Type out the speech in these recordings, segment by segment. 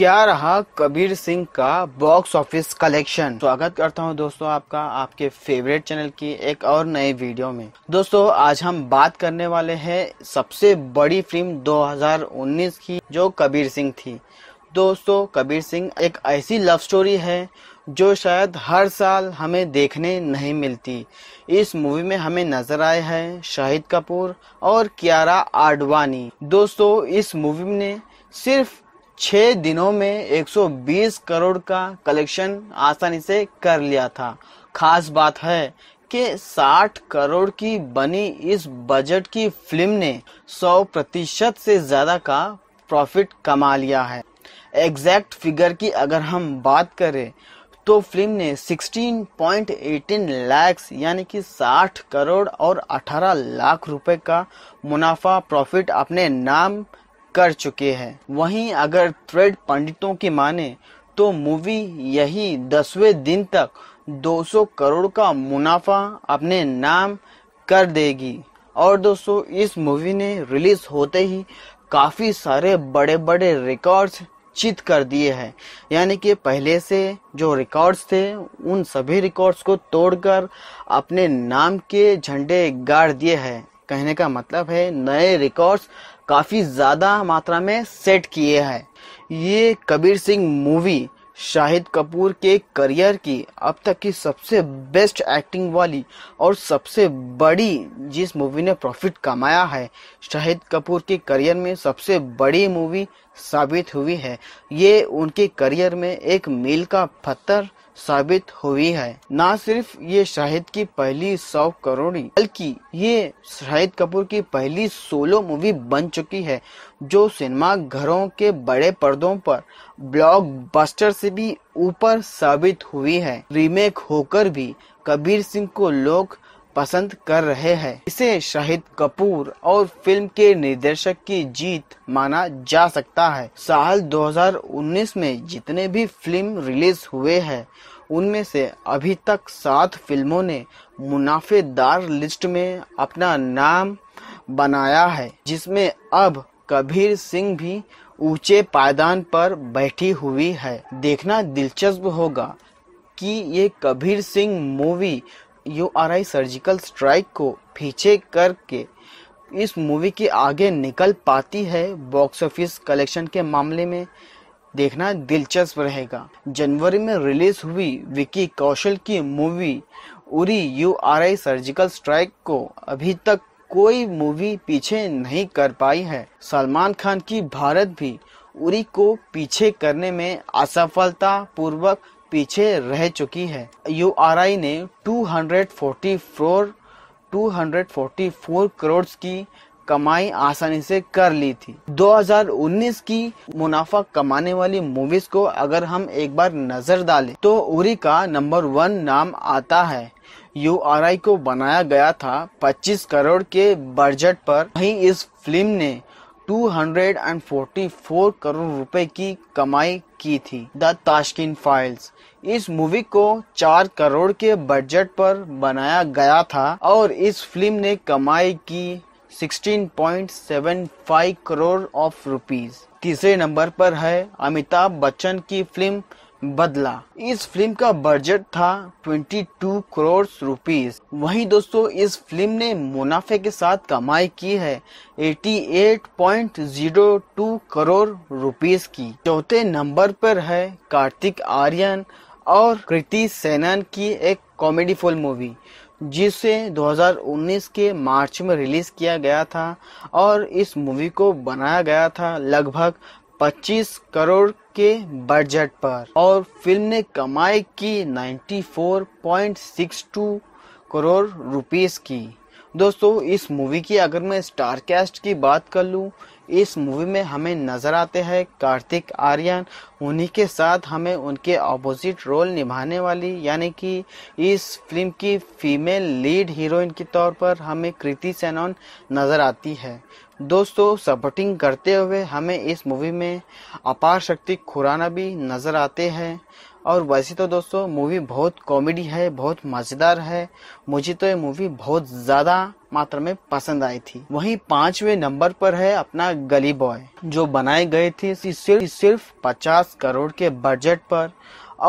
क्या रहा कबीर सिंह का बॉक्स ऑफिस कलेक्शन स्वागत करता हूं दोस्तों आपका आपके फेवरेट चैनल की एक और नए वीडियो में दोस्तों आज हम बात करने वाले हैं सबसे बड़ी फिल्म 2019 की जो कबीर सिंह थी दोस्तों कबीर सिंह एक ऐसी लव स्टोरी है जो शायद हर साल हमें देखने नहीं मिलती इस मूवी में हमें नजर आए हैं शाहिद कपूर और कियारा आडवाणी दोस्तों इस मूवी ने सिर्फ छह दिनों में 120 करोड़ का कलेक्शन आसानी से कर लिया था खास बात है कि 60 करोड़ की बनी इस बजट की फिल्म ने 100 प्रतिशत से ज़्यादा का प्रॉफिट कमा लिया है एग्जैक्ट फिगर की अगर हम बात करें तो फिल्म ने 16.18 लाख यानी कि 60 करोड़ और 18 लाख रुपए का मुनाफा प्रॉफिट अपने नाम कर चुके हैं वहीं अगर थ्रेड पंडितों की माने तो मूवी यही दसवें दिन तक 200 करोड़ का मुनाफा अपने नाम कर देगी और दोस्तों इस मूवी ने रिलीज होते ही काफ़ी सारे बड़े बड़े रिकॉर्ड्स चित कर दिए हैं यानी कि पहले से जो रिकॉर्ड्स थे उन सभी रिकॉर्ड्स को तोड़कर अपने नाम के झंडे गाड़ दिए हैं कहने का मतलब है नए रिकॉर्ड्स काफ़ी ज़्यादा मात्रा में सेट किए हैं ये कबीर सिंह मूवी शाहिद कपूर के करियर की अब तक की सबसे बेस्ट एक्टिंग वाली और सबसे बड़ी जिस मूवी ने प्रॉफिट कमाया है शाहिद कपूर के करियर में सबसे बड़ी मूवी साबित हुई है ये उनके करियर में एक मील का पत्थर साबित हुई है न सिर्फ ये शाहिद की पहली सौ करोड़ी बल्कि ये शाहिद कपूर की पहली सोलो मूवी बन चुकी है जो सिनेमा घरों के बड़े पर्दों पर ब्लॉकबस्टर से भी ऊपर साबित हुई है रीमेक होकर भी कबीर सिंह को लोग पसंद कर रहे हैं इसे शाहिद कपूर और फिल्म के निर्देशक की जीत माना जा सकता है साल 2019 में जितने भी फिल्म रिलीज हुए हैं उनमें से अभी तक सात फिल्मों ने मुनाफेदार लिस्ट में अपना नाम बनाया है जिसमें अब कबीर सिंह भी ऊंचे पायदान पर बैठी हुई है देखना दिलचस्प होगा कि ये Kabir Singh movie U R I surgical strike को पीछे करके इस मूवी के आगे निकल पाती है बॉक्स ऑफिस कलेक्शन के मामले में देखना दिलचस्प रहेगा जनवरी में रिलीज हुई विकी कौशल की movie Uri U R I surgical strike को अभी तक कोई मूवी पीछे नहीं कर पाई है सलमान खान की भारत भी उरी को पीछे करने में असफलता पूर्वक पीछे रह चुकी है यू आर आई ने two two hundred hundred forty four forty four crore की कमाई आसानी से कर ली थी 2019 की मुनाफा कमाने वाली मूवीज को अगर हम एक बार नजर डालें तो उरी का नंबर वन नाम आता है यू आर आई को बनाया गया था 25 करोड़ के बजट पर वहीं इस फिल्म ने 244 करोड़ रुपए की कमाई की थी द ताशकिन फाइल्स इस मूवी को 4 करोड़ के बजट पर बनाया गया था और इस फिल्म ने कमाई की 16.75 करोड़ ऑफ रुपीज तीसरे नंबर पर है अमिताभ बच्चन की फिल्म बदला इस फिल्म का बजट था 22 करोड़ रुपीस वहीं दोस्तों इस फिल्म ने मुनाफे के साथ कमाई की है 88.02 करोड़ रुपीस की चौथे नंबर पर है कार्तिक आर्यन और कृति सेनन की एक कॉमेडी फुल मूवी जिसे 2019 के मार्च में रिलीज किया गया था और इस मूवी को बनाया गया था लगभग 25 करोड़ के बजट पर और फिल्म ने कमाई की 94.62 करोड़ रुपीस की दोस्तों इस मूवी की अगर मैं स्टार कास्ट की बात कर लूँ इस मूवी में हमें नजर आते हैं कार्तिक आर्यन उन्हीं के साथ हमें उनके ऑपोजिट रोल निभाने वाली यानी कि इस फिल्म की फीमेल लीड हीरोइन के तौर पर हमें कृति सेनोन नजर आती है दोस्तों सपोर्टिंग करते हुए हमें इस मूवी में अपार शक्ति खुराना भी नज़र आते हैं और वैसे तो दोस्तों मूवी बहुत कॉमेडी है बहुत मज़ेदार है मुझे तो ये मूवी बहुत ज़्यादा मात्रा में पसंद आई थी वहीं पांचवे नंबर पर है अपना गली बॉय जो बनाए गए थे सिर्फ सिर्फ 50 करोड़ के बजट पर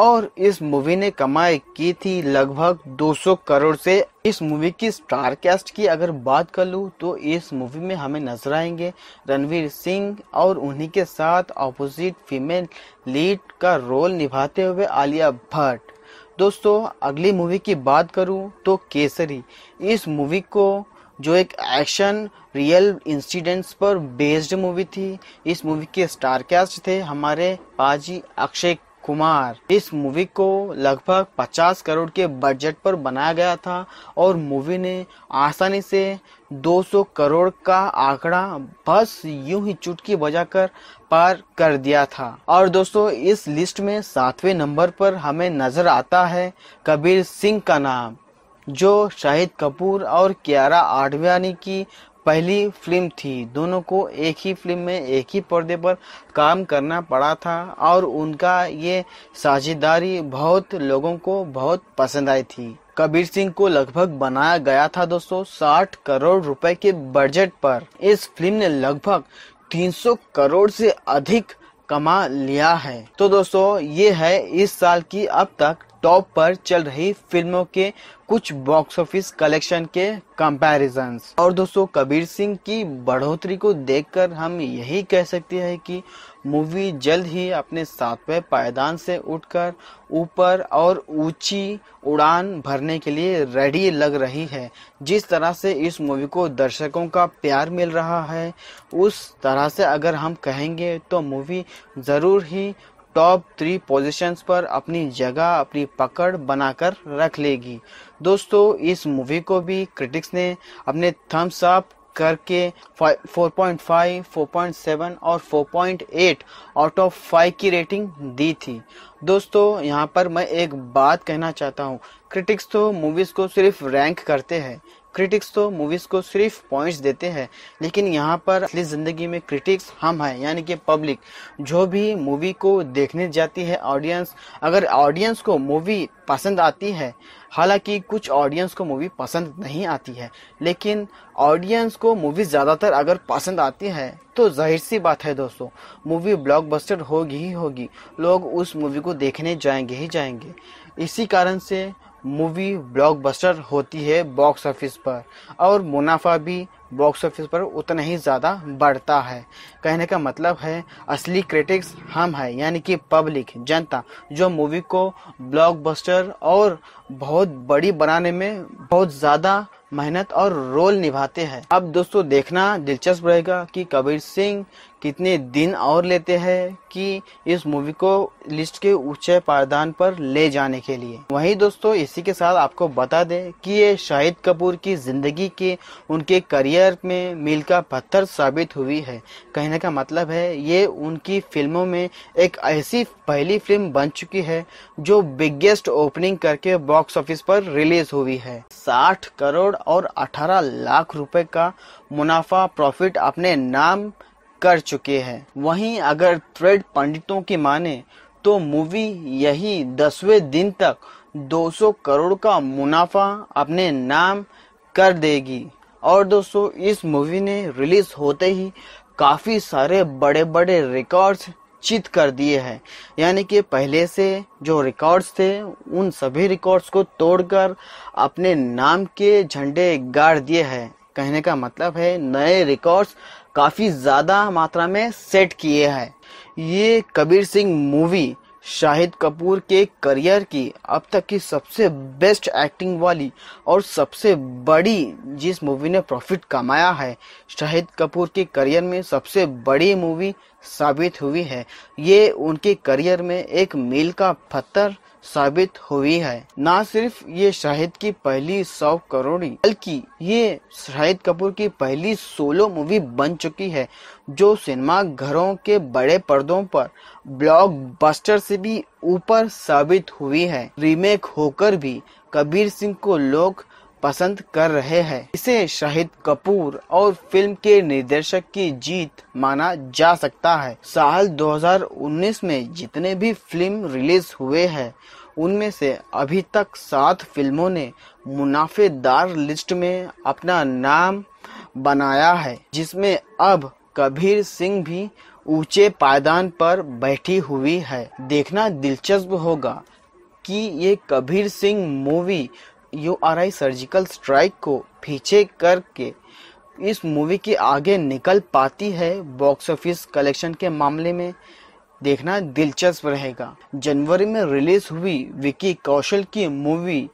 और इस मूवी ने कमाई की थी लगभग 200 करोड़ से इस मूवी की स्टार कैस्ट की अगर बात कर लूँ तो इस मूवी में हमें नजर आएंगे रणवीर सिंह और उन्हीं के साथ ऑपोजिट फीमेल लीड का रोल निभाते हुए आलिया भट्ट दोस्तों अगली मूवी की बात करूं तो केसरी इस मूवी को जो एक एक्शन रियल इंसिडेंट्स पर बेस्ड मूवी थी इस मूवी के स्टार कैस्ट थे हमारे पाजी अक्षय कुमार इस मूवी को लगभग 50 करोड़ के बजट पर बनाया गया था और मूवी ने आसानी से 200 करोड़ का आंकड़ा बस यूं ही चुटकी बजाकर पार कर दिया था और दोस्तों इस लिस्ट में सातवें नंबर पर हमें नजर आता है कबीर सिंह का नाम जो शाहिद कपूर और कियारा आडवाणी की पहली फिल्म थी दोनों को एक ही फिल्म में एक ही पर्दे पर काम करना पड़ा था और उनका ये साझेदारी बहुत लोगों को बहुत पसंद आई थी कबीर सिंह को लगभग बनाया गया था दोस्तों 60 करोड़ रुपए के बजट पर इस फिल्म ने लगभग 300 करोड़ से अधिक कमा लिया है तो दोस्तों ये है इस साल की अब तक टॉप पर चल रही फिल्मों के कुछ बॉक्स ऑफिस कलेक्शन के कंपैरिजन और दोस्तों कबीर सिंह की बढ़ोतरी को देखकर हम यही कह सकते हैं कि मूवी जल्द ही अपने सातवें पायदान से उठकर ऊपर और ऊंची उड़ान भरने के लिए रेडी लग रही है जिस तरह से इस मूवी को दर्शकों का प्यार मिल रहा है उस तरह से अगर हम कहेंगे तो मूवी ज़रूर ही टॉप थ्री पोजीशंस पर अपनी जगह अपनी पकड़ बनाकर रख लेगी दोस्तों इस मूवी को भी क्रिटिक्स ने अपने थम्स अप करके 4.5, 4.7 और 4.8 आउट ऑफ 5 की रेटिंग दी थी दोस्तों यहाँ पर मैं एक बात कहना चाहता हूँ क्रिटिक्स तो मूवीज़ को सिर्फ रैंक करते हैं क्रिटिक्स तो मूवीज को सिर्फ पॉइंट्स देते हैं लेकिन यहाँ पर असली जिंदगी में क्रिटिक्स हम हैं यानी कि पब्लिक जो भी मूवी को देखने जाती है ऑडियंस अगर ऑडियंस को मूवी पसंद आती है हालांकि कुछ ऑडियंस को मूवी पसंद नहीं आती है लेकिन ऑडियंस को मूवी ज़्यादातर अगर पसंद आती है तो जाहिर सी बात है दोस्तों मूवी ब्लॉकबस्टर होगी ही होगी लोग उस मूवी को देखने जाएंगे ही जाएंगे इसी कारण से मूवी ब्लॉकबस्टर होती है बॉक्स ऑफिस पर और मुनाफा भी बॉक्स ऑफिस पर उतना ही ज़्यादा बढ़ता है कहने का मतलब है असली क्रिटिक्स हम हैं यानी कि पब्लिक जनता जो मूवी को ब्लॉकबस्टर और बहुत बड़ी बनाने में बहुत ज़्यादा मेहनत और रोल निभाते हैं अब दोस्तों देखना दिलचस्प रहेगा कि कबीर सिंह कितने दिन और लेते हैं कि इस मूवी को लिस्ट के ऊंचे पायदान पर ले जाने के लिए वहीं दोस्तों इसी के साथ आपको बता दें कि ये शाहिद कपूर की जिंदगी के उनके करियर में मील का पत्थर साबित हुई है कहने का मतलब है ये उनकी फिल्मों में एक ऐसी पहली फिल्म बन चुकी है जो बिगेस्ट ओपनिंग करके बॉक्स ऑफिस पर रिलीज हुई है साठ करोड़ और अठारह लाख रुपए का मुनाफा प्रॉफिट अपने नाम कर चुके हैं वहीं अगर थ्रेड पंडितों की माने तो मूवी यही दसवें दिन तक 200 करोड़ का मुनाफा अपने नाम कर देगी और दोस्तों इस मूवी ने रिलीज होते ही काफ़ी सारे बड़े बड़े रिकॉर्ड्स चित कर दिए हैं यानी कि पहले से जो रिकॉर्ड्स थे उन सभी रिकॉर्ड्स को तोड़कर अपने नाम के झंडे गाड़ दिए हैं कहने का मतलब है नए रिकॉर्ड्स काफ़ी ज़्यादा मात्रा में सेट किए हैं ये कबीर सिंह मूवी शाहिद कपूर के करियर की अब तक की सबसे बेस्ट एक्टिंग वाली और सबसे बड़ी जिस मूवी ने प्रॉफिट कमाया है शाहिद कपूर के करियर में सबसे बड़ी मूवी साबित हुई है ये उनके करियर में एक मील का पत्थर साबित हुई है न सिर्फ ये शाहिद की पहली सौ करोड़ी बल्कि ये शाहिद कपूर की पहली सोलो मूवी बन चुकी है जो सिनेमा घरों के बड़े पर्दों पर ब्लॉकबस्टर से भी ऊपर साबित हुई है रीमेक होकर भी कबीर सिंह को लोग पसंद कर रहे हैं इसे शाहिद कपूर और फिल्म के निर्देशक की जीत माना जा सकता है साल 2019 में जितने भी फिल्म रिलीज हुए हैं उनमें से अभी तक सात फिल्मों ने मुनाफेदार लिस्ट में अपना नाम बनाया है जिसमें अब कबीर सिंह भी ऊंचे पायदान पर बैठी हुई है देखना दिलचस्प होगा कि ये Kabir Singh movie URI surgical strike को पीछे करके इस मूवी के आगे निकल पाती है बॉक्स ऑफिस कलेक्शन के मामले में देखना दिलचस्प रहेगा जनवरी में रिलीज हुई विकी कौशल की movie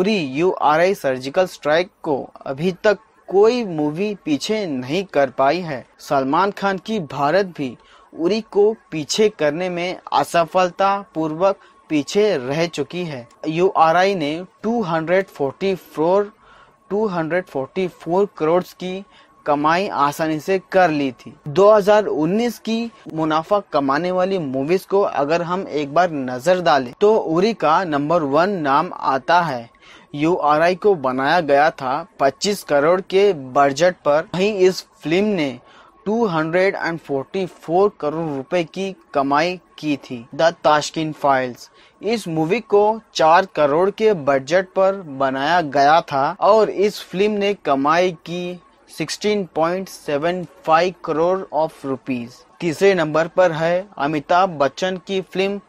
Uri U R I surgical strike को अभी तक कोई मूवी पीछे नहीं कर पाई है सलमान खान की भारत भी उरी को पीछे करने में असफलता पूर्वक पीछे रह चुकी है यू आर आई ने two two hundred hundred forty four forty four crore की कमाई आसानी से कर ली थी 2019 की मुनाफा कमाने वाली मूवीज को अगर हम एक बार नजर डालें तो उरी का नंबर वन नाम आता है यू आर आई को बनाया गया था 25 करोड़ के बजट पर वहीं इस फिल्म ने 244 करोड़ रुपए की कमाई की थी द ताशकिन फाइल्स इस मूवी को चार करोड़ के बजट पर बनाया गया था और इस फिल्म ने कमाई की 16.75 करोड़ ऑफ रुपीस तीसरे नंबर पर है अमिताभ बच्चन की फिल्म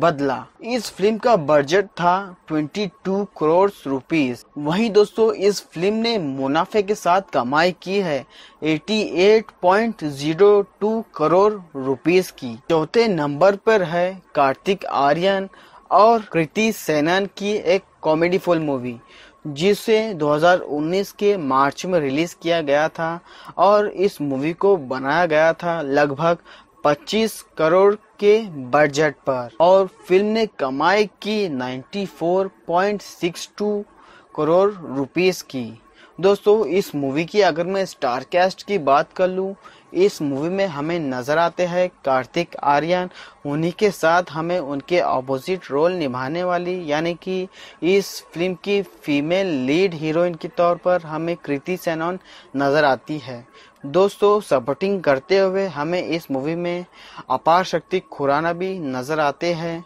बदला इस फिल्म का बजट था 22 करोड़ रुपीस वहीं दोस्तों इस फिल्म ने मुनाफे के साथ कमाई की है 88.02 करोड़ रुपीस की चौथे नंबर पर है कार्तिक आर्यन और कृति सेनन की एक कॉमेडी फुल मूवी जिसे 2019 के मार्च में रिलीज किया गया था और इस मूवी को बनाया गया था लगभग 25 करोड़ के बजट पर और फिल्म ने कमाई की 94.62 करोड़ रुपीस की दोस्तों इस मूवी की अगर मैं स्टार कास्ट की बात कर लूँ इस मूवी में हमें नजर आते हैं कार्तिक आर्यन उन्हीं के साथ हमें उनके ऑपोजिट रोल निभाने वाली यानी कि इस फिल्म की फीमेल लीड हीरोइन के तौर पर हमें कृति सेनोन नजर आती है दोस्तों सपोर्टिंग करते हुए हमें इस मूवी में अपार शक्ति खुराना भी नज़र आते हैं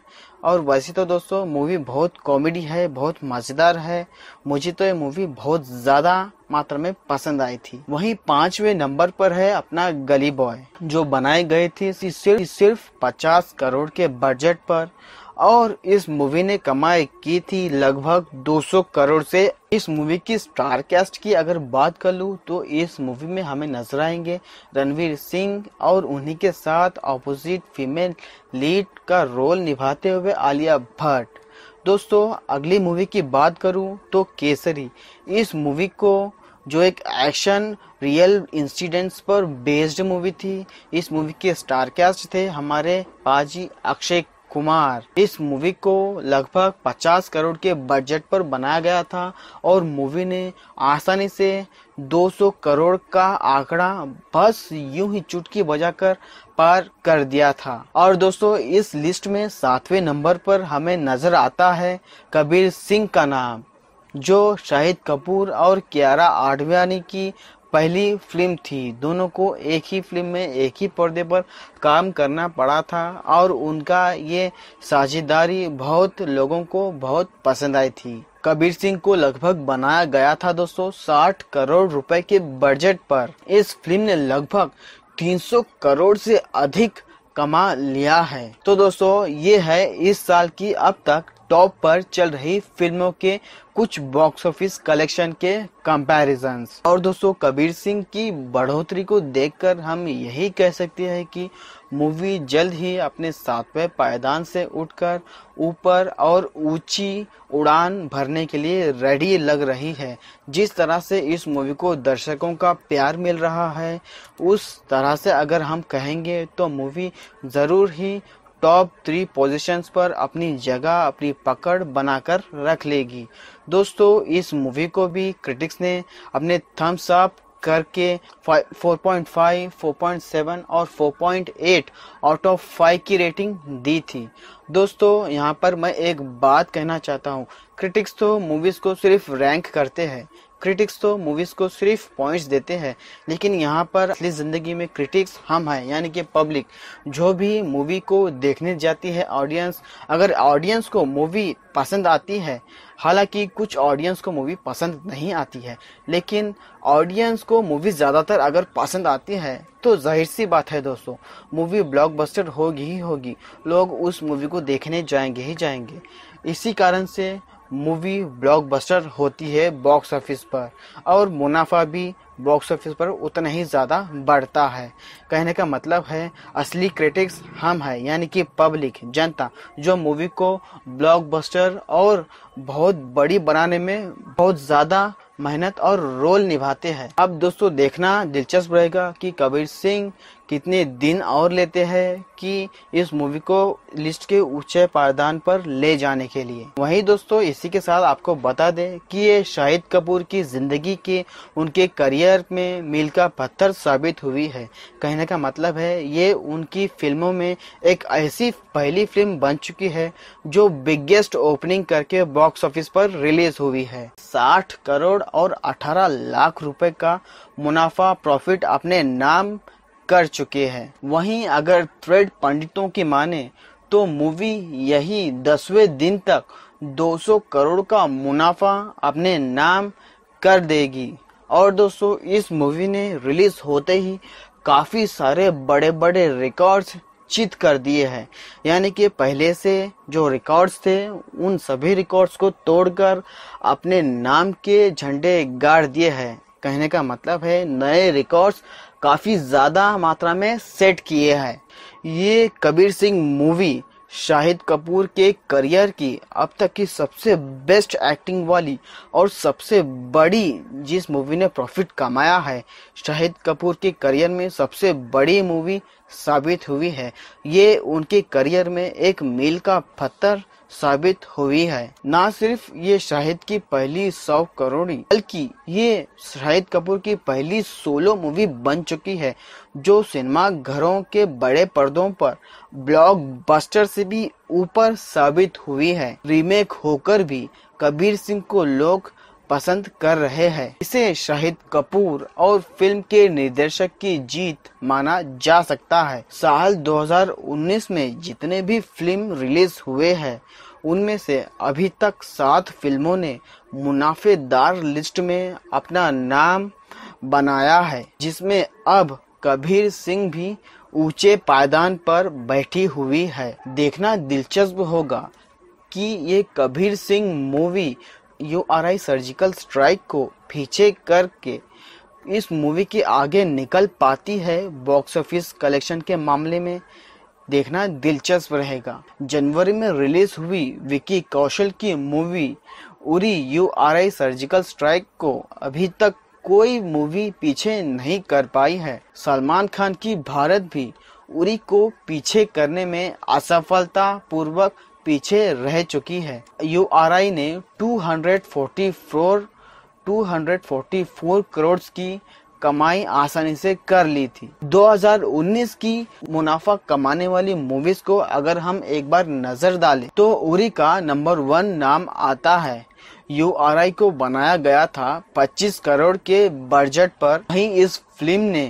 और वैसे तो दोस्तों मूवी बहुत कॉमेडी है बहुत मज़ेदार है मुझे तो ये मूवी बहुत ज़्यादा मात्रा में पसंद आई थी वहीं पांचवे नंबर पर है अपना गली बॉय जो बनाए गए थे सिर्फ सिर्फ 50 करोड़ के बजट पर और इस मूवी ने कमाई की थी लगभग 200 करोड़ से इस मूवी की स्टार कैस्ट की अगर बात कर लूँ तो इस मूवी में हमें नजर आएंगे रणवीर सिंह और उन्हीं के साथ ऑपोजिट फीमेल लीड का रोल निभाते हुए आलिया भट्ट दोस्तों अगली मूवी की बात करूं तो केसरी इस मूवी को जो एक एक्शन रियल इंसिडेंट्स पर बेस्ड मूवी थी इस मूवी के स्टार कैस्ट थे हमारे पाजी अक्षय कुमार इस मूवी को लगभग 50 करोड़ के बजट पर बनाया गया था और मूवी ने आसानी से 200 करोड़ का आंकड़ा बस यूं ही चुटकी बजाकर पार कर दिया था और दोस्तों इस लिस्ट में सातवें नंबर पर हमें नजर आता है कबीर सिंह का नाम जो शाहिद कपूर और कियारा आडवाणी की पहली फिल्म थी दोनों को एक ही फिल्म में एक ही पर्दे पर काम करना पड़ा था और उनका ये साझेदारी बहुत लोगों को बहुत पसंद आई थी कबीर सिंह को लगभग बनाया गया था दोस्तों 60 करोड़ रुपए के बजट पर इस फिल्म ने लगभग 300 करोड़ से अधिक कमा लिया है तो दोस्तों ये है इस साल की अब तक टॉप पर चल रही फिल्मों के कुछ बॉक्स ऑफिस कलेक्शन के कंपैरिजन और दोस्तों कबीर सिंह की बढ़ोतरी को देखकर हम यही कह सकते हैं कि मूवी जल्द ही अपने सातवें पायदान से उठकर ऊपर और ऊंची उड़ान भरने के लिए रेडी लग रही है जिस तरह से इस मूवी को दर्शकों का प्यार मिल रहा है उस तरह से अगर हम कहेंगे तो मूवी ज़रूर ही टॉप थ्री पोजीशंस पर अपनी जगह अपनी पकड़ बनाकर रख लेगी दोस्तों इस मूवी को भी क्रिटिक्स ने अपने थम्स अप करके 4.5, 4.7 और 4.8 आउट ऑफ 5 की रेटिंग दी थी दोस्तों यहाँ पर मैं एक बात कहना चाहता हूँ क्रिटिक्स तो मूवीज़ को सिर्फ रैंक करते हैं क्रिटिक्स तो मूवीज को सिर्फ पॉइंट्स देते हैं लेकिन यहाँ पर असली जिंदगी में क्रिटिक्स हम हैं यानी कि पब्लिक जो भी मूवी को देखने जाती है ऑडियंस अगर ऑडियंस को मूवी पसंद आती है हालांकि कुछ ऑडियंस को मूवी पसंद नहीं आती है लेकिन ऑडियंस को मूवी ज़्यादातर अगर पसंद आती है तो जाहिर सी बात है दोस्तों मूवी ब्लॉकबस्टर होगी ही होगी लोग उस मूवी को देखने जाएंगे ही जाएंगे इसी कारण से मूवी ब्लॉकबस्टर होती है बॉक्स ऑफिस पर और मुनाफा भी बॉक्स ऑफिस पर उतना ही ज़्यादा बढ़ता है कहने का मतलब है असली क्रिटिक्स हम है यानी कि पब्लिक जनता जो मूवी को ब्लॉकबस्टर और बहुत बड़ी बनाने में बहुत ज़्यादा मेहनत और रोल निभाते हैं अब दोस्तों देखना दिलचस्प रहेगा कि कबीर सिंह कितने दिन और लेते हैं कि इस मूवी को लिस्ट के ऊंचे पायदान पर ले जाने के लिए वहीं दोस्तों इसी के साथ आपको बता दें कि ये शाहिद कपूर की जिंदगी के उनके करियर में मील का पत्थर साबित हुई है कहने का मतलब है ये उनकी फिल्मों में एक ऐसी पहली फिल्म बन चुकी है जो बिगेस्ट ओपनिंग करके बॉक्स ऑफिस पर रिलीज हुई है साठ करोड़ और अठारह लाख रुपए का मुनाफा प्रॉफिट अपने नाम कर चुके हैं वहीं अगर थ्रेड पंडितों की माने तो मूवी यही दसवें दिन तक 200 करोड़ का मुनाफा अपने नाम कर देगी और दोस्तों इस मूवी ने रिलीज होते ही काफ़ी सारे बड़े बड़े रिकॉर्ड्स चित कर दिए हैं यानी कि पहले से जो रिकॉर्ड्स थे उन सभी रिकॉर्ड्स को तोड़कर अपने नाम के झंडे गाड़ दिए हैं कहने का मतलब है नए रिकॉर्ड्स काफ़ी ज़्यादा मात्रा में सेट किए हैं ये कबीर सिंह मूवी शाहिद कपूर के करियर की अब तक की सबसे बेस्ट एक्टिंग वाली और सबसे बड़ी जिस मूवी ने प्रॉफिट कमाया है शाहिद कपूर के करियर में सबसे बड़ी मूवी साबित हुई है ये उनके करियर में एक मील का पत्थर साबित हुई है न सिर्फ ये शाहिद की पहली सौ करोड़ी बल्कि ये शाहिद कपूर की पहली सोलो मूवी बन चुकी है जो सिनेमा घरों के बड़े पर्दों पर ब्लॉकबस्टर से भी ऊपर साबित हुई है रीमेक होकर भी कबीर सिंह को लोग पसंद कर रहे हैं इसे शाहिद कपूर और फिल्म के निर्देशक की जीत माना जा सकता है साल 2019 में जितने भी फिल्म रिलीज हुए हैं उनमें से अभी तक सात फिल्मों ने मुनाफेदार लिस्ट में अपना नाम बनाया है जिसमें अब कबीर सिंह भी ऊंचे पायदान पर बैठी हुई है देखना दिलचस्प होगा कि ये Kabir Singh movie U R I surgical strike को पीछे करके इस मूवी के आगे निकल पाती है बॉक्स ऑफिस कलेक्शन के मामले में देखना दिलचस्प रहेगा जनवरी में रिलीज हुई विकी कौशल की movie Uri U R I surgical strike को अभी तक कोई मूवी पीछे नहीं कर पाई है सलमान खान की भारत भी उरी को पीछे करने में असफलता पूर्वक पीछे रह चुकी है यू आर आई ने two two hundred hundred forty four forty four crore की कमाई आसानी से कर ली थी 2019 की मुनाफा कमाने वाली मूवीज को अगर हम एक बार नजर डालें तो उरी का नंबर वन नाम आता है यू को बनाया गया था 25 करोड़ के बजट पर वहीं इस फिल्म ने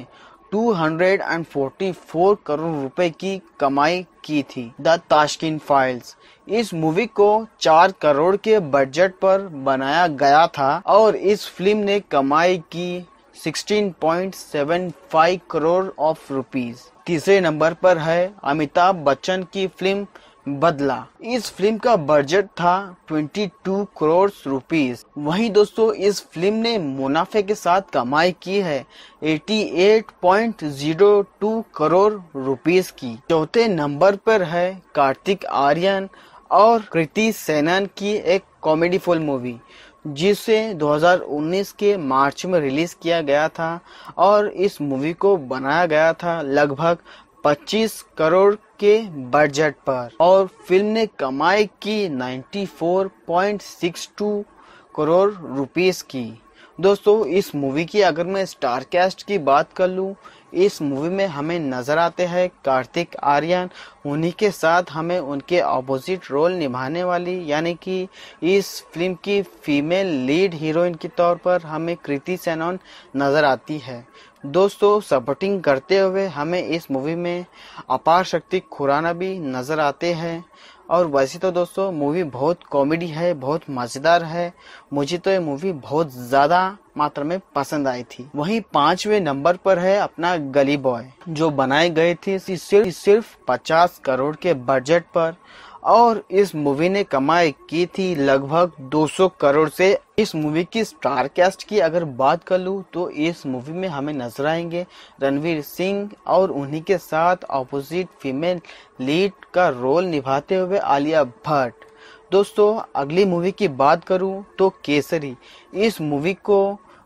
244 करोड़ रुपए की कमाई की थी द ताशकिन फाइल्स इस मूवी को चार करोड़ के बजट पर बनाया गया था और इस फिल्म ने कमाई की 16.75 करोड़ ऑफ रुपीस तीसरे नंबर पर है अमिताभ बच्चन की फिल्म बदला इस फिल्म का बजट था 22 करोड़ रुपीस वहीं दोस्तों इस फिल्म ने मुनाफे के साथ कमाई की है 88.02 करोड़ रुपीस की चौथे नंबर पर है कार्तिक आर्यन और कृति सेनन की एक कॉमेडी फुल मूवी जिसे 2019 के मार्च में रिलीज किया गया था और इस मूवी को बनाया गया था लगभग 25 करोड़ के बजट पर और फिल्म ने कमाई की 94.62 करोड़ रुपीस की दोस्तों इस मूवी की अगर मैं स्टार कास्ट की बात कर लूँ इस मूवी में हमें नजर आते हैं कार्तिक आर्यन उन्हीं के साथ हमें उनके ऑपोजिट रोल निभाने वाली यानी कि इस फिल्म की फीमेल लीड हीरोइन के तौर पर हमें कृति सेनन नजर आती है दोस्तों सपोर्टिंग करते हुए हमें इस मूवी में अपार शक्ति खुराना भी नजर आते हैं और वैसे तो दोस्तों मूवी बहुत कॉमेडी है बहुत मज़ेदार है मुझे तो ये मूवी बहुत ज़्यादा मात्रा में पसंद आई थी वही पांचवे नंबर पर है अपना गली बॉय जो बनाए गए थे सिर्फ सिर्फ करोड़ के बजट पर और इस मूवी ने कमाई की थी लगभग 200 करोड़ से इस मूवी की स्टार कास्ट की अगर बात कर लूँ तो इस मूवी में हमें नजर आएंगे रणवीर सिंह और उन्हीं के साथ ऑपोजिट फीमेल लीड का रोल निभाते हुए आलिया भट्ट दोस्तों अगली मूवी की बात करूं तो केसरी इस मूवी को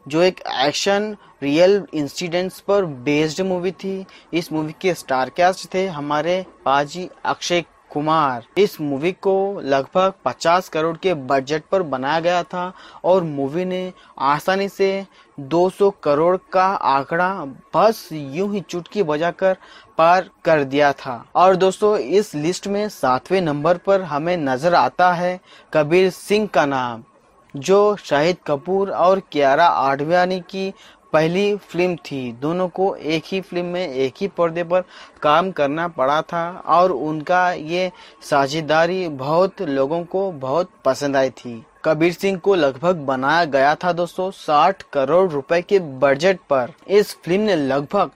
जो एक एक्शन रियल इंसिडेंट्स पर बेस्ड मूवी थी इस मूवी के स्टार कास्ट थे हमारे पाजी अक्षय कुमार इस मूवी को लगभग 50 करोड़ के बजट पर बनाया गया था और मूवी ने आसानी से 200 करोड़ का आंकड़ा बस यूं ही चुटकी बजाकर पार कर दिया था और दोस्तों इस लिस्ट में सातवें नंबर पर हमें नजर आता है कबीर सिंह का नाम जो शाहिद कपूर और कियारा आडवाणी की पहली फिल्म थी दोनों को एक ही फिल्म में एक ही पर्दे पर काम करना पड़ा था और उनका ये साझेदारी बहुत लोगों को बहुत पसंद आई थी कबीर सिंह को लगभग बनाया गया था दोस्तों 60 करोड़ रुपए के बजट पर इस फिल्म ने लगभग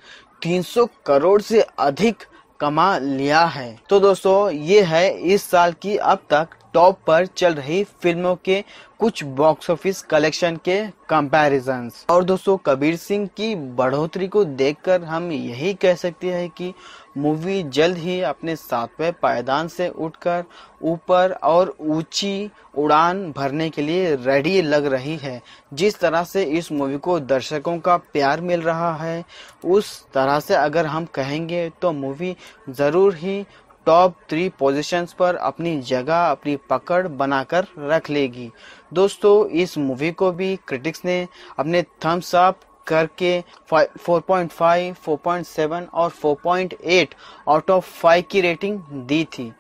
300 करोड़ से अधिक कमा लिया है तो दोस्तों ये है इस साल की अब तक टॉप पर चल रही फिल्मों के कुछ बॉक्स ऑफिस कलेक्शन के कंपैरिजन्स और दोस्तों कबीर सिंह की बढ़ोतरी को देखकर हम यही कह सकते हैं कि मूवी जल्द ही अपने सातवें पायदान से उठकर ऊपर और ऊंची उड़ान भरने के लिए रेडी लग रही है जिस तरह से इस मूवी को दर्शकों का प्यार मिल रहा है उस तरह से अगर हम कहेंगे तो मूवी ज़रूर ही टॉप थ्री पोजीशंस पर अपनी जगह अपनी पकड़ बनाकर रख लेगी दोस्तों इस मूवी को भी क्रिटिक्स ने अपने थम्स अप करके 4.5, 4.7 और 4.8 आउट ऑफ 5 की रेटिंग दी थी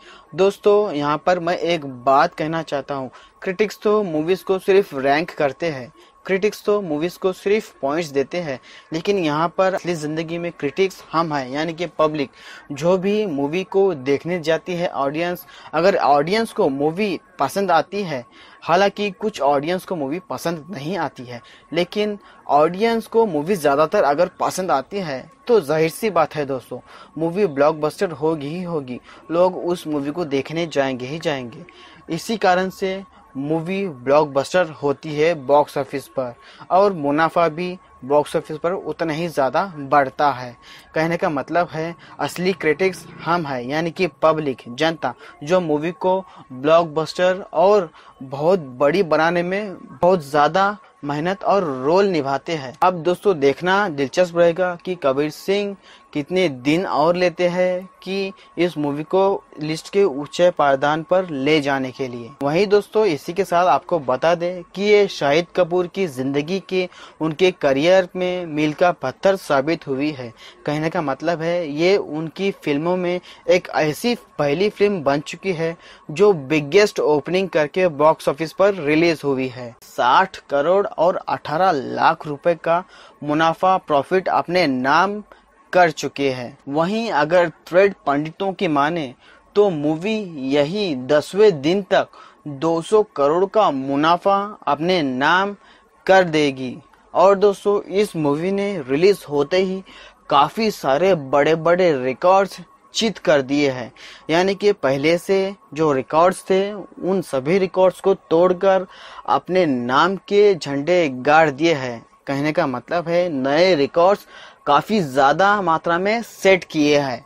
दोस्तों यहाँ पर मैं एक बात कहना चाहता हूँ क्रिटिक्स तो मूवीज़ को सिर्फ रैंक करते हैं क्रिटिक्स तो मूवीज को सिर्फ पॉइंट्स देते हैं लेकिन यहाँ पर असली जिंदगी में क्रिटिक्स हम हैं यानी कि पब्लिक जो भी मूवी को देखने जाती है ऑडियंस अगर ऑडियंस को मूवी पसंद आती है हालांकि कुछ ऑडियंस को मूवी पसंद नहीं आती है लेकिन ऑडियंस को मूवी ज़्यादातर अगर पसंद आती है तो जाहिर सी बात है दोस्तों मूवी ब्लॉकबस्टर होगी ही होगी लोग उस मूवी को देखने जाएंगे ही जाएंगे इसी कारण से मूवी ब्लॉकबस्टर होती है बॉक्स ऑफिस पर और मुनाफा भी बॉक्स ऑफिस पर उतना ही ज़्यादा बढ़ता है कहने का मतलब है असली क्रिटिक्स हम हैं यानी कि पब्लिक जनता जो मूवी को ब्लॉकबस्टर और बहुत बड़ी बनाने में बहुत ज़्यादा मेहनत और रोल निभाते हैं अब दोस्तों देखना दिलचस्प रहेगा कि कबीर सिंह कितने दिन और लेते हैं कि इस मूवी को लिस्ट के ऊंचे पायदान पर ले जाने के लिए वहीं दोस्तों इसी के साथ आपको बता दें कि ये शाहिद कपूर की जिंदगी के उनके करियर में मील का पत्थर साबित हुई है कहने का मतलब है ये उनकी फिल्मों में एक ऐसी पहली फिल्म बन चुकी है जो बिगेस्ट ओपनिंग करके बॉक्स ऑफिस पर रिलीज हुई है साठ करोड़ और अठारह लाख रुपए का मुनाफा प्रॉफिट अपने नाम कर चुके हैं वहीं अगर थ्रेड पंडितों की माने तो मूवी यही दसवें दिन तक 200 करोड़ का मुनाफा अपने नाम कर देगी और दोस्तों इस मूवी ने रिलीज होते ही काफ़ी सारे बड़े बड़े रिकॉर्ड्स चित कर दिए हैं यानी कि पहले से जो रिकॉर्ड्स थे उन सभी रिकॉर्ड्स को तोड़कर अपने नाम के झंडे गाड़ दिए हैं कहने का मतलब है नए रिकॉर्ड्स काफ़ी ज़्यादा मात्रा में सेट किए हैं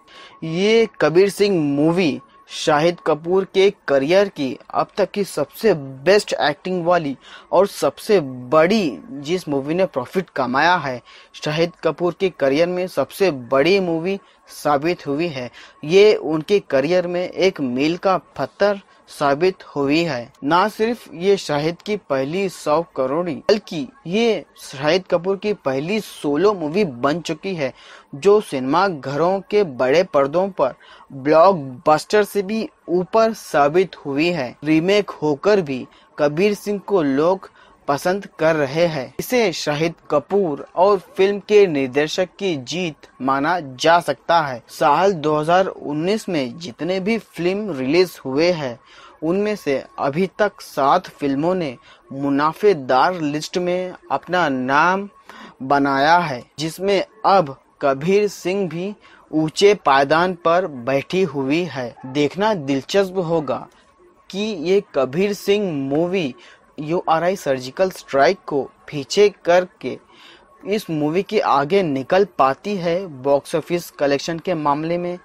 ये कबीर सिंह मूवी शाहिद कपूर के करियर की अब तक की सबसे बेस्ट एक्टिंग वाली और सबसे बड़ी जिस मूवी ने प्रॉफिट कमाया है शाहिद कपूर के करियर में सबसे बड़ी मूवी साबित हुई है ये उनके करियर में एक मील का पत्थर साबित हुई है न सिर्फ ये शाहिद की पहली सौ करोड़ी बल्कि ये शाहिद कपूर की पहली सोलो मूवी बन चुकी है जो सिनेमा घरों के बड़े पर्दों पर ब्लॉकबस्टर से भी ऊपर साबित हुई है रीमेक होकर भी कबीर सिंह को लोग पसंद कर रहे हैं इसे शाहिद कपूर और फिल्म के निर्देशक की जीत माना जा सकता है साल 2019 में जितने भी फिल्म रिलीज हुए हैं उनमें से अभी तक सात फिल्मों ने मुनाफेदार लिस्ट में अपना नाम बनाया है जिसमें अब कबीर सिंह भी ऊंचे पायदान पर बैठी हुई है देखना दिलचस्प होगा कि ये Kabir Singh movie URI surgical strike को पीछे करके इस मूवी के आगे निकल पाती है बॉक्स ऑफिस कलेक्शन के मामले में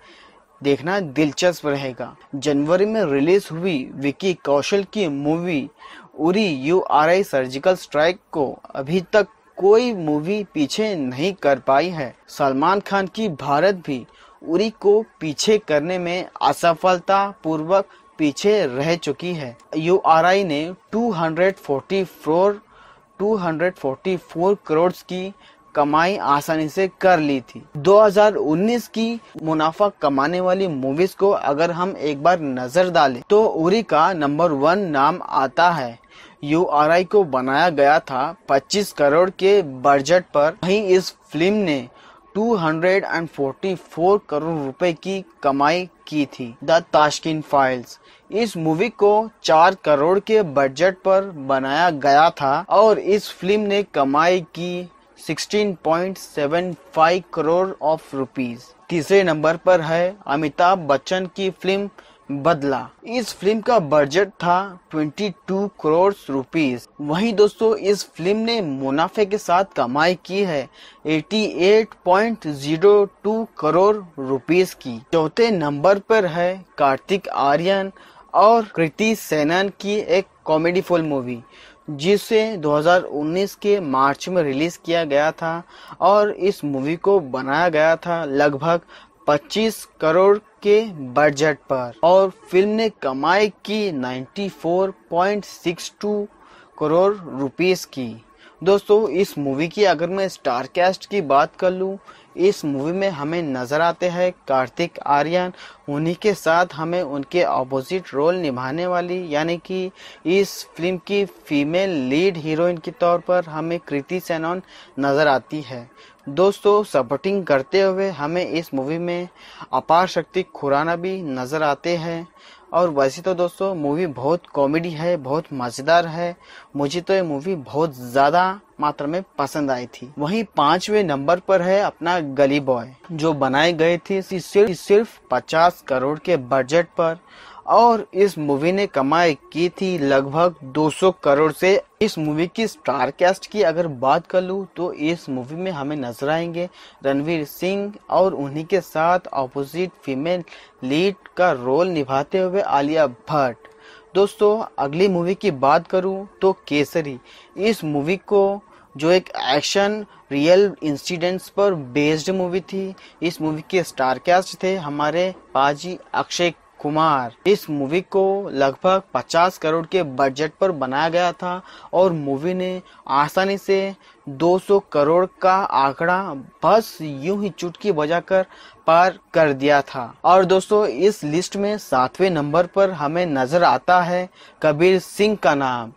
देखना दिलचस्प रहेगा जनवरी में रिलीज हुई विकी कौशल की movie Uri U R I surgical strike को अभी तक कोई मूवी पीछे नहीं कर पाई है सलमान खान की भारत भी उरी को पीछे करने में असफलता पूर्वक पीछे रह चुकी है यू आर आई ने two two hundred hundred forty four forty four crore की कमाई आसानी से कर ली थी 2019 की मुनाफा कमाने वाली मूवीज को अगर हम एक बार नजर डालें तो उरी का नंबर वन नाम आता है यू आर आई को बनाया गया था 25 करोड़ के बजट पर वहीं इस फिल्म ने 244 करोड़ रुपए की कमाई की थी द ताशकिन फाइल्स इस मूवी को चार करोड़ के बजट पर बनाया गया था और इस फिल्म ने कमाई की 16.75 करोड़ ऑफ रुपीज तीसरे नंबर पर है अमिताभ बच्चन की फिल्म बदला इस फिल्म का बजट था 22 करोड़ रुपीस वहीं दोस्तों इस फिल्म ने मुनाफे के साथ कमाई की है 88.02 करोड़ रुपीस की चौथे नंबर पर है कार्तिक आर्यन और कृति सेनन की एक कॉमेडी फुल मूवी जिसे 2019 के मार्च में रिलीज किया गया था और इस मूवी को बनाया गया था लगभग 25 करोड़ के बजट पर और फिल्म ने कमाई की 94.62 करोड़ रुपीस की दोस्तों इस मूवी की अगर मैं स्टार कास्ट की बात कर लूँ इस मूवी में हमें नज़र आते हैं कार्तिक आर्यन उन्हीं के साथ हमें उनके ऑपोजिट रोल निभाने वाली यानी कि इस फिल्म की फीमेल लीड हीरोइन के तौर पर हमें कृति सेनोन नज़र आती है दोस्तों सपोर्टिंग करते हुए हमें इस मूवी में अपार शक्ति खुराना भी नज़र आते हैं और वैसे तो दोस्तों मूवी बहुत कॉमेडी है बहुत मज़ेदार है मुझे तो ये मूवी बहुत ज़्यादा मात्रा में पसंद आई थी वहीं पांचवे नंबर पर है अपना गली बॉय जो बनाए गए थे सिर्फ सिर्फ 50 करोड़ के बजट पर और इस मूवी ने कमाई की थी लगभग 200 करोड़ से इस मूवी की स्टार कैस्ट की अगर बात कर लूँ तो इस मूवी में हमें नजर आएंगे रणवीर सिंह और उन्हीं के साथ ऑपोजिट फीमेल लीड का रोल निभाते हुए आलिया भट्ट दोस्तों अगली मूवी की बात करूं तो केसरी इस मूवी को जो एक एक्शन रियल इंसिडेंट्स पर बेस्ड मूवी थी इस मूवी के स्टार कैस्ट थे हमारे पाजी अक्षय कुमार इस मूवी को लगभग 50 करोड़ के बजट पर बनाया गया था और मूवी ने आसानी से 200 करोड़ का आंकड़ा बस यूं ही चुटकी बजाकर पार कर दिया था और दोस्तों इस लिस्ट में सातवें नंबर पर हमें नजर आता है कबीर सिंह का नाम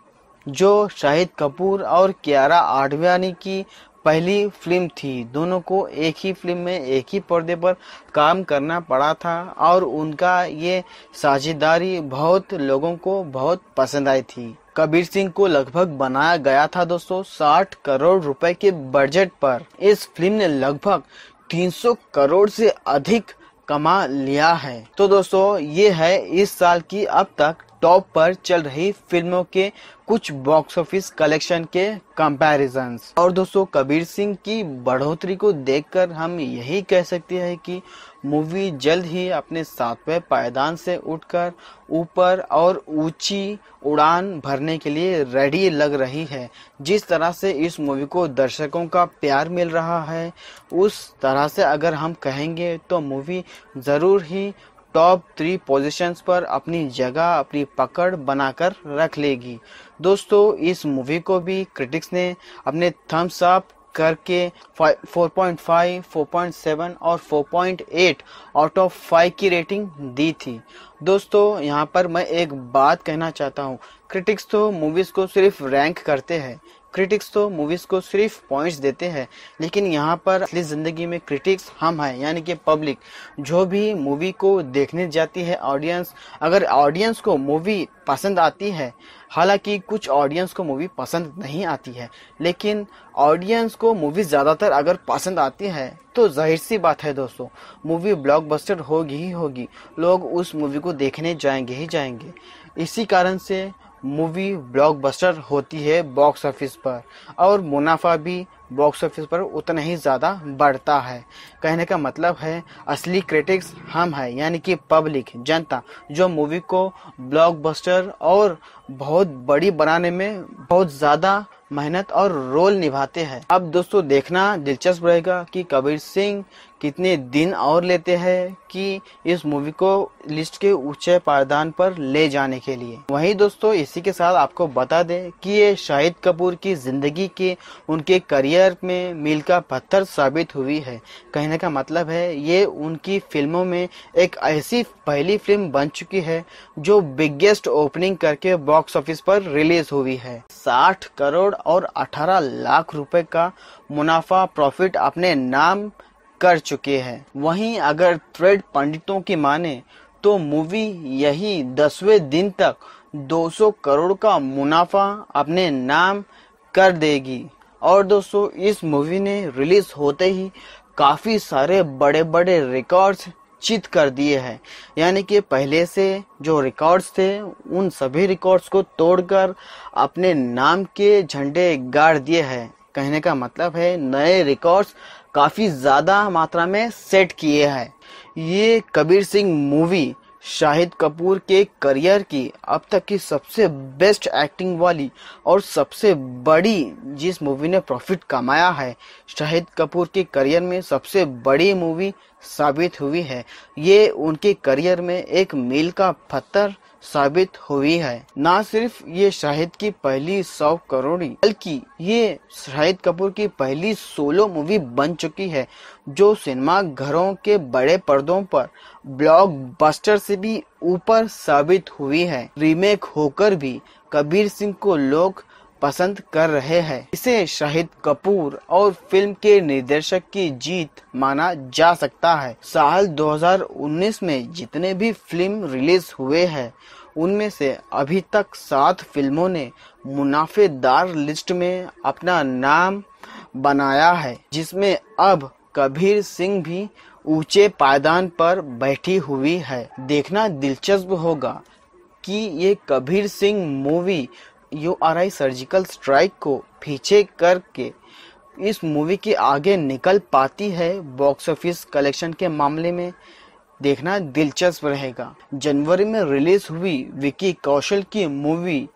जो शाहिद कपूर और कियारा आडवाणी की पहली फिल्म थी दोनों को एक ही फिल्म में एक ही पर्दे पर काम करना पड़ा था और उनका ये साझेदारी बहुत लोगों को बहुत पसंद आई थी कबीर सिंह को लगभग बनाया गया था दोस्तों 60 करोड़ रुपए के बजट पर इस फिल्म ने लगभग 300 करोड़ से अधिक कमा लिया है तो दोस्तों ये है इस साल की अब तक टॉप पर चल रही फिल्मों के कुछ बॉक्स ऑफिस कलेक्शन के कंपैरिजन और दोस्तों कबीर सिंह की बढ़ोतरी को देखकर हम यही कह सकते हैं कि मूवी जल्द ही अपने सातवें पायदान से उठकर ऊपर और ऊंची उड़ान भरने के लिए रेडी लग रही है जिस तरह से इस मूवी को दर्शकों का प्यार मिल रहा है उस तरह से अगर हम कहेंगे तो मूवी ज़रूर ही टॉप थ्री पोजीशंस पर अपनी जगह अपनी पकड़ बनाकर रख लेगी दोस्तों इस मूवी को भी क्रिटिक्स ने अपने थम्स अप करके 4.5, 4.7 और 4.8 आउट ऑफ 5 की रेटिंग दी थी दोस्तों यहाँ पर मैं एक बात कहना चाहता हूँ क्रिटिक्स तो मूवीज़ को सिर्फ रैंक करते हैं क्रिटिक्स तो मूवीज को सिर्फ पॉइंट्स देते हैं लेकिन यहाँ पर असली जिंदगी में क्रिटिक्स हम हैं यानी कि पब्लिक जो भी मूवी को देखने जाती है ऑडियंस अगर ऑडियंस को मूवी पसंद आती है हालांकि कुछ ऑडियंस को मूवी पसंद नहीं आती है लेकिन ऑडियंस को मूवी ज़्यादातर अगर पसंद आती है तो जाहिर सी बात है दोस्तों मूवी ब्लॉकबस्टर होगी ही होगी लोग उस मूवी को देखने जाएंगे ही जाएंगे इसी कारण से मूवी ब्लॉकबस्टर होती है बॉक्स ऑफिस पर और मुनाफा भी बॉक्स ऑफिस पर उतना ही ज़्यादा बढ़ता है कहने का मतलब है असली क्रिटिक्स हम है यानी कि पब्लिक जनता जो मूवी को ब्लॉकबस्टर और बहुत बड़ी बनाने में बहुत ज़्यादा मेहनत और रोल निभाते हैं अब दोस्तों देखना दिलचस्प रहेगा कि कबीर सिंह कितने दिन और लेते हैं कि इस मूवी को लिस्ट के ऊंचे पायदान पर ले जाने के लिए वहीं दोस्तों इसी के साथ आपको बता दें कि ये शाहिद कपूर की जिंदगी के उनके करियर में मील का पत्थर साबित हुई है कहने का मतलब है ये उनकी फिल्मों में एक ऐसी पहली फिल्म बन चुकी है जो बिगेस्ट ओपनिंग करके बॉक्स ऑफिस पर रिलीज हुई है साठ करोड़ और अठारह लाख रुपए का मुनाफा प्रॉफिट अपने नाम कर चुके हैं वहीं अगर थ्रेड पंडितों की माने तो मूवी यही दसवें दिन तक 200 करोड़ का मुनाफा अपने नाम कर देगी और दोस्तों इस मूवी ने रिलीज होते ही काफ़ी सारे बड़े बड़े रिकॉर्ड्स चित कर दिए हैं यानी कि पहले से जो रिकॉर्ड्स थे उन सभी रिकॉर्ड्स को तोड़कर अपने नाम के झंडे गाड़ दिए हैं कहने का मतलब है नए रिकॉर्ड्स काफ़ी ज़्यादा मात्रा में सेट किए हैं ये कबीर सिंह मूवी शाहिद कपूर के करियर की अब तक की सबसे बेस्ट एक्टिंग वाली और सबसे बड़ी जिस मूवी ने प्रॉफिट कमाया है शाहिद कपूर के करियर में सबसे बड़ी मूवी साबित हुई है ये उनके करियर में एक मील का पत्थर साबित हुई है न सिर्फ ये शाहिद की पहली सौ करोड़ी बल्कि ये शाहिद कपूर की पहली सोलो मूवी बन चुकी है जो सिनेमा घरों के बड़े पर्दों पर ब्लॉकबस्टर से भी ऊपर साबित हुई है रीमेक होकर भी कबीर सिंह को लोग पसंद कर रहे हैं इसे शाहिद कपूर और फिल्म के निर्देशक की जीत माना जा सकता है साल 2019 में जितने भी फिल्म रिलीज हुए हैं उनमें से अभी तक सात फिल्मों ने मुनाफेदार लिस्ट में अपना नाम बनाया है जिसमें अब कबीर सिंह भी ऊंचे पायदान पर बैठी हुई है देखना दिलचस्प होगा कि ये Kabir Singh movie U R I surgical strike को पीछे करके इस मूवी के आगे निकल पाती है बॉक्स ऑफिस कलेक्शन के मामले में देखना दिलचस्प रहेगा जनवरी में रिलीज हुई विकी कौशल की movie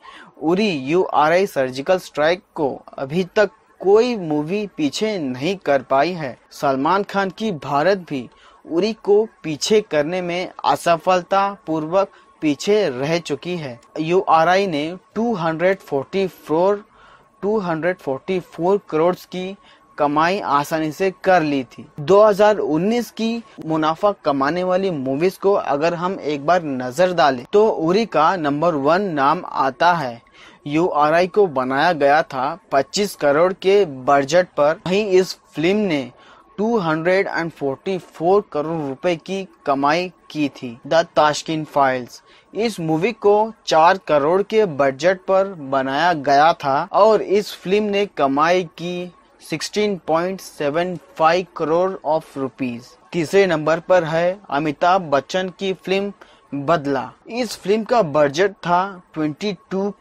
Uri U R I surgical strike को अभी तक कोई मूवी पीछे नहीं कर पाई है सलमान खान की भारत भी उरी को पीछे करने में असफलता पूर्वक पीछे रह चुकी है यू आर आई ने 244 244 करोड़ की कमाई आसानी से कर ली थी 2019 की मुनाफा कमाने वाली मूवीज को अगर हम एक बार नजर डालें तो उरी का नंबर वन नाम आता है यू आर आई को बनाया गया था 25 करोड़ के बजट पर वहीं इस फिल्म ने 244 करोड़ रुपए की कमाई की थी द ताशकिन फाइल्स इस मूवी को 4 करोड़ के बजट पर बनाया गया था और इस फिल्म ने कमाई की 16.75 करोड़ ऑफ रुपीस तीसरे नंबर पर है अमिताभ बच्चन की फिल्म बदला इस फिल्म का बजट था 22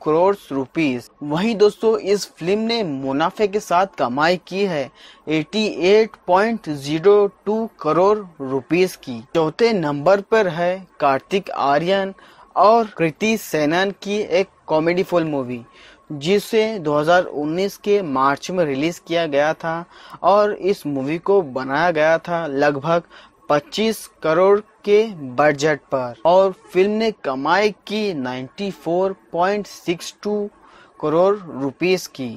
करोड़ रुपीस वहीं दोस्तों इस फिल्म ने मुनाफे के साथ कमाई की है 88.02 करोड़ रुपीस की चौथे नंबर पर है कार्तिक आर्यन और कृति सेनन की एक कॉमेडी फुल मूवी जिसे 2019 के मार्च में रिलीज किया गया था और इस मूवी को बनाया गया था लगभग 25 करोड़ के बजट पर और फिल्म ने कमाई की 94.62 करोड़ रुपीस की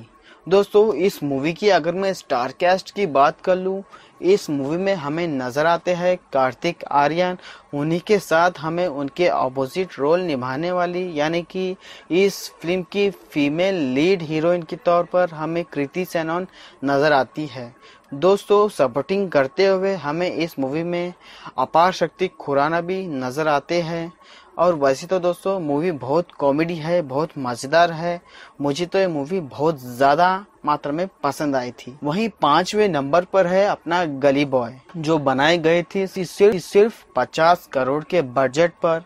दोस्तों इस मूवी की अगर मैं स्टार कास्ट की बात कर लूँ इस मूवी में हमें नज़र आते हैं कार्तिक आर्यन उन्हीं के साथ हमें उनके ऑपोजिट रोल निभाने वाली यानी कि इस फिल्म की फीमेल लीड हीरोइन के तौर पर हमें कृति सेनॉन नज़र आती है दोस्तों सपोर्टिंग करते हुए हमें इस मूवी में अपार शक्ति खुराना भी नज़र आते हैं और वैसे तो दोस्तों मूवी बहुत कॉमेडी है बहुत मज़ेदार है मुझे तो ये मूवी बहुत ज़्यादा मात्रा में पसंद आई थी वहीं पांचवें नंबर पर है अपना गली बॉय जो बनाए गए थे सिर्फ सिर्फ पचास करोड़ के बजट पर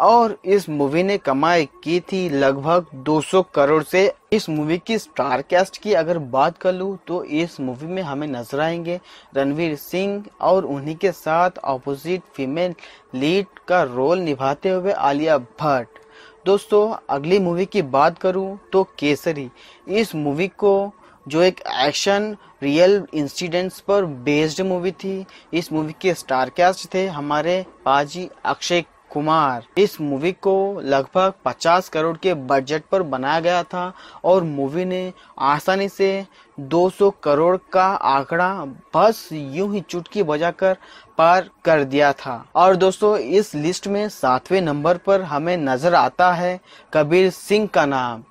और इस मूवी ने कमाई की थी लगभग 200 करोड़ से इस मूवी की स्टार कास्ट की अगर बात कर लूँ तो इस मूवी में हमें नजर आएंगे रणवीर सिंह और उन्हीं के साथ ऑपोजिट फीमेल लीड का रोल निभाते हुए आलिया भट्ट दोस्तों अगली मूवी की बात करूँ तो केसरी इस मूवी को जो एक एक्शन रियल इंसिडेंट्स पर बेस्ड मूवी थी इस मूवी के स्टार कास्ट थे हमारे पाजी अक्षय कुमार इस मूवी को लगभग 50 करोड़ के बजट पर बनाया गया था और मूवी ने आसानी से 200 करोड़ का आंकड़ा बस यूं ही चुटकी बजाकर पार कर दिया था और दोस्तों इस लिस्ट में सातवें नंबर पर हमें नजर आता है कबीर सिंह का नाम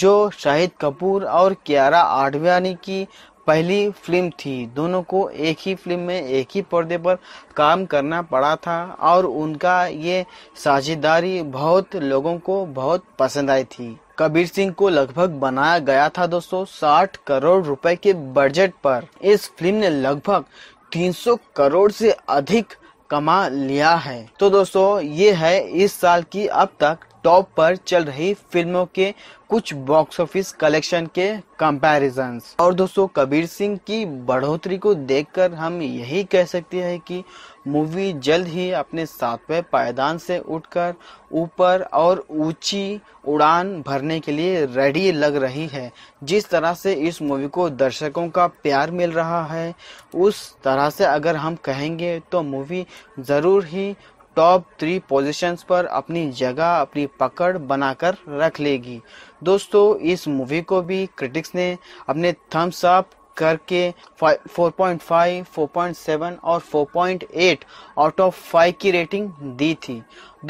जो शाहिद कपूर और कियारा आडवाणी की पहली फिल्म थी दोनों को एक ही फिल्म में एक ही पर्दे पर काम करना पड़ा था और उनका ये साझेदारी बहुत लोगों को बहुत पसंद आई थी कबीर सिंह को लगभग बनाया गया था दोस्तों 60 करोड़ रुपए के बजट पर इस फिल्म ने लगभग 300 करोड़ से अधिक कमा लिया है तो दोस्तों ये है इस साल की अब तक टॉप पर चल रही फिल्मों के कुछ बॉक्स ऑफिस कलेक्शन के कंपैरिजन और दोस्तों कबीर सिंह की बढ़ोतरी को देखकर हम यही कह सकते हैं कि मूवी जल्द ही अपने सातवें पायदान से उठकर ऊपर और ऊंची उड़ान भरने के लिए रेडी लग रही है जिस तरह से इस मूवी को दर्शकों का प्यार मिल रहा है उस तरह से अगर हम कहेंगे तो मूवी ज़रूर ही टॉप थ्री पोजीशंस पर अपनी जगह अपनी पकड़ बनाकर रख लेगी दोस्तों इस मूवी को भी क्रिटिक्स ने अपने थम्स अप करके 4.5, 4.7 और 4.8 आउट ऑफ 5 की रेटिंग दी थी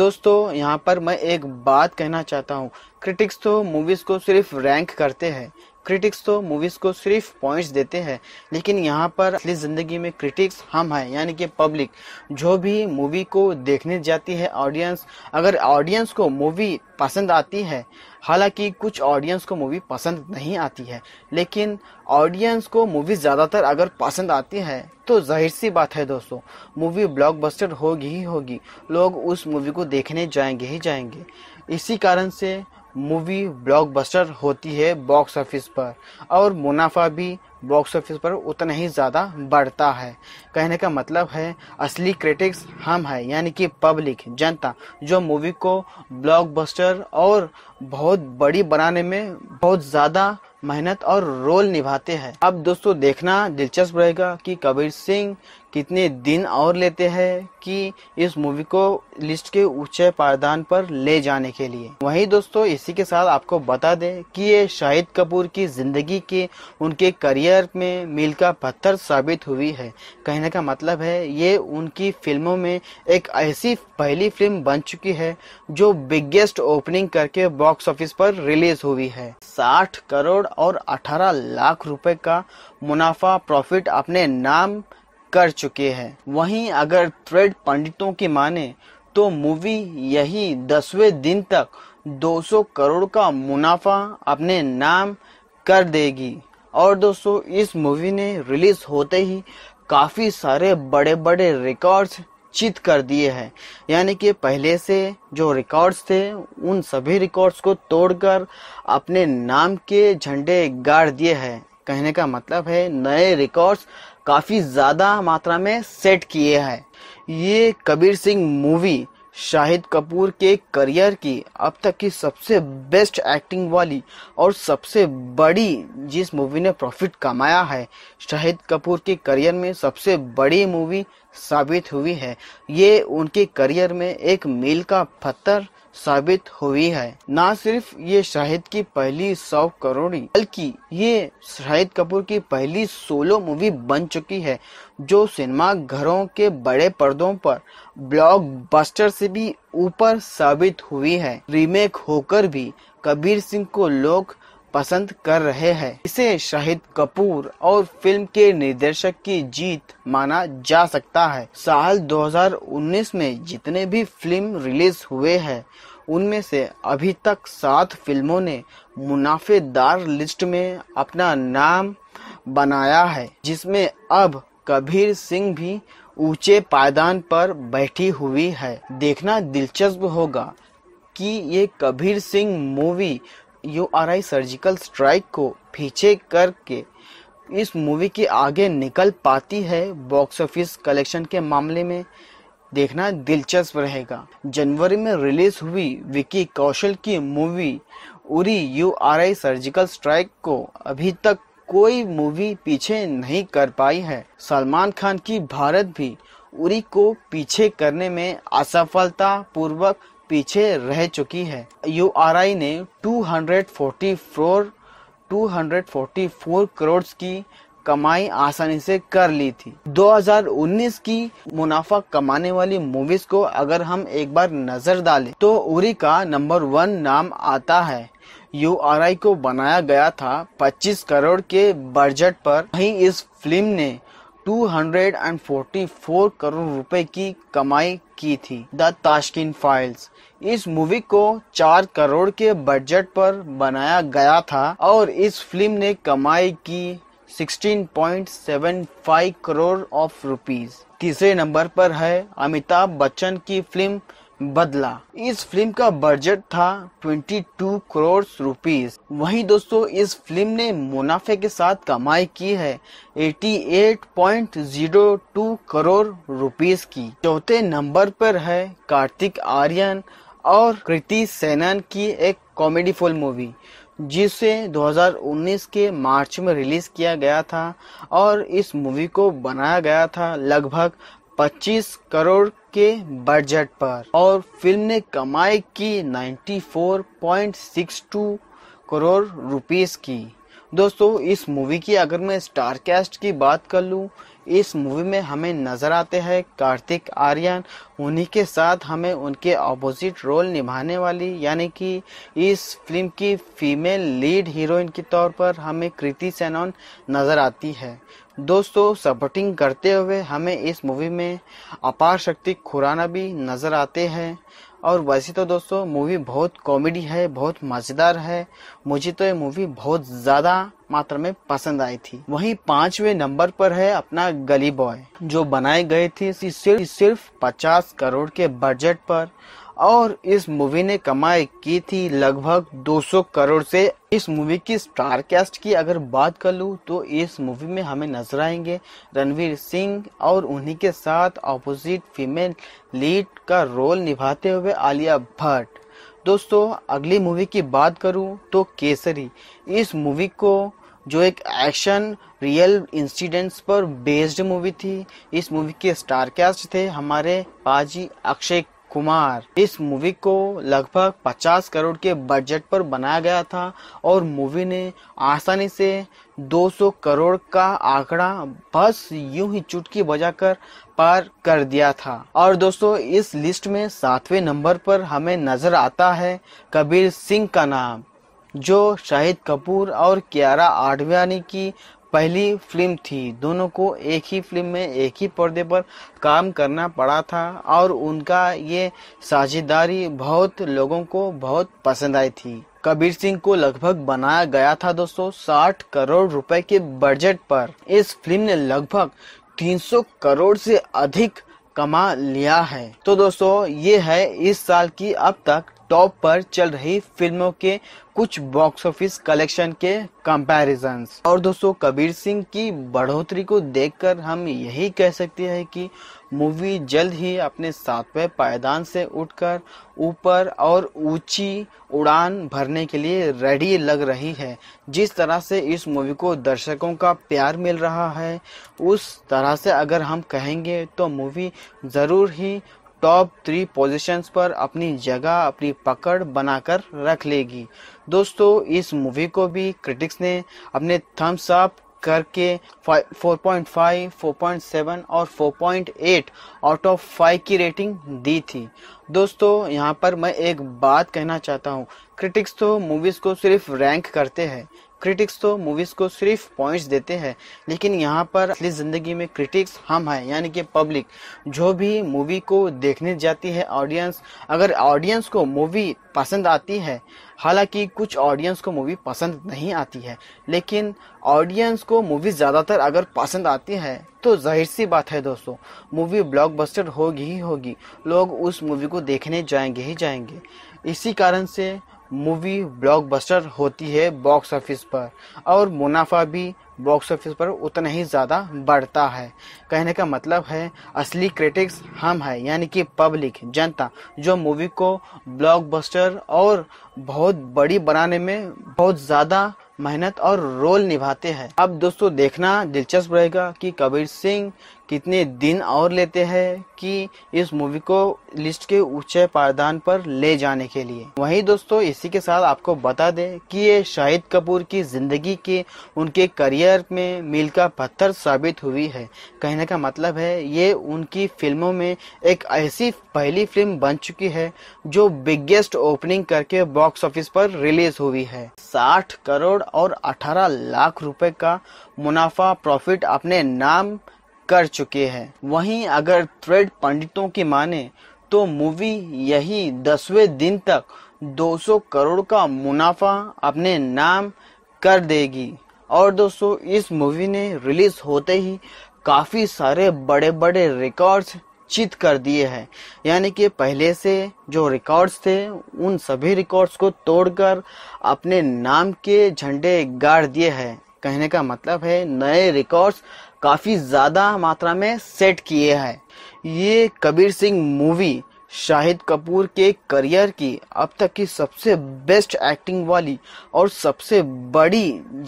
दोस्तों यहाँ पर मैं एक बात कहना चाहता हूँ क्रिटिक्स तो मूवीज़ को सिर्फ रैंक करते हैं क्रिटिक्स तो मूवीज को सिर्फ पॉइंट्स देते हैं लेकिन यहाँ पर असली जिंदगी में क्रिटिक्स हम हैं यानी कि पब्लिक जो भी मूवी को देखने जाती है ऑडियंस अगर ऑडियंस को मूवी पसंद आती है हालांकि कुछ ऑडियंस को मूवी पसंद नहीं आती है लेकिन ऑडियंस को मूवी ज़्यादातर अगर पसंद आती है तो जाहिर सी बात है दोस्तों मूवी ब्लॉकबस्टर होगी ही होगी लोग उस मूवी को देखने जाएंगे ही जाएंगे इसी कारण से मूवी ब्लॉकबस्टर होती है बॉक्स ऑफिस पर और मुनाफा भी बॉक्स ऑफिस पर उतना ही ज़्यादा बढ़ता है कहने का मतलब है असली क्रिटिक्स हम हैं यानी कि पब्लिक जनता जो मूवी को ब्लॉकबस्टर और बहुत बड़ी बनाने में बहुत ज़्यादा मेहनत और रोल निभाते हैं अब दोस्तों देखना दिलचस्प रहेगा कि कबीर सिंह कितने दिन और लेते हैं कि इस मूवी को लिस्ट के ऊंचे पायदान पर ले जाने के लिए वही दोस्तों इसी के साथ आपको बता दें कि ये शाहिद कपूर की जिंदगी के उनके करियर में मील का पत्थर साबित हुई है कहने का मतलब है ये उनकी फिल्मों में एक ऐसी पहली फिल्म बन चुकी है जो बिगेस्ट ओपनिंग करके बॉक्स ऑफिस पर रिलीज हुई है साठ करोड़ और अठारह लाख रुपए का मुनाफा प्रॉफिट अपने नाम कर चुके हैं वहीं अगर थ्रेड पंडितों की माने तो मूवी यही दसवें दिन तक 200 करोड़ का मुनाफा अपने नाम कर देगी और दोस्तों इस मूवी ने रिलीज होते ही काफ़ी सारे बड़े बड़े रिकॉर्ड्स चित कर दिए हैं यानी कि पहले से जो रिकॉर्ड्स थे उन सभी रिकॉर्ड्स को तोड़कर अपने नाम के झंडे गाड़ दिए हैं कहने का मतलब है नए रिकॉर्ड्स काफ़ी ज़्यादा मात्रा में सेट किए हैं ये कबीर सिंह मूवी शाहिद कपूर के करियर की अब तक की सबसे बेस्ट एक्टिंग वाली और सबसे बड़ी जिस मूवी ने प्रॉफिट कमाया है शाहिद कपूर के करियर में सबसे बड़ी मूवी साबित हुई है ये उनके करियर में एक मील का पत्थर साबित हुई है न सिर्फ ये शाहिद की पहली सौ करोड़ी बल्कि ये शाहिद कपूर की पहली सोलो मूवी बन चुकी है जो सिनेमा घरों के बड़े पर्दों पर ब्लॉकबस्टर से भी ऊपर साबित हुई है रीमेक होकर भी कबीर सिंह को लोग पसंद कर रहे हैं इसे शाहिद कपूर और फिल्म के निर्देशक की जीत माना जा सकता है साल 2019 में जितने भी फिल्म रिलीज हुए हैं उनमें से अभी तक सात फिल्मों ने मुनाफेदार लिस्ट में अपना नाम बनाया है जिसमें अब कबीर सिंह भी ऊंचे पायदान पर बैठी हुई है देखना दिलचस्प होगा कि ये Kabir Singh movie U R I surgical strike को पीछे करके इस मूवी के आगे निकल पाती है बॉक्स ऑफिस कलेक्शन के मामले में देखना दिलचस्प रहेगा जनवरी में रिलीज हुई विकी कौशल की movie Uri U R I surgical strike को अभी तक कोई मूवी पीछे नहीं कर पाई है सलमान खान की भारत भी उरी को पीछे करने में असफलता पूर्वक पीछे रह चुकी है यू आर आई ने two two hundred hundred forty four forty four crore की कमाई आसानी से कर ली थी 2019 की मुनाफा कमाने वाली मूवीज को अगर हम एक बार नजर डालें तो उरी का नंबर वन नाम आता है यू आर आई को बनाया गया था 25 करोड़ के बजट पर वहीं इस फिल्म ने 244 करोड़ रुपए की कमाई की थी द ताशकिन फाइल्स इस मूवी को 4 करोड़ के बजट पर बनाया गया था और इस फिल्म ने कमाई की 16.75 करोड़ ऑफ रुपीज तीसरे नंबर पर है अमिताभ बच्चन की फिल्म बदला इस फिल्म का बजट था 22 करोड़ रुपीस वहीं दोस्तों इस फिल्म ने मुनाफे के साथ कमाई की है 88.02 करोड़ रुपीस की चौथे नंबर पर है कार्तिक आर्यन और कृति सेनन की एक कॉमेडी फुल मूवी जिसे 2019 के मार्च में रिलीज किया गया था और इस मूवी को बनाया गया था लगभग 25 करोड़ के बजट पर और फिल्म ने कमाई की 94.62 करोड़ रुपीस की दोस्तों इस मूवी की अगर मैं स्टार कास्ट की बात कर लूँ इस मूवी में हमें नजर आते हैं कार्तिक आर्यन उन्हीं के साथ हमें उनके ऑपोजिट रोल निभाने वाली यानी कि इस फिल्म की फीमेल लीड हीरोइन के तौर पर हमें कृति सेनोन नजर आती है दोस्तों सपोर्टिंग करते हुए हमें इस मूवी में अपार शक्ति खुराना भी नज़र आते हैं और वैसे तो दोस्तों मूवी बहुत कॉमेडी है बहुत मज़ेदार है मुझे तो ये मूवी बहुत ज़्यादा मात्रा में पसंद आई थी वहीं पांचवे नंबर पर है अपना गली बॉय जो बनाए गए थे सिर्फ सिर्फ 50 करोड़ के बजट पर और इस मूवी ने कमाई की थी लगभग 200 करोड़ से इस मूवी की स्टार कैस्ट की अगर बात कर लूँ तो इस मूवी में हमें नजर आएंगे रणवीर सिंह और उन्हीं के साथ ऑपोजिट फीमेल लीड का रोल निभाते हुए आलिया भट्ट दोस्तों अगली मूवी की बात करूं तो केसरी इस मूवी को जो एक एक्शन रियल इंसिडेंट्स पर बेस्ड मूवी थी इस मूवी के स्टार कैस्ट थे हमारे पाजी अक्षय कुमार इस मूवी को लगभग 50 करोड़ के बजट पर बनाया गया था और मूवी ने आसानी से 200 करोड़ का आंकड़ा बस यूं ही चुटकी बजाकर पार कर दिया था और दोस्तों इस लिस्ट में सातवें नंबर पर हमें नजर आता है कबीर सिंह का नाम जो शाहिद कपूर और कियारा आडवाणी की पहली फिल्म थी दोनों को एक ही फिल्म में एक ही पर्दे पर काम करना पड़ा था और उनका ये साझेदारी बहुत लोगों को बहुत पसंद आई थी कबीर सिंह को लगभग बनाया गया था दोस्तों 60 करोड़ रुपए के बजट पर इस फिल्म ने लगभग 300 करोड़ से अधिक कमा लिया है तो दोस्तों ये है इस साल की अब तक टॉप पर चल रही फिल्मों के कुछ बॉक्स ऑफिस कलेक्शन के कंपैरिजन और दोस्तों कबीर सिंह की बढ़ोतरी को देखकर हम यही कह सकते हैं कि मूवी जल्द ही अपने सातवें पायदान से उठकर ऊपर और ऊंची उड़ान भरने के लिए रेडी लग रही है जिस तरह से इस मूवी को दर्शकों का प्यार मिल रहा है उस तरह से अगर हम कहेंगे तो मूवी ज़रूर ही टॉप थ्री पोजीशंस पर अपनी जगह अपनी पकड़ बनाकर रख लेगी दोस्तों इस मूवी को भी क्रिटिक्स ने अपने थम्स अप करके 4.5, 4.7 और 4.8 आउट ऑफ 5 की रेटिंग दी थी दोस्तों यहाँ पर मैं एक बात कहना चाहता हूँ क्रिटिक्स तो मूवीज़ को सिर्फ रैंक करते हैं क्रिटिक्स तो मूवीज को सिर्फ पॉइंट्स देते हैं लेकिन यहाँ पर असली जिंदगी में क्रिटिक्स हम हैं यानी कि पब्लिक जो भी मूवी को देखने जाती है ऑडियंस अगर ऑडियंस को मूवी पसंद आती है हालांकि कुछ ऑडियंस को मूवी पसंद नहीं आती है लेकिन ऑडियंस को मूवी ज़्यादातर अगर पसंद आती है तो जाहिर सी बात है दोस्तों मूवी ब्लॉकबस्टर होगी ही होगी लोग उस मूवी को देखने जाएंगे ही जाएंगे इसी कारण से मूवी ब्लॉकबस्टर होती है बॉक्स ऑफिस पर और मुनाफा भी बॉक्स ऑफिस पर उतना ही ज़्यादा बढ़ता है कहने का मतलब है असली क्रिटिक्स हम हैं यानी कि पब्लिक जनता जो मूवी को ब्लॉकबस्टर और बहुत बड़ी बनाने में बहुत ज़्यादा मेहनत और रोल निभाते हैं अब दोस्तों देखना दिलचस्प रहेगा कि कबीर सिंह कितने दिन और लेते हैं कि इस मूवी को लिस्ट के ऊंचे पायदान पर ले जाने के लिए वहीं दोस्तों इसी के साथ आपको बता दें कि ये शाहिद कपूर की जिंदगी के उनके करियर में मील का पत्थर साबित हुई है कहने का मतलब है ये उनकी फिल्मों में एक ऐसी पहली फिल्म बन चुकी है जो बिगेस्ट ओपनिंग करके बॉक्स ऑफिस पर रिलीज हुई है साठ करोड़ और अठारह लाख रुपए का मुनाफा प्रॉफिट अपने नाम कर चुके हैं वहीं अगर थ्रेड पंडितों की माने तो मूवी यही दसवें दिन तक 200 करोड़ का मुनाफा अपने नाम कर देगी और दोस्तों इस मूवी ने रिलीज होते ही काफ़ी सारे बड़े बड़े रिकॉर्ड्स चित कर दिए हैं यानी कि पहले से जो रिकॉर्ड्स थे उन सभी रिकॉर्ड्स को तोड़कर अपने नाम के झंडे गाड़ दिए हैं कहने का मतलब है नए रिकॉर्ड्स काफ़ी ज़्यादा मात्रा में सेट किए हैं ये कबीर सिंह मूवी शाहिद कपूर के करियर की अब तक की सबसे बेस्ट एक्टिंग वाली और सबसे बड़ी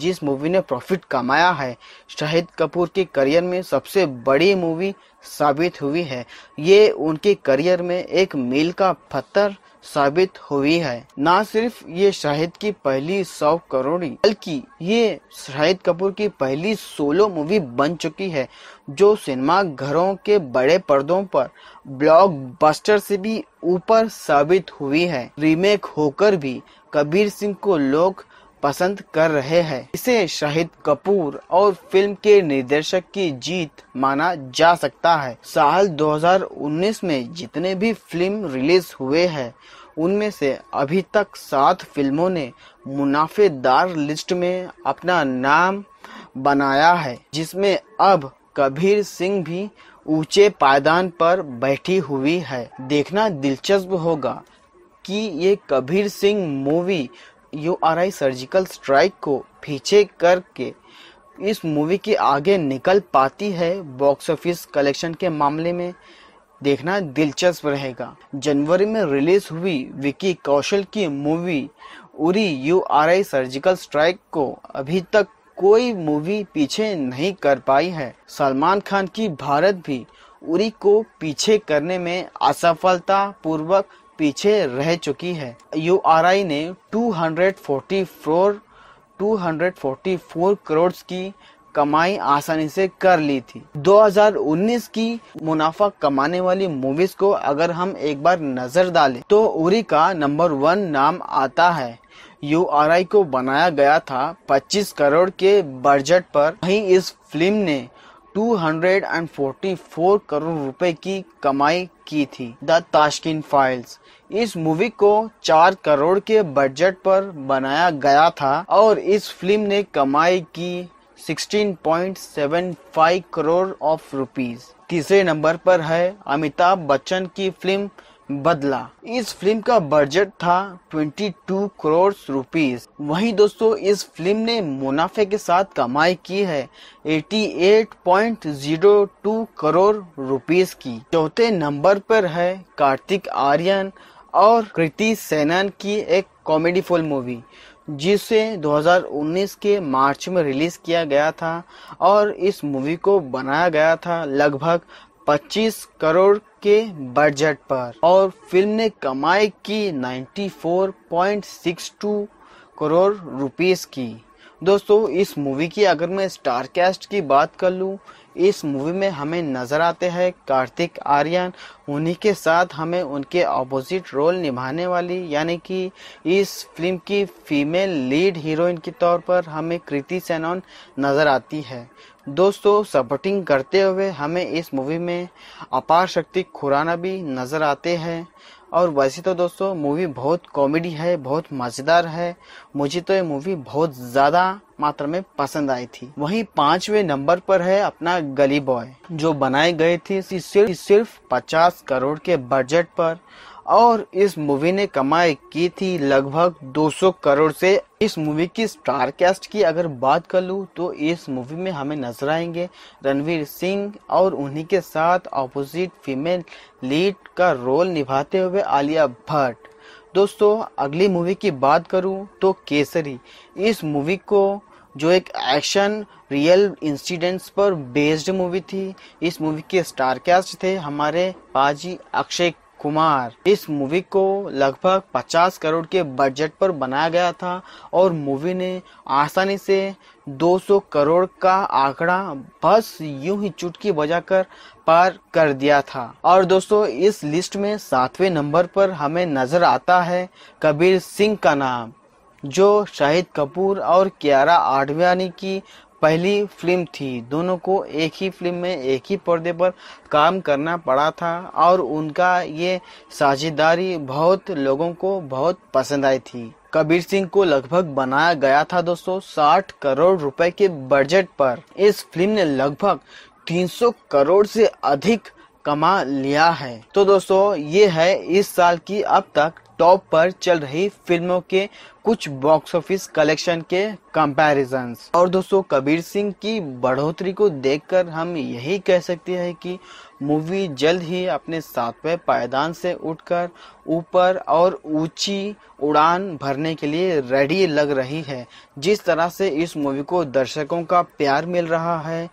जिस मूवी ने प्रॉफिट कमाया है शाहिद कपूर के करियर में सबसे बड़ी मूवी साबित हुई है ये उनके करियर में एक मील का पत्थर साबित हुई है न सिर्फ ये शाहिद की पहली सौ करोड़ी बल्कि ये शाहिद कपूर की पहली सोलो मूवी बन चुकी है जो सिनेमा घरों के बड़े पर्दों पर ब्लॉकबस्टर से भी ऊपर साबित हुई है रीमेक होकर भी कबीर सिंह को लोग पसंद कर रहे हैं इसे शाहिद कपूर और फिल्म के निर्देशक की जीत माना जा सकता है साल 2019 में जितने भी फिल्म रिलीज हुए हैं उनमें से अभी तक सात फिल्मों ने मुनाफेदार लिस्ट में अपना नाम बनाया है जिसमें अब कबीर सिंह भी ऊंचे पायदान पर बैठी हुई है देखना दिलचस्प होगा कि ये Kabir Singh movie URI surgical strike को पीछे करके इस मूवी के आगे निकल पाती है बॉक्स ऑफिस कलेक्शन के मामले में देखना दिलचस्प रहेगा जनवरी में रिलीज हुई विकी कौशल की movie Uri U R I surgical strike को अभी तक कोई मूवी पीछे नहीं कर पाई है सलमान खान की भारत भी उरी को पीछे करने में असफलता पूर्वक पीछे रह चुकी है यू आर आई ने two two hundred hundred forty four forty four crore की कमाई आसानी से कर ली थी 2019 की मुनाफा कमाने वाली मूवीज को अगर हम एक बार नजर डालें तो उरी का नंबर वन नाम आता है यू आर आई को बनाया गया था 25 करोड़ के बजट पर वहीं इस फिल्म ने 244 करोड़ रुपए की कमाई की थी द ताशकिन फाइल्स इस मूवी को 4 करोड़ के बजट पर बनाया गया था और इस फिल्म ने कमाई की 16.75 करोड़ ऑफ रुपीस तीसरे नंबर पर है अमिताभ बच्चन की फिल्म बदला इस फिल्म का बजट था 22 करोड़ रुपीस वहीं दोस्तों इस फिल्म ने मुनाफे के साथ कमाई की है 88.02 करोड़ रुपीस की चौथे नंबर पर है कार्तिक आर्यन और कृति सेनन की एक कॉमेडी फुल मूवी जिसे 2019 के मार्च में रिलीज किया गया था और इस मूवी को बनाया गया था लगभग 25 करोड़ के बजट पर और फिल्म ने कमाई की 94.62 करोड़ रुपीस की दोस्तों इस मूवी की अगर मैं स्टार कास्ट की बात कर लूँ इस मूवी में हमें नज़र आते हैं कार्तिक आर्यन उन्हीं के साथ हमें उनके अपोजिट रोल निभाने वाली यानी कि इस फिल्म की फीमेल लीड हीरोइन के तौर पर हमें कृति सेनॉन नज़र आती है दोस्तों सपोर्टिंग करते हुए हमें इस मूवी में अपार शक्ति खुराना भी नज़र आते हैं और वैसे तो दोस्तों मूवी बहुत कॉमेडी है बहुत मज़ेदार है मुझे तो ये मूवी बहुत ज़्यादा मात्रा में पसंद आई थी वहीं पांचवें नंबर पर है अपना गली बॉय जो बनाए गए थे सिर्फ सिर्फ पचास करोड़ के बजट पर और इस मूवी ने कमाई की थी लगभग 200 करोड़ से इस मूवी की स्टार कैस्ट की अगर बात कर लूँ तो इस मूवी में हमें नजर आएंगे रणवीर सिंह और उन्हीं के साथ ऑपोजिट फीमेल लीड का रोल निभाते हुए आलिया भट्ट दोस्तों अगली मूवी की बात करूं तो केसरी इस मूवी को जो एक एक्शन रियल इंसिडेंट्स पर बेस्ड मूवी थी इस मूवी के स्टार कैस्ट थे हमारे पाजी अक्षय कुमार इस मूवी को लगभग 50 करोड़ के बजट पर बनाया गया था और मूवी ने आसानी से 200 करोड़ का आंकड़ा बस यूं ही चुटकी बजाकर पार कर दिया था और दोस्तों इस लिस्ट में सातवें नंबर पर हमें नजर आता है कबीर सिंह का नाम जो शाहिद कपूर और कियारा आडवाणी की पहली फिल्म थी दोनों को एक ही फिल्म में एक ही पर्दे पर काम करना पड़ा था और उनका ये साझेदारी बहुत लोगों को बहुत पसंद आई थी कबीर सिंह को लगभग बनाया गया था दोस्तों 60 करोड़ रुपए के बजट पर इस फिल्म ने लगभग 300 करोड़ से अधिक कमा लिया है तो दोस्तों ये है इस साल की अब तक टॉप पर चल रही फिल्मों के कुछ बॉक्स ऑफिस कलेक्शन के कंपैरिजन और दोस्तों कबीर सिंह की बढ़ोतरी को देखकर हम यही कह सकते हैं कि मूवी जल्द ही अपने सातवें पायदान से उठकर ऊपर और ऊंची उड़ान भरने के लिए रेडी लग रही है जिस तरह से इस मूवी को दर्शकों का प्यार मिल रहा है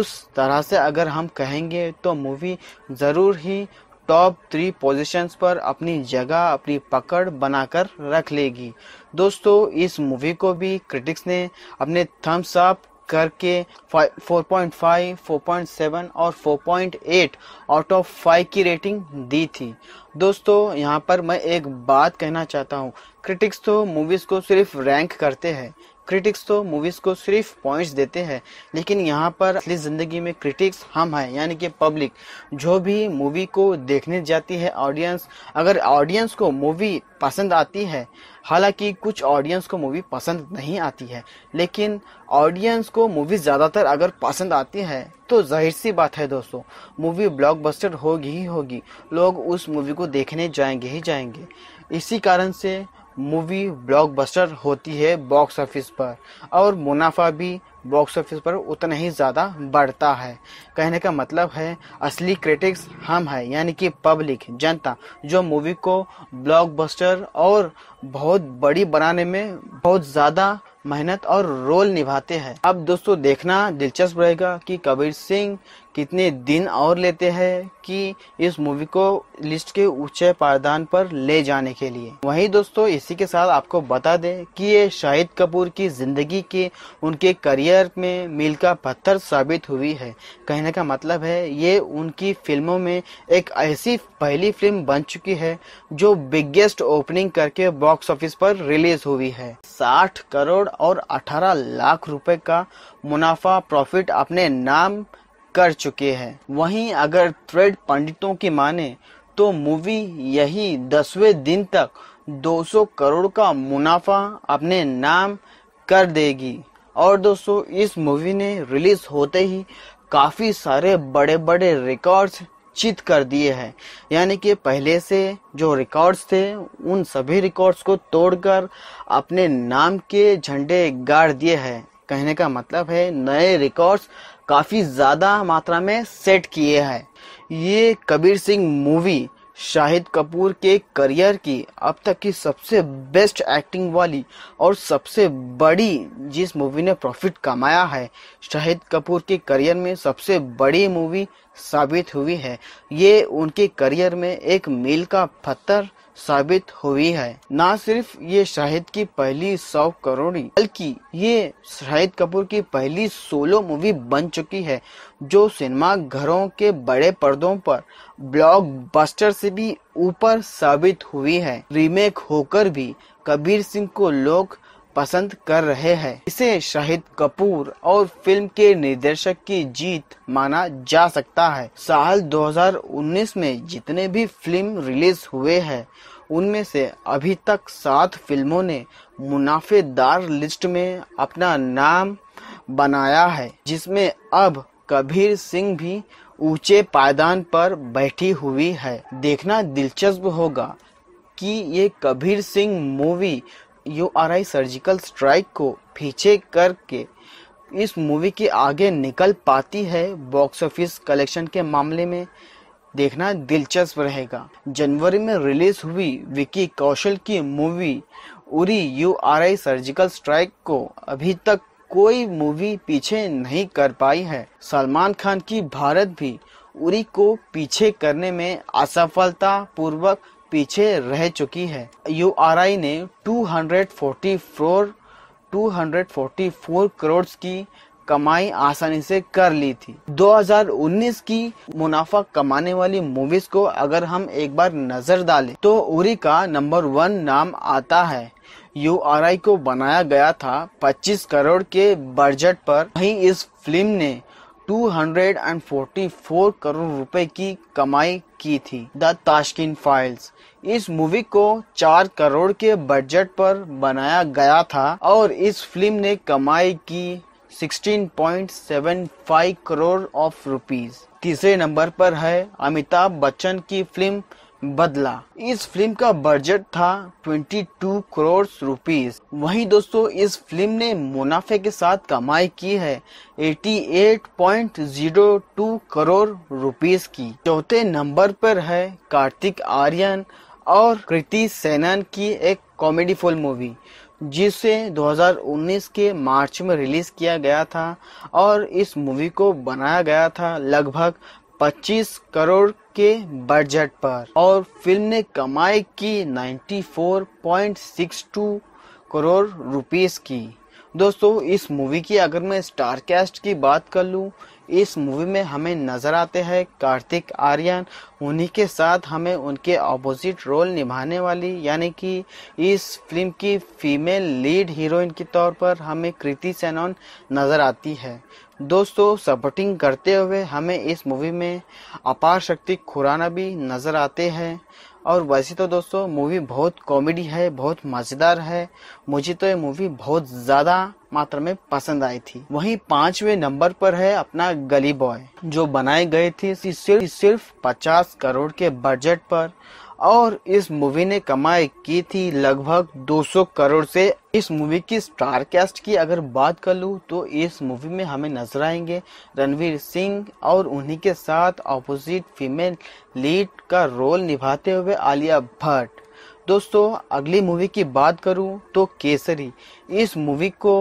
उस तरह से अगर हम कहेंगे तो मूवी ज़रूर ही टॉप थ्री पोजीशंस पर अपनी जगह अपनी पकड़ बनाकर रख लेगी दोस्तों इस मूवी को भी क्रिटिक्स ने अपने थम्स अप करके 4.5, 4.7 और 4.8 आउट ऑफ 5 की रेटिंग दी थी दोस्तों यहाँ पर मैं एक बात कहना चाहता हूँ क्रिटिक्स तो मूवीज़ को सिर्फ रैंक करते हैं क्रिटिक्स तो मूवीज को सिर्फ पॉइंट्स देते हैं लेकिन यहाँ पर असली जिंदगी में क्रिटिक्स हम हैं यानी कि पब्लिक जो भी मूवी को देखने जाती है ऑडियंस अगर ऑडियंस को मूवी पसंद आती है हालांकि कुछ ऑडियंस को मूवी पसंद नहीं आती है लेकिन ऑडियंस को मूवी ज़्यादातर अगर पसंद आती है तो जाहिर सी बात है दोस्तों मूवी ब्लॉकबस्टर होगी ही होगी लोग उस मूवी को देखने जाएंगे ही जाएंगे इसी कारण से मूवी ब्लॉकबस्टर होती है बॉक्स ऑफिस पर और मुनाफा भी बॉक्स ऑफिस पर उतना ही ज़्यादा बढ़ता है कहने का मतलब है असली क्रिटिक्स हम है यानी कि पब्लिक जनता जो मूवी को ब्लॉकबस्टर और बहुत बड़ी बनाने में बहुत ज़्यादा मेहनत और रोल निभाते हैं अब दोस्तों देखना दिलचस्प रहेगा कि कबीर सिंह कितने दिन और लेते हैं कि इस मूवी को लिस्ट के ऊंचे पायदान पर ले जाने के लिए वहीं दोस्तों इसी के साथ आपको बता दें कि ये शाहिद कपूर की जिंदगी के उनके करियर में मील का पत्थर साबित हुई है कहने का मतलब है ये उनकी फिल्मों में एक ऐसी पहली फिल्म बन चुकी है जो बिगेस्ट ओपनिंग करके बॉक्स ऑफिस पर रिलीज हुई है साठ करोड़ और अठारह लाख रुपए का मुनाफा प्रॉफिट अपने नाम कर चुके हैं वहीं अगर थ्रेड पंडितों की माने तो मूवी यही दसवें दिन तक 200 करोड़ का मुनाफा अपने नाम कर देगी और दोस्तों इस मूवी ने रिलीज होते ही काफ़ी सारे बड़े बड़े रिकॉर्ड्स चित कर दिए हैं यानी कि पहले से जो रिकॉर्ड्स थे उन सभी रिकॉर्ड्स को तोड़कर अपने नाम के झंडे गाड़ दिए हैं कहने का मतलब है नए रिकॉर्ड्स काफ़ी ज़्यादा मात्रा में सेट किए हैं ये कबीर सिंह मूवी शाहिद कपूर के करियर की अब तक की सबसे बेस्ट एक्टिंग वाली और सबसे बड़ी जिस मूवी ने प्रॉफिट कमाया है शाहिद कपूर के करियर में सबसे बड़ी मूवी साबित हुई है ये उनके करियर में एक मील का पत्थर साबित हुई है न सिर्फ ये शाहिद की पहली सौ करोड़ी बल्कि ये शाहिद कपूर की पहली सोलो मूवी बन चुकी है जो सिनेमा घरों के बड़े पर्दों पर ब्लॉकबस्टर से भी ऊपर साबित हुई है रीमेक होकर भी कबीर सिंह को लोग पसंद कर रहे हैं इसे शाहिद कपूर और फिल्म के निर्देशक की जीत माना जा सकता है साल 2019 में जितने भी फिल्म रिलीज हुए हैं उनमें से अभी तक सात फिल्मों ने मुनाफेदार लिस्ट में अपना नाम बनाया है जिसमें अब कबीर सिंह भी ऊंचे पायदान पर बैठी हुई है देखना दिलचस्प होगा कि ये Kabir Singh movie U R I surgical strike को पीछे करके इस मूवी के आगे निकल पाती है बॉक्स ऑफिस कलेक्शन के मामले में देखना दिलचस्प रहेगा जनवरी में रिलीज हुई विकी कौशल की movie Uri U R I surgical strike को अभी तक कोई मूवी पीछे नहीं कर पाई है सलमान खान की भारत भी उरी को पीछे करने में असफलता पूर्वक पीछे रह चुकी है यू आर आई ने two two hundred hundred forty four forty four crore की कमाई आसानी से कर ली थी 2019 की मुनाफा कमाने वाली मूवीज को अगर हम एक बार नजर डालें तो उरी का नंबर वन नाम आता है यू को बनाया गया था 25 करोड़ के बजट पर वहीं इस फिल्म ने 244 करोड़ रुपए की कमाई की थी द ताशकिन फाइल्स इस मूवी को 4 करोड़ के बजट पर बनाया गया था और इस फिल्म ने कमाई की 16.75 करोड़ ऑफ रुपीस तीसरे नंबर पर है अमिताभ बच्चन की फिल्म बदला इस फिल्म का बजट था 22 करोड़ रुपीस वहीं दोस्तों इस फिल्म ने मुनाफे के साथ कमाई की है 88.02 करोड़ रुपीस की चौथे नंबर पर है कार्तिक आर्यन और कृति सेनन की एक कॉमेडी फुल मूवी जिसे 2019 के मार्च में रिलीज किया गया था और इस मूवी को बनाया गया था लगभग 25 करोड़ के बजट पर और फिल्म ने कमाई की 94.62 करोड़ रुपीस की दोस्तों इस मूवी की अगर मैं स्टार कास्ट की बात कर लूँ इस मूवी में हमें नजर आते हैं कार्तिक आर्यन उन्हीं के साथ हमें उनके ऑपोजिट रोल निभाने वाली यानी कि इस फिल्म की फीमेल लीड हीरोइन के तौर पर हमें कृति सेनन नजर आती है दोस्तों सपोर्टिंग करते हुए हमें इस मूवी में अपार शक्ति खुराना भी नजर आते हैं और वैसे तो दोस्तों मूवी बहुत कॉमेडी है बहुत मज़ेदार है मुझे तो ये मूवी बहुत ज़्यादा मात्रा में पसंद आई थी वही पांचवे नंबर पर है अपना गली बॉय जो बनाए गए थे सिर्फ सिर्फ करोड़ के बजट पर और इस मूवी ने कमाई की थी लगभग 200 करोड़ से इस मूवी की स्टार कैस्ट की अगर बात कर लूँ तो इस मूवी में हमें नजर आएंगे रणवीर सिंह और उन्हीं के साथ ऑपोजिट फीमेल लीड का रोल निभाते हुए आलिया भट्ट दोस्तों अगली मूवी की बात करूं तो केसरी इस मूवी को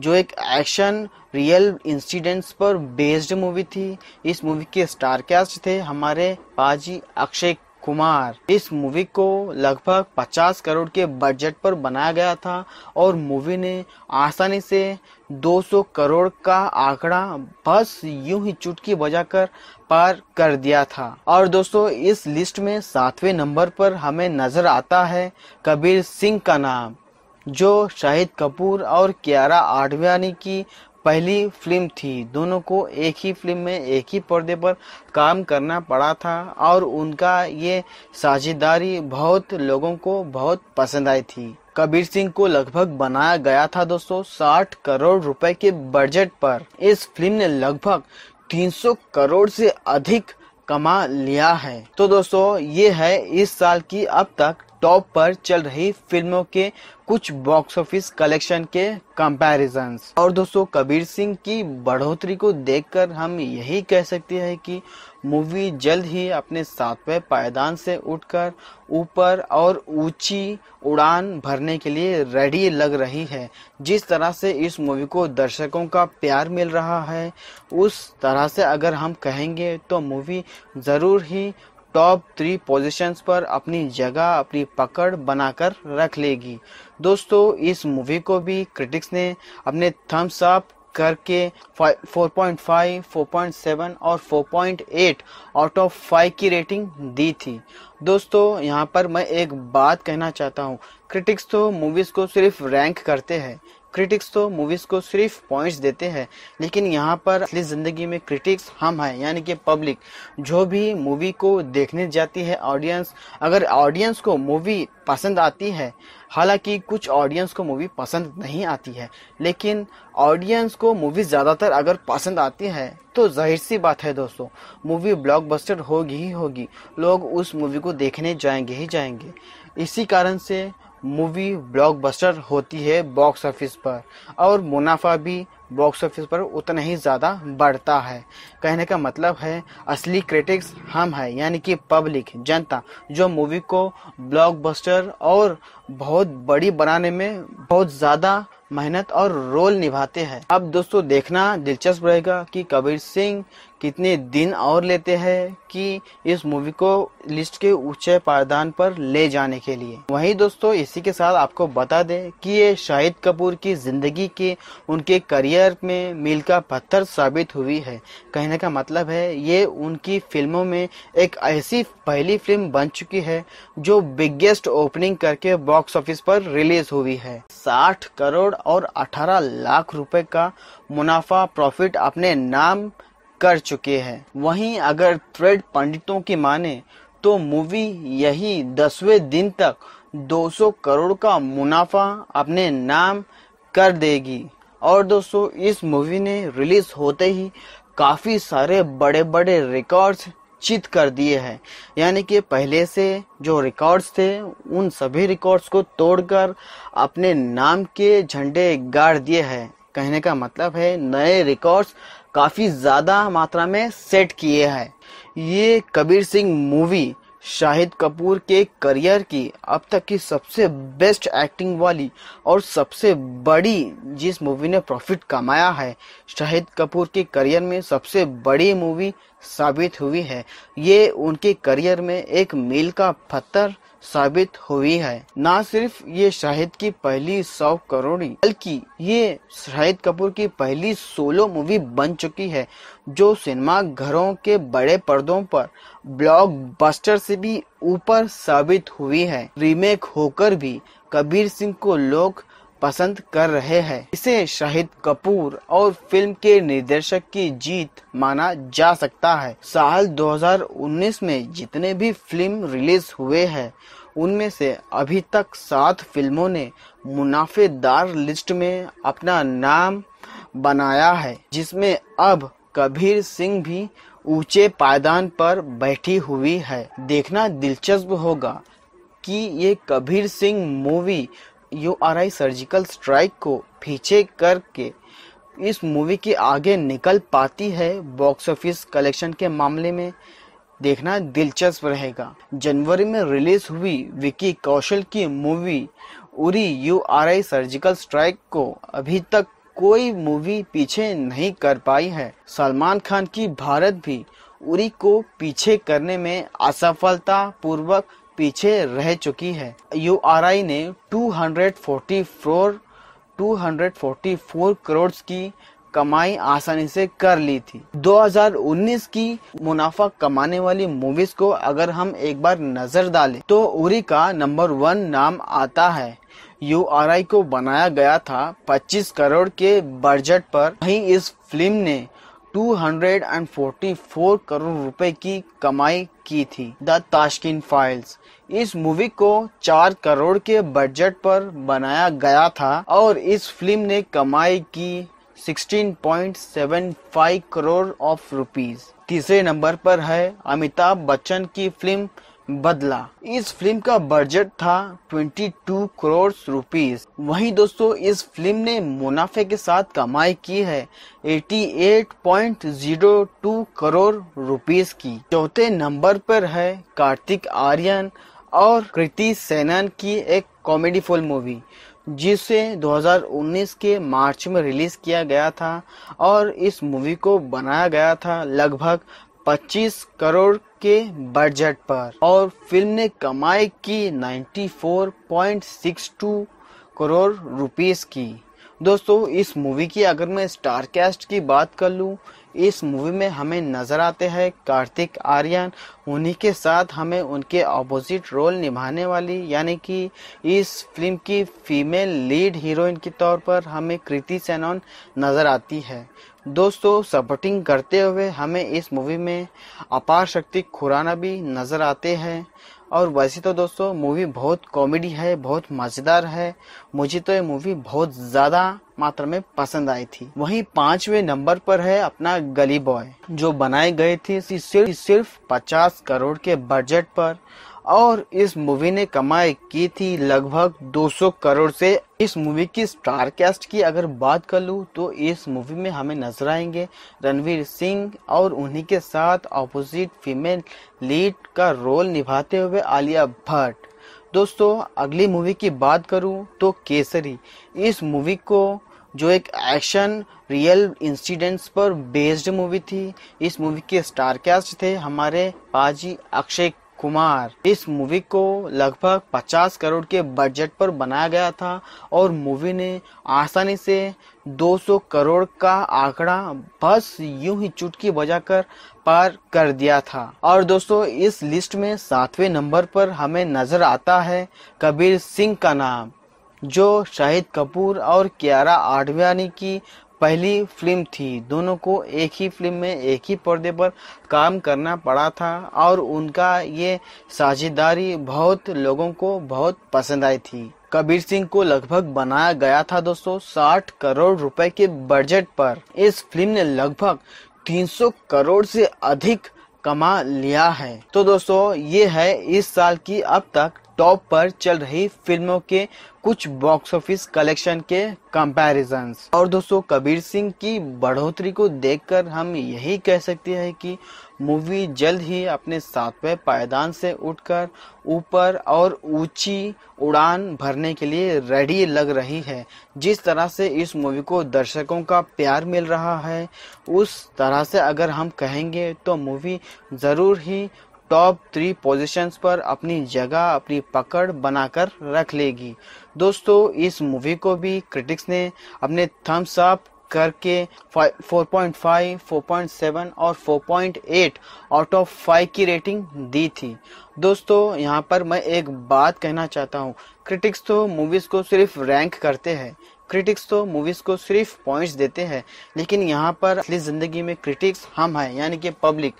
जो एक एक्शन रियल इंसिडेंट्स पर बेस्ड मूवी थी इस मूवी के स्टार कैस्ट थे हमारे पाजी अक्षय कुमार इस मूवी को लगभग 50 करोड़ के बजट पर बनाया गया था और मूवी ने आसानी से 200 करोड़ का आंकड़ा बस यूं ही चुटकी बजाकर पार कर दिया था और दोस्तों इस लिस्ट में सातवें नंबर पर हमें नजर आता है कबीर सिंह का नाम जो शाहिद कपूर और कियारा आडवाणी की पहली फिल्म थी दोनों को एक ही फिल्म में एक ही पर्दे पर काम करना पड़ा था और उनका ये साझेदारी बहुत लोगों को बहुत पसंद आई थी कबीर सिंह को लगभग बनाया गया था दोस्तों 60 करोड़ रुपए के बजट पर इस फिल्म ने लगभग 300 करोड़ से अधिक कमा लिया है तो दोस्तों ये है इस साल की अब तक टॉप पर चल रही फिल्मों के कुछ बॉक्स ऑफिस कलेक्शन के कंपैरिजन और दोस्तों कबीर सिंह की बढ़ोतरी को देखकर हम यही कह सकते हैं कि मूवी जल्द ही अपने सातवें पायदान से उठकर ऊपर और ऊंची उड़ान भरने के लिए रेडी लग रही है जिस तरह से इस मूवी को दर्शकों का प्यार मिल रहा है उस तरह से अगर हम कहेंगे तो मूवी ज़रूर ही टॉप थ्री पोजीशंस पर अपनी जगह अपनी पकड़ बनाकर रख लेगी दोस्तों इस मूवी को भी क्रिटिक्स ने अपने थम्स अप करके 4.5, 4.7 और 4.8 आउट ऑफ 5 की रेटिंग दी थी दोस्तों यहाँ पर मैं एक बात कहना चाहता हूँ क्रिटिक्स तो मूवीज़ को सिर्फ रैंक करते हैं क्रिटिक्स तो मूवीज को सिर्फ पॉइंट्स देते हैं लेकिन यहाँ पर असली जिंदगी में क्रिटिक्स हम हैं यानी कि पब्लिक जो भी मूवी को देखने जाती है ऑडियंस अगर ऑडियंस को मूवी पसंद आती है हालांकि कुछ ऑडियंस को मूवी पसंद नहीं आती है लेकिन ऑडियंस को मूवी ज़्यादातर अगर पसंद आती है तो जाहिर सी बात है दोस्तों मूवी ब्लॉकबस्टर होगी ही होगी लोग उस मूवी को देखने जाएंगे ही जाएंगे इसी कारण से मूवी ब्लॉकबस्टर होती है बॉक्स ऑफिस पर और मुनाफा भी बॉक्स ऑफिस पर उतना ही ज़्यादा बढ़ता है कहने का मतलब है असली क्रिटिक्स हम हैं यानी कि पब्लिक जनता जो मूवी को ब्लॉकबस्टर और बहुत बड़ी बनाने में बहुत ज़्यादा मेहनत और रोल निभाते हैं अब दोस्तों देखना दिलचस्प रहेगा कि कबीर सिंह कितने दिन और लेते हैं कि इस मूवी को लिस्ट के ऊंचे पायदान पर ले जाने के लिए वहीं दोस्तों इसी के साथ आपको बता दें कि ये शाहिद कपूर की जिंदगी के उनके करियर में मील का पत्थर साबित हुई है कहने का मतलब है ये उनकी फिल्मों में एक ऐसी पहली फिल्म बन चुकी है जो बिगेस्ट ओपनिंग करके बॉक्स ऑफिस पर रिलीज हुई है साठ करोड़ और अठारह लाख रुपए का मुनाफा प्रॉफिट अपने नाम कर चुके हैं वहीं अगर थ्रेड पंडितों की माने तो मूवी यही दसवें दिन तक 200 करोड़ का मुनाफा अपने नाम कर देगी और दोस्तों इस मूवी ने रिलीज होते ही काफ़ी सारे बड़े बड़े रिकॉर्ड्स चित कर दिए हैं यानी कि पहले से जो रिकॉर्ड्स थे उन सभी रिकॉर्ड्स को तोड़कर अपने नाम के झंडे गाड़ दिए हैं कहने का मतलब है नए रिकॉर्ड्स काफ़ी ज़्यादा मात्रा में सेट किए हैं ये कबीर सिंह मूवी शाहिद कपूर के करियर की अब तक की सबसे बेस्ट एक्टिंग वाली और सबसे बड़ी जिस मूवी ने प्रॉफिट कमाया है शाहिद कपूर के करियर में सबसे बड़ी मूवी साबित हुई है ये उनके करियर में एक मील का पत्थर साबित हुई है न सिर्फ ये शाहिद की पहली सौ करोड़ी बल्कि ये शाहिद कपूर की पहली सोलो मूवी बन चुकी है जो सिनेमा घरों के बड़े पर्दों पर ब्लॉकबस्टर से भी ऊपर साबित हुई है रीमेक होकर भी कबीर सिंह को लोग पसंद कर रहे हैं इसे शाहिद कपूर और फिल्म के निर्देशक की जीत माना जा सकता है साल 2019 में जितने भी फिल्म रिलीज हुए हैं उनमें से अभी तक सात फिल्मों ने मुनाफेदार लिस्ट में अपना नाम बनाया है जिसमें अब कबीर सिंह भी ऊंचे पायदान पर बैठी हुई है देखना दिलचस्प होगा कि ये Kabir Singh movie URI surgical strike को पीछे करके इस मूवी के आगे निकल पाती है बॉक्स ऑफिस कलेक्शन के मामले में देखना दिलचस्प रहेगा जनवरी में रिलीज हुई विकी कौशल की movie Uri U R I surgical strike को अभी तक कोई मूवी पीछे नहीं कर पाई है सलमान खान की भारत भी उरी को पीछे करने में असफलता पूर्वक पीछे रह चुकी है यू आर आई ने two two hundred hundred forty four forty four crore की कमाई आसानी से कर ली थी 2019 की मुनाफा कमाने वाली मूवीज को अगर हम एक बार नजर डालें तो उरी का नंबर वन नाम आता है यू आर आई को बनाया गया था 25 करोड़ के बजट पर वहीं इस फिल्म ने 244 करोड़ रुपए की कमाई की थी द ताशकिन फाइल्स इस मूवी को चार करोड़ के बजट पर बनाया गया था और इस फिल्म ने कमाई की 16.75 करोड़ ऑफ रुपीज तीसरे नंबर पर है अमिताभ बच्चन की फिल्म बदला इस फिल्म का बजट था 22 करोड़ रुपीस वहीं दोस्तों इस फिल्म ने मुनाफे के साथ कमाई की है 88.02 करोड़ रुपीस की चौथे नंबर पर है कार्तिक आर्यन और कृति सेनन की एक कॉमेडी फुल मूवी जिसे 2019 के मार्च में रिलीज किया गया था और इस मूवी को बनाया गया था लगभग 25 करोड़ के बजट पर और फिल्म ने कमाई की 94.62 करोड़ रुपीस की दोस्तों इस मूवी की अगर मैं स्टार कास्ट की बात कर लूँ इस मूवी में हमें नज़र आते हैं कार्तिक आर्यन उन्हीं के साथ हमें उनके अपोजिट रोल निभाने वाली यानी कि इस फिल्म की फीमेल लीड हीरोइन के तौर पर हमें कृति सेनोन नज़र आती है दोस्तों सपोर्टिंग करते हुए हमें इस मूवी में अपार शक्ति खुराना भी नज़र आते हैं और वैसे तो दोस्तों मूवी बहुत कॉमेडी है बहुत मज़ेदार है मुझे तो ये मूवी बहुत ज़्यादा मात्रा में पसंद आई थी वहीं पांचवे नंबर पर है अपना गली बॉय जो बनाए गए थे सिर्फ सिर्फ 50 करोड़ के बजट पर और इस मूवी ने कमाई की थी लगभग 200 करोड़ से इस मूवी की स्टार कैस्ट की अगर बात कर लूँ तो इस मूवी में हमें नजर आएंगे रणवीर सिंह और उन्हीं के साथ ऑपोजिट फीमेल लीड का रोल निभाते हुए आलिया भट्ट दोस्तों अगली मूवी की बात करूं तो केसरी इस मूवी को जो एक एक्शन रियल इंसिडेंट्स पर बेस्ड मूवी थी इस मूवी के स्टार कैस्ट थे हमारे पाजी अक्षय कुमार इस मूवी को लगभग 50 करोड़ के बजट पर बनाया गया था और मूवी ने आसानी से 200 करोड़ का आंकड़ा बस यूं ही चुटकी बजाकर पार कर दिया था और दोस्तों इस लिस्ट में सातवें नंबर पर हमें नजर आता है कबीर सिंह का नाम जो शाहिद कपूर और कियारा आडवाणी की पहली फिल्म थी दोनों को एक ही फिल्म में एक ही पर्दे पर काम करना पड़ा था और उनका ये साझेदारी बहुत लोगों को बहुत पसंद आई थी कबीर सिंह को लगभग बनाया गया था दोस्तों 60 करोड़ रुपए के बजट पर इस फिल्म ने लगभग 300 करोड़ से अधिक कमा लिया है तो दोस्तों ये है इस साल की अब तक टॉप पर चल रही फिल्मों के कुछ बॉक्स ऑफिस कलेक्शन के कंपैरिजन और दोस्तों कबीर सिंह की बढ़ोतरी को देखकर हम यही कह सकते हैं कि मूवी जल्द ही अपने सातवें पायदान से उठकर ऊपर और ऊंची उड़ान भरने के लिए रेडी लग रही है जिस तरह से इस मूवी को दर्शकों का प्यार मिल रहा है उस तरह से अगर हम कहेंगे तो मूवी ज़रूर ही टॉप थ्री पोजीशंस पर अपनी जगह अपनी पकड़ बनाकर रख लेगी दोस्तों इस मूवी को भी क्रिटिक्स ने अपने थम्स अप करके 4.5, 4.7 और 4.8 आउट ऑफ 5 की रेटिंग दी थी दोस्तों यहाँ पर मैं एक बात कहना चाहता हूँ क्रिटिक्स तो मूवीज़ को सिर्फ रैंक करते हैं क्रिटिक्स तो मूवीज को सिर्फ पॉइंट्स देते हैं लेकिन यहाँ पर असली जिंदगी में क्रिटिक्स हम हैं यानी कि पब्लिक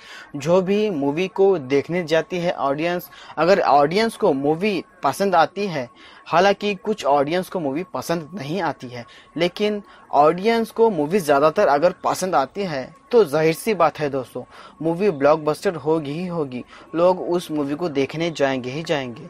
जो भी मूवी को देखने जाती है ऑडियंस अगर ऑडियंस को मूवी पसंद आती है हालांकि कुछ ऑडियंस को मूवी पसंद नहीं आती है लेकिन ऑडियंस को मूवी ज़्यादातर अगर पसंद आती है तो जाहिर सी बात है दोस्तों मूवी ब्लॉकबस्टर होगी ही होगी लोग उस मूवी को देखने जाएंगे ही जाएंगे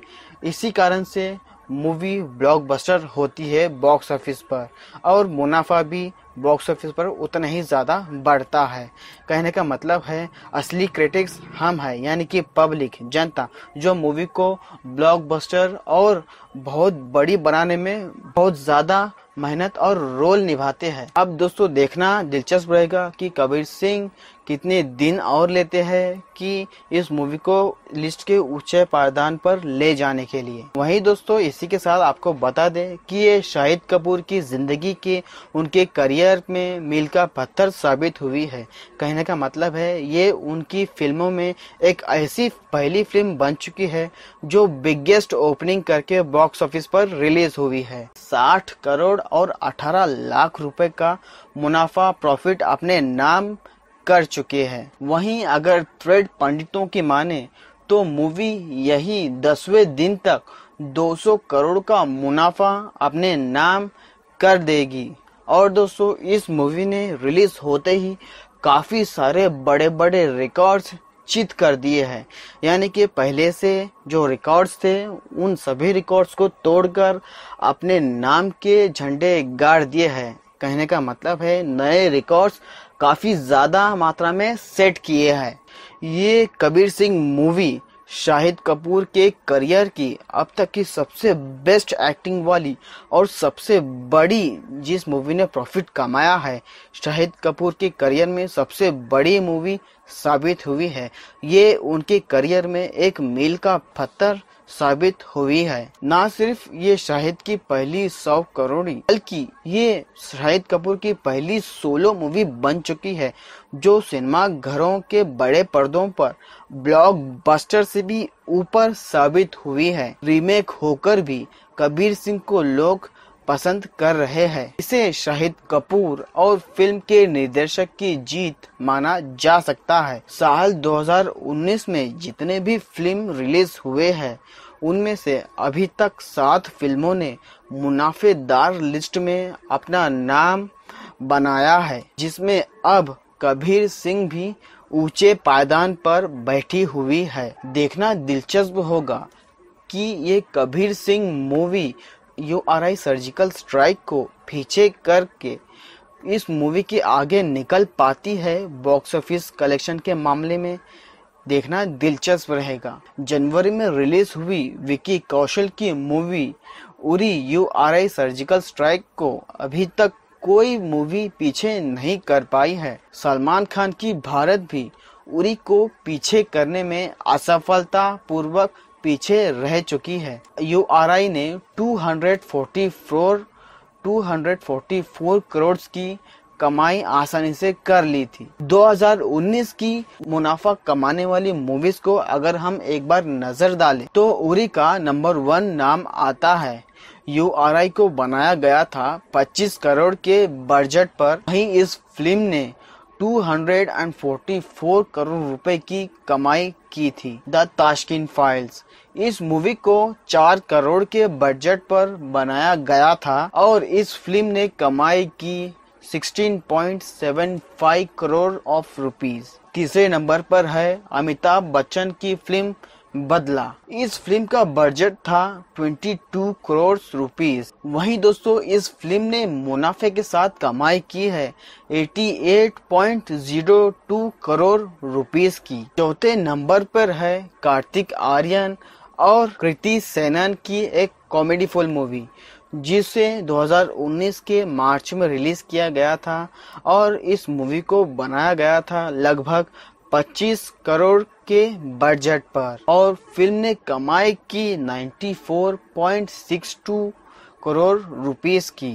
इसी कारण से मूवी ब्लॉकबस्टर होती है बॉक्स ऑफिस पर और मुनाफा भी बॉक्स ऑफिस पर उतना ही ज़्यादा बढ़ता है कहने का मतलब है असली क्रिटिक्स हम है यानी कि पब्लिक जनता जो मूवी को ब्लॉकबस्टर और बहुत बड़ी बनाने में बहुत ज़्यादा मेहनत और रोल निभाते हैं अब दोस्तों देखना दिलचस्प रहेगा कि कबीर सिंह कितने दिन और लेते हैं कि इस मूवी को लिस्ट के ऊंचे पायदान पर ले जाने के लिए वहीं दोस्तों इसी के साथ आपको बता दें कि ये शाहिद कपूर की जिंदगी के उनके करियर में मील का पत्थर साबित हुई है कहने का मतलब है ये उनकी फिल्मों में एक ऐसी पहली फिल्म बन चुकी है जो बिगेस्ट ओपनिंग करके बॉक्स ऑफिस पर रिलीज हुई है साठ करोड़ और अठारह लाख रुपए का मुनाफा प्रॉफिट अपने नाम कर चुके हैं वहीं अगर थ्रेड पंडितों की माने तो मूवी यही दसवें दिन तक 200 करोड़ का मुनाफा अपने नाम कर देगी और दोस्तों इस मूवी ने रिलीज होते ही काफ़ी सारे बड़े बड़े रिकॉर्ड्स चित कर दिए हैं यानी कि पहले से जो रिकॉर्ड्स थे उन सभी रिकॉर्ड्स को तोड़कर अपने नाम के झंडे गाड़ दिए हैं कहने का मतलब है नए रिकॉर्ड्स काफ़ी ज़्यादा मात्रा में सेट किए हैं ये कबीर सिंह मूवी शाहिद कपूर के करियर की अब तक की सबसे बेस्ट एक्टिंग वाली और सबसे बड़ी जिस मूवी ने प्रॉफिट कमाया है शाहिद कपूर के करियर में सबसे बड़ी मूवी साबित हुई है ये उनके करियर में एक मील का पत्थर साबित हुई है न सिर्फ ये शाहिद की पहली सौ करोड़ी बल्कि ये शाहिद कपूर की पहली सोलो मूवी बन चुकी है जो सिनेमा घरों के बड़े पर्दों पर ब्लॉकबस्टर से भी ऊपर साबित हुई है रीमेक होकर भी कबीर सिंह को लोग पसंद कर रहे हैं इसे शाहिद कपूर और फिल्म के निर्देशक की जीत माना जा सकता है साल 2019 में जितने भी फिल्म रिलीज हुए हैं उनमें से अभी तक सात फिल्मों ने मुनाफेदार लिस्ट में अपना नाम बनाया है जिसमें अब कबीर सिंह भी ऊंचे पायदान पर बैठी हुई है देखना दिलचस्प होगा कि ये Kabir Singh movie U R I surgical strike को पीछे करके इस मूवी के आगे निकल पाती है बॉक्स ऑफिस कलेक्शन के मामले में देखना दिलचस्प रहेगा जनवरी में रिलीज हुई विकी कौशल की movie Uri U R I surgical strike को अभी तक कोई मूवी पीछे नहीं कर पाई है सलमान खान की भारत भी उरी को पीछे करने में असफलता पूर्वक पीछे रह चुकी है यू आर आई ने 244 244 करोड़ की कमाई आसानी से कर ली थी 2019 की मुनाफा कमाने वाली मूवीज को अगर हम एक बार नजर डालें तो उरी का नंबर वन नाम आता है यू आर आई को बनाया गया था 25 करोड़ के बजट पर वहीं इस फिल्म ने 244 करोड़ रुपए की कमाई की थी द ताशकिन फाइल्स इस मूवी को चार करोड़ के बजट पर बनाया गया था और इस फिल्म ने कमाई की 16.75 करोड़ ऑफ रुपीज तीसरे नंबर पर है अमिताभ बच्चन की फिल्म बदला इस फिल्म का बजट था 22 करोड़ रुपीस वहीं दोस्तों इस फिल्म ने मुनाफे के साथ कमाई की है 88.02 करोड़ रुपीस की चौथे नंबर पर है कार्तिक आर्यन और कृति सेनन की एक कॉमेडी फुल मूवी जिसे 2019 के मार्च में रिलीज किया गया था और इस मूवी को बनाया गया था लगभग 25 करोड़ के बजट पर और फिल्म ने कमाई की 94.62 करोड़ रुपीस की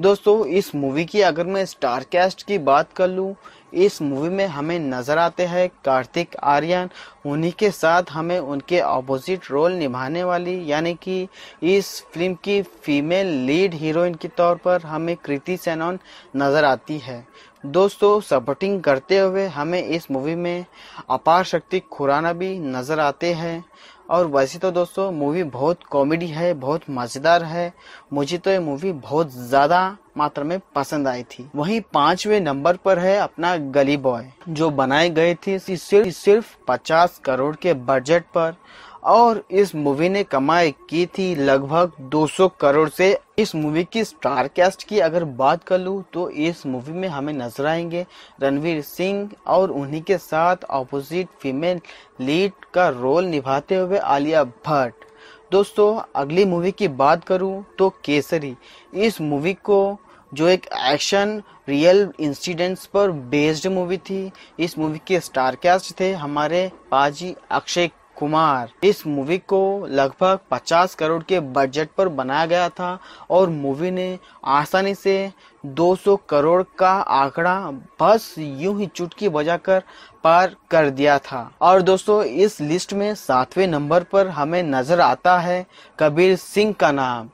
दोस्तों इस मूवी की अगर मैं स्टार कैस्ट की बात कर लूँ इस मूवी में हमें नजर आते हैं कार्तिक आर्यन उन्हीं के साथ हमें उनके ऑपोजिट रोल निभाने वाली यानी कि इस फिल्म की फीमेल लीड हीरोइन के तौर पर हमें कृति सेनन नजर आती है दोस्तों सपोर्टिंग करते हुए हमें इस मूवी में अपार शक्ति खुराना भी नज़र आते हैं और वैसे तो दोस्तों मूवी बहुत कॉमेडी है बहुत मज़ेदार है मुझे तो ये मूवी बहुत ज़्यादा मात्रा में पसंद आई थी वहीं पांचवे नंबर पर है अपना गली बॉय जो बनाए गए थे सिर्फ सिर्फ 50 करोड़ के बजट पर और इस मूवी ने कमाई की थी लगभग 200 करोड़ से इस मूवी की स्टार कैस्ट की अगर बात कर लूँ तो इस मूवी में हमें नजर आएंगे रणवीर सिंह और उन्हीं के साथ ऑपोजिट फीमेल लीड का रोल निभाते हुए आलिया भट्ट दोस्तों अगली मूवी की बात करूं तो केसरी इस मूवी को जो एक एक्शन रियल इंसिडेंट्स पर बेस्ड मूवी थी इस मूवी के स्टार कैस्ट थे हमारे पाजी अक्षय कुमार इस मूवी को लगभग 50 करोड़ के बजट पर बनाया गया था और मूवी ने आसानी से 200 करोड़ का आंकड़ा बस यूं ही चुटकी बजाकर पार कर दिया था और दोस्तों इस लिस्ट में सातवें नंबर पर हमें नजर आता है कबीर सिंह का नाम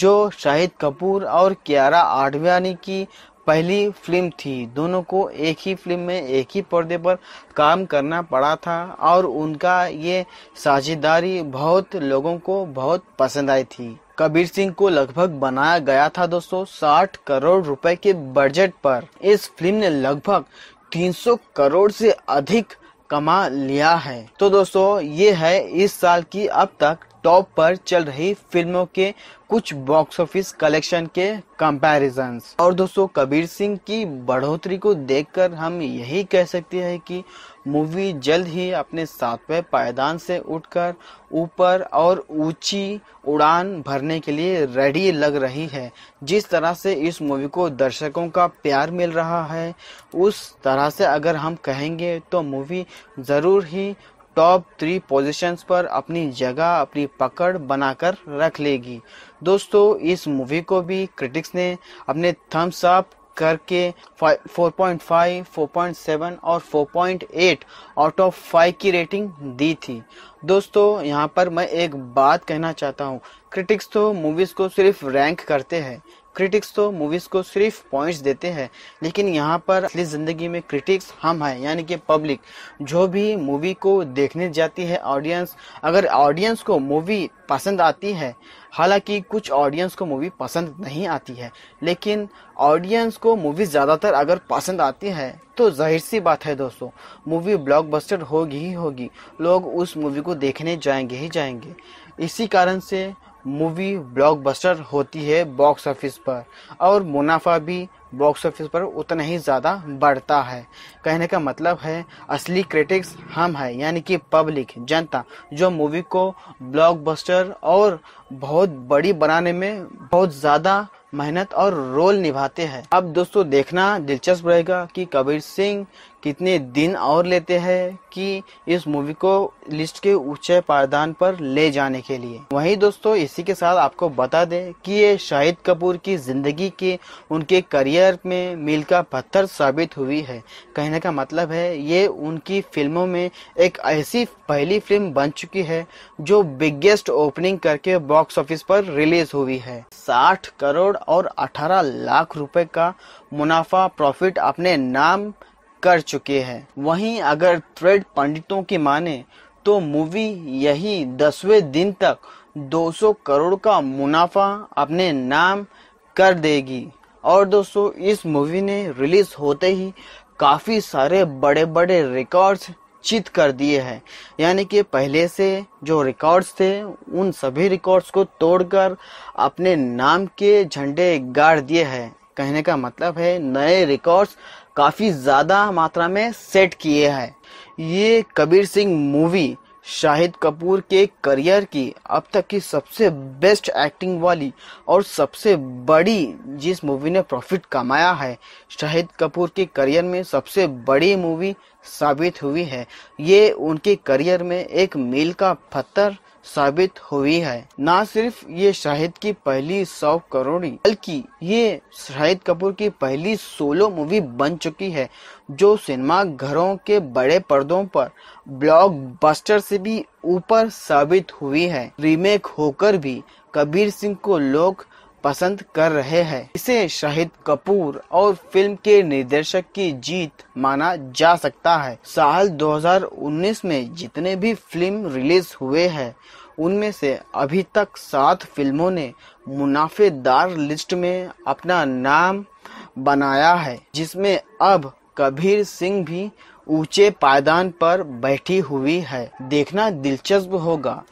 जो शाहिद कपूर और कियारा आडवाणी की पहली फिल्म थी दोनों को एक ही फिल्म में एक ही पर्दे पर काम करना पड़ा था और उनका ये साझेदारी बहुत लोगों को बहुत पसंद आई थी कबीर सिंह को लगभग बनाया गया था दोस्तों 60 करोड़ रुपए के बजट पर इस फिल्म ने लगभग 300 करोड़ से अधिक कमा लिया है तो दोस्तों ये है इस साल की अब तक टॉप पर चल रही फिल्मों के कुछ बॉक्स ऑफिस कलेक्शन के कंपैरिजन और दोस्तों कबीर सिंह की बढ़ोतरी को देखकर हम यही कह सकते हैं कि मूवी जल्द ही अपने सातवें पायदान से उठकर ऊपर और ऊंची उड़ान भरने के लिए रेडी लग रही है जिस तरह से इस मूवी को दर्शकों का प्यार मिल रहा है उस तरह से अगर हम कहेंगे तो मूवी ज़रूर ही टॉप थ्री पोजीशंस पर अपनी जगह अपनी पकड़ बनाकर रख लेगी दोस्तों इस मूवी को भी क्रिटिक्स ने अपने थम्स अप करके 4.5, 4.7 और 4.8 आउट ऑफ 5 की रेटिंग दी थी दोस्तों यहाँ पर मैं एक बात कहना चाहता हूँ क्रिटिक्स तो मूवीज़ को सिर्फ रैंक करते हैं क्रिटिक्स तो मूवीज को सिर्फ पॉइंट्स देते हैं लेकिन यहाँ पर असली जिंदगी में क्रिटिक्स हम हैं यानी कि पब्लिक जो भी मूवी को देखने जाती है ऑडियंस अगर ऑडियंस को मूवी पसंद आती है हालांकि कुछ ऑडियंस को मूवी पसंद नहीं आती है लेकिन ऑडियंस को मूवी ज़्यादातर अगर पसंद आती है तो जाहिर सी बात है दोस्तों मूवी ब्लॉकबस्टर होगी ही होगी लोग उस मूवी को देखने जाएंगे ही जाएंगे इसी कारण से मूवी ब्लॉकबस्टर होती है बॉक्स ऑफिस पर और मुनाफा भी बॉक्स ऑफिस पर उतना ही ज़्यादा बढ़ता है कहने का मतलब है असली क्रिटिक्स हम है यानी कि पब्लिक जनता जो मूवी को ब्लॉकबस्टर और बहुत बड़ी बनाने में बहुत ज़्यादा मेहनत और रोल निभाते हैं अब दोस्तों देखना दिलचस्प रहेगा कि कबीर सिंह कितने दिन और लेते हैं कि इस मूवी को लिस्ट के ऊंचे पायदान पर ले जाने के लिए वही दोस्तों इसी के साथ आपको बता दें कि ये शाहिद कपूर की जिंदगी के उनके करियर में मील का पत्थर साबित हुई है कहने का मतलब है ये उनकी फिल्मों में एक ऐसी पहली फिल्म बन चुकी है जो बिगेस्ट ओपनिंग करके बॉक्स ऑफिस पर रिलीज हुई है साठ करोड़ और अठारह लाख रुपए का मुनाफा प्रॉफिट अपने नाम कर चुके हैं वहीं अगर थ्रेड पंडितों की माने तो मूवी यही दसवें दिन तक 200 करोड़ का मुनाफा अपने नाम कर देगी और दोस्तों इस मूवी ने रिलीज होते ही काफ़ी सारे बड़े बड़े रिकॉर्ड्स चित कर दिए हैं यानी कि पहले से जो रिकॉर्ड्स थे उन सभी रिकॉर्ड्स को तोड़कर अपने नाम के झंडे गाड़ दिए हैं कहने का मतलब है नए रिकॉर्ड्स काफ़ी ज़्यादा मात्रा में सेट किए हैं ये कबीर सिंह मूवी शाहिद कपूर के करियर की अब तक की सबसे बेस्ट एक्टिंग वाली और सबसे बड़ी जिस मूवी ने प्रॉफिट कमाया है शाहिद कपूर के करियर में सबसे बड़ी मूवी साबित हुई है ये उनके करियर में एक मील का पत्थर साबित हुई है न सिर्फ ये शाहिद की पहली सौ करोड़ी बल्कि ये शाहिद कपूर की पहली सोलो मूवी बन चुकी है जो सिनेमा घरों के बड़े पर्दों पर ब्लॉकबस्टर से भी ऊपर साबित हुई है रीमेक होकर भी कबीर सिंह को लोग पसंद कर रहे हैं इसे शाहिद कपूर और फिल्म के निर्देशक की जीत माना जा सकता है साल 2019 में जितने भी फिल्म रिलीज हुए हैं उनमें से अभी तक सात फिल्मों ने मुनाफेदार लिस्ट में अपना नाम बनाया है जिसमें अब कबीर सिंह भी ऊंचे पायदान पर बैठी हुई है देखना दिलचस्प होगा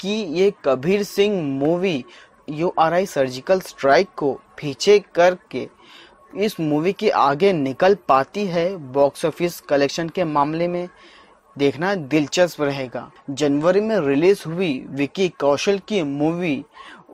कि ये Kabir Singh movie U R I surgical strike को पीछे करके इस मूवी के आगे निकल पाती है बॉक्स ऑफिस कलेक्शन के मामले में देखना दिलचस्प रहेगा जनवरी में रिलीज हुई विकी कौशल की movie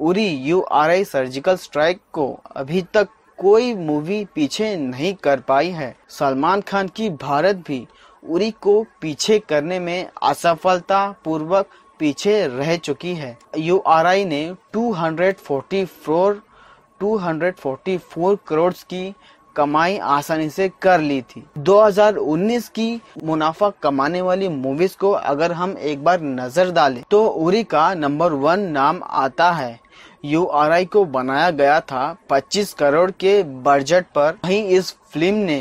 Uri U R I surgical strike को अभी तक कोई मूवी पीछे नहीं कर पाई है सलमान खान की भारत भी उरी को पीछे करने में असफलता पूर्वक पीछे रह चुकी है यू आर आई ने two two hundred hundred forty four forty four crore की कमाई आसानी से कर ली थी 2019 की मुनाफा कमाने वाली मूवीज को अगर हम एक बार नजर डालें तो उरी का नंबर वन नाम आता है यू आर आई को बनाया गया था 25 करोड़ के बजट पर वहीं इस फिल्म ने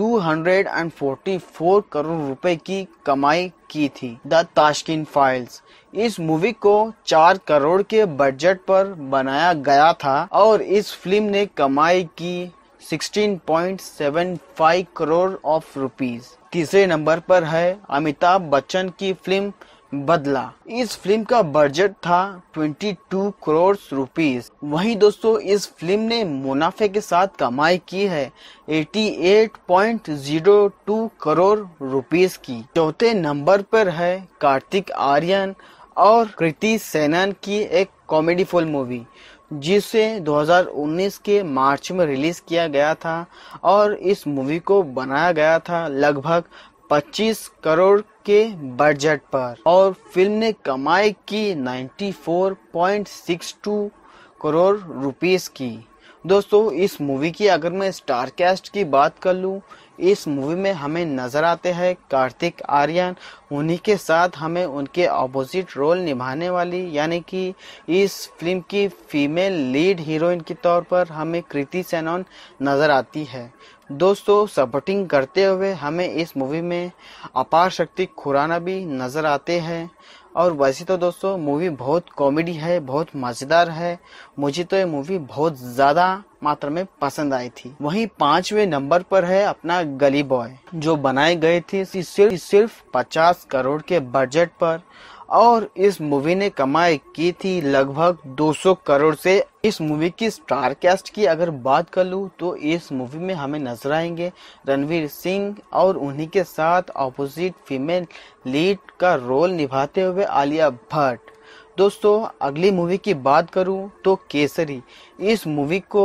244 करोड़ रुपए की कमाई की थी द ताशकिन फाइल्स इस मूवी को 4 करोड़ के बजट पर बनाया गया था और इस फिल्म ने कमाई की 16.75 करोड़ ऑफ रुपीज तीसरे नंबर पर है अमिताभ बच्चन की फिल्म बदला इस फिल्म का बजट था 22 करोड़ रुपीस वहीं दोस्तों इस फिल्म ने मुनाफे के साथ कमाई की है 88.02 करोड़ रुपीस की चौथे नंबर पर है कार्तिक आर्यन और कृति सेनन की एक कॉमेडी फुल मूवी जिसे 2019 के मार्च में रिलीज किया गया था और इस मूवी को बनाया गया था लगभग 25 करोड़ के बजट पर और फिल्म ने कमाई की 94.62 करोड़ रुपीस की दोस्तों इस मूवी की अगर मैं स्टार कास्ट की बात कर लूँ इस मूवी में हमें नजर आते हैं कार्तिक आर्यन उन्हीं के साथ हमें उनके ऑपोजिट रोल निभाने वाली यानी कि इस फिल्म की फीमेल लीड हीरोइन के तौर पर हमें कृति सेनोन नजर आती है दोस्तों सपोर्टिंग करते हुए हमें इस मूवी में अपार शक्ति खुराना भी नजर आते हैं और वैसे तो दोस्तों मूवी बहुत कॉमेडी है बहुत मज़ेदार है मुझे तो ये मूवी बहुत ज़्यादा मात्रा में पसंद आई थी वहीं पांचवे नंबर पर है अपना गली बॉय जो बनाए गए थे सिर्फ सिर्फ 50 करोड़ के बजट पर और इस मूवी ने कमाई की थी लगभग 200 करोड़ से इस मूवी की स्टार कैस्ट की अगर बात कर लूँ तो इस मूवी में हमें नजर आएंगे रणवीर सिंह और उन्हीं के साथ ऑपोजिट फीमेल लीड का रोल निभाते हुए आलिया भट्ट दोस्तों अगली मूवी की बात करूं तो केसरी इस मूवी को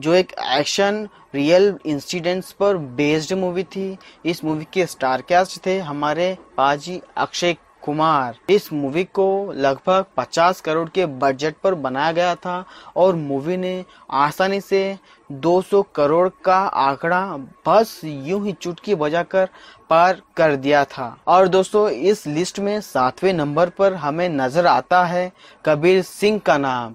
जो एक एक्शन रियल इंसिडेंट्स पर बेस्ड मूवी थी इस मूवी के स्टार कैस्ट थे हमारे पाजी अक्षय कुमार इस मूवी को लगभग 50 करोड़ के बजट पर बनाया गया था और मूवी ने आसानी से 200 करोड़ का आंकड़ा बस यूं ही चुटकी बजाकर पार कर दिया था और दोस्तों इस लिस्ट में सातवें नंबर पर हमें नजर आता है कबीर सिंह का नाम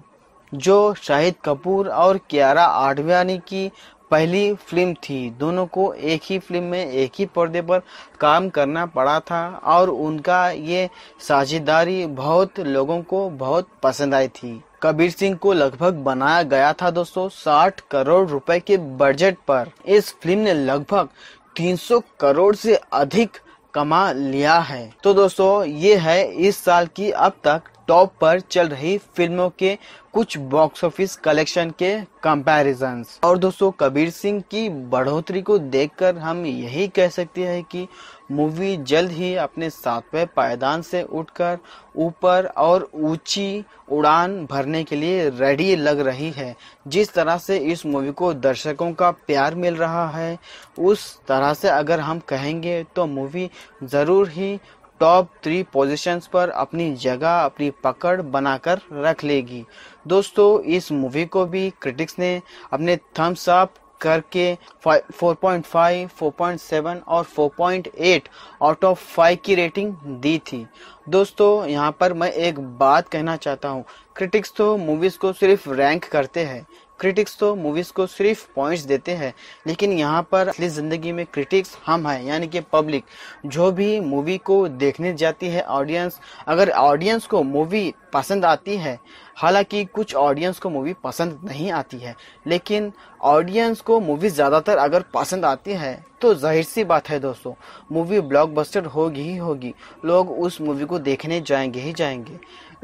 जो शाहिद कपूर और कियारा आडवाणी की पहली फिल्म थी दोनों को एक ही फिल्म में एक ही पर्दे पर काम करना पड़ा था और उनका ये साझेदारी बहुत लोगों को बहुत पसंद आई थी कबीर सिंह को लगभग बनाया गया था दोस्तों 60 करोड़ रुपए के बजट पर इस फिल्म ने लगभग 300 करोड़ से अधिक कमा लिया है तो दोस्तों ये है इस साल की अब तक टॉप पर चल रही फिल्मों के कुछ बॉक्स ऑफिस कलेक्शन के कंपैरिजन और दोस्तों कबीर सिंह की बढ़ोतरी को देखकर हम यही कह सकते हैं कि मूवी जल्द ही अपने सातवें पायदान से उठकर ऊपर और ऊंची उड़ान भरने के लिए रेडी लग रही है जिस तरह से इस मूवी को दर्शकों का प्यार मिल रहा है उस तरह से अगर हम कहेंगे तो मूवी ज़रूर ही टॉप थ्री पोजीशंस पर अपनी जगह अपनी पकड़ बनाकर रख लेगी दोस्तों इस मूवी को भी क्रिटिक्स ने अपने थम्स अप करके 4.5, 4.7 और 4.8 आउट ऑफ 5 की रेटिंग दी थी दोस्तों यहाँ पर मैं एक बात कहना चाहता हूँ क्रिटिक्स तो मूवीज़ को सिर्फ रैंक करते हैं क्रिटिक्स तो मूवीज को सिर्फ पॉइंट्स देते हैं लेकिन यहाँ पर असली जिंदगी में क्रिटिक्स हम हैं यानी कि पब्लिक जो भी मूवी को देखने जाती है ऑडियंस अगर ऑडियंस को मूवी पसंद आती है हालांकि कुछ ऑडियंस को मूवी पसंद नहीं आती है लेकिन ऑडियंस को मूवी ज़्यादातर अगर पसंद आती है तो जाहिर सी बात है दोस्तों मूवी ब्लॉकबस्टर होगी ही होगी लोग उस मूवी को देखने जाएंगे ही जाएंगे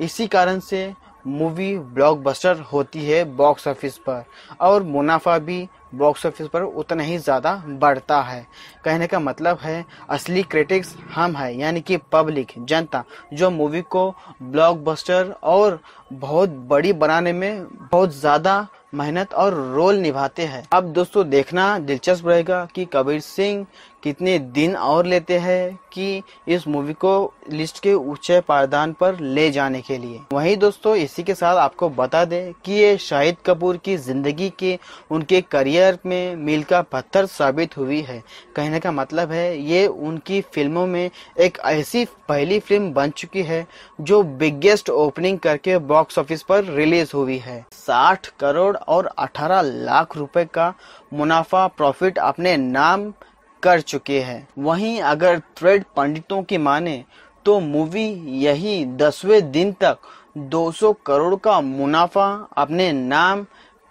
इसी कारण से मूवी ब्लॉकबस्टर होती है बॉक्स ऑफिस पर और मुनाफा भी बॉक्स ऑफिस पर उतना ही ज़्यादा बढ़ता है कहने का मतलब है असली क्रिटिक्स हम हैं यानी कि पब्लिक जनता जो मूवी को ब्लॉकबस्टर और बहुत बड़ी बनाने में बहुत ज़्यादा मेहनत और रोल निभाते हैं अब दोस्तों देखना दिलचस्प रहेगा कि कबीर सिंह कितने दिन और लेते हैं कि इस मूवी को लिस्ट के ऊंचे पायदान पर ले जाने के लिए वहीं दोस्तों इसी के साथ आपको बता दें कि ये शाहिद कपूर की जिंदगी के उनके करियर में मील का पत्थर साबित हुई है कहने का मतलब है ये उनकी फिल्मों में एक ऐसी पहली फिल्म बन चुकी है जो बिगेस्ट ओपनिंग करके बॉक्स ऑफिस पर रिलीज हुई है साठ करोड़ और अठारह लाख रुपए का मुनाफा प्रॉफिट अपने नाम कर चुके हैं वहीं अगर थ्रेड पंडितों की माने तो मूवी यही दसवें दिन तक 200 करोड़ का मुनाफा अपने नाम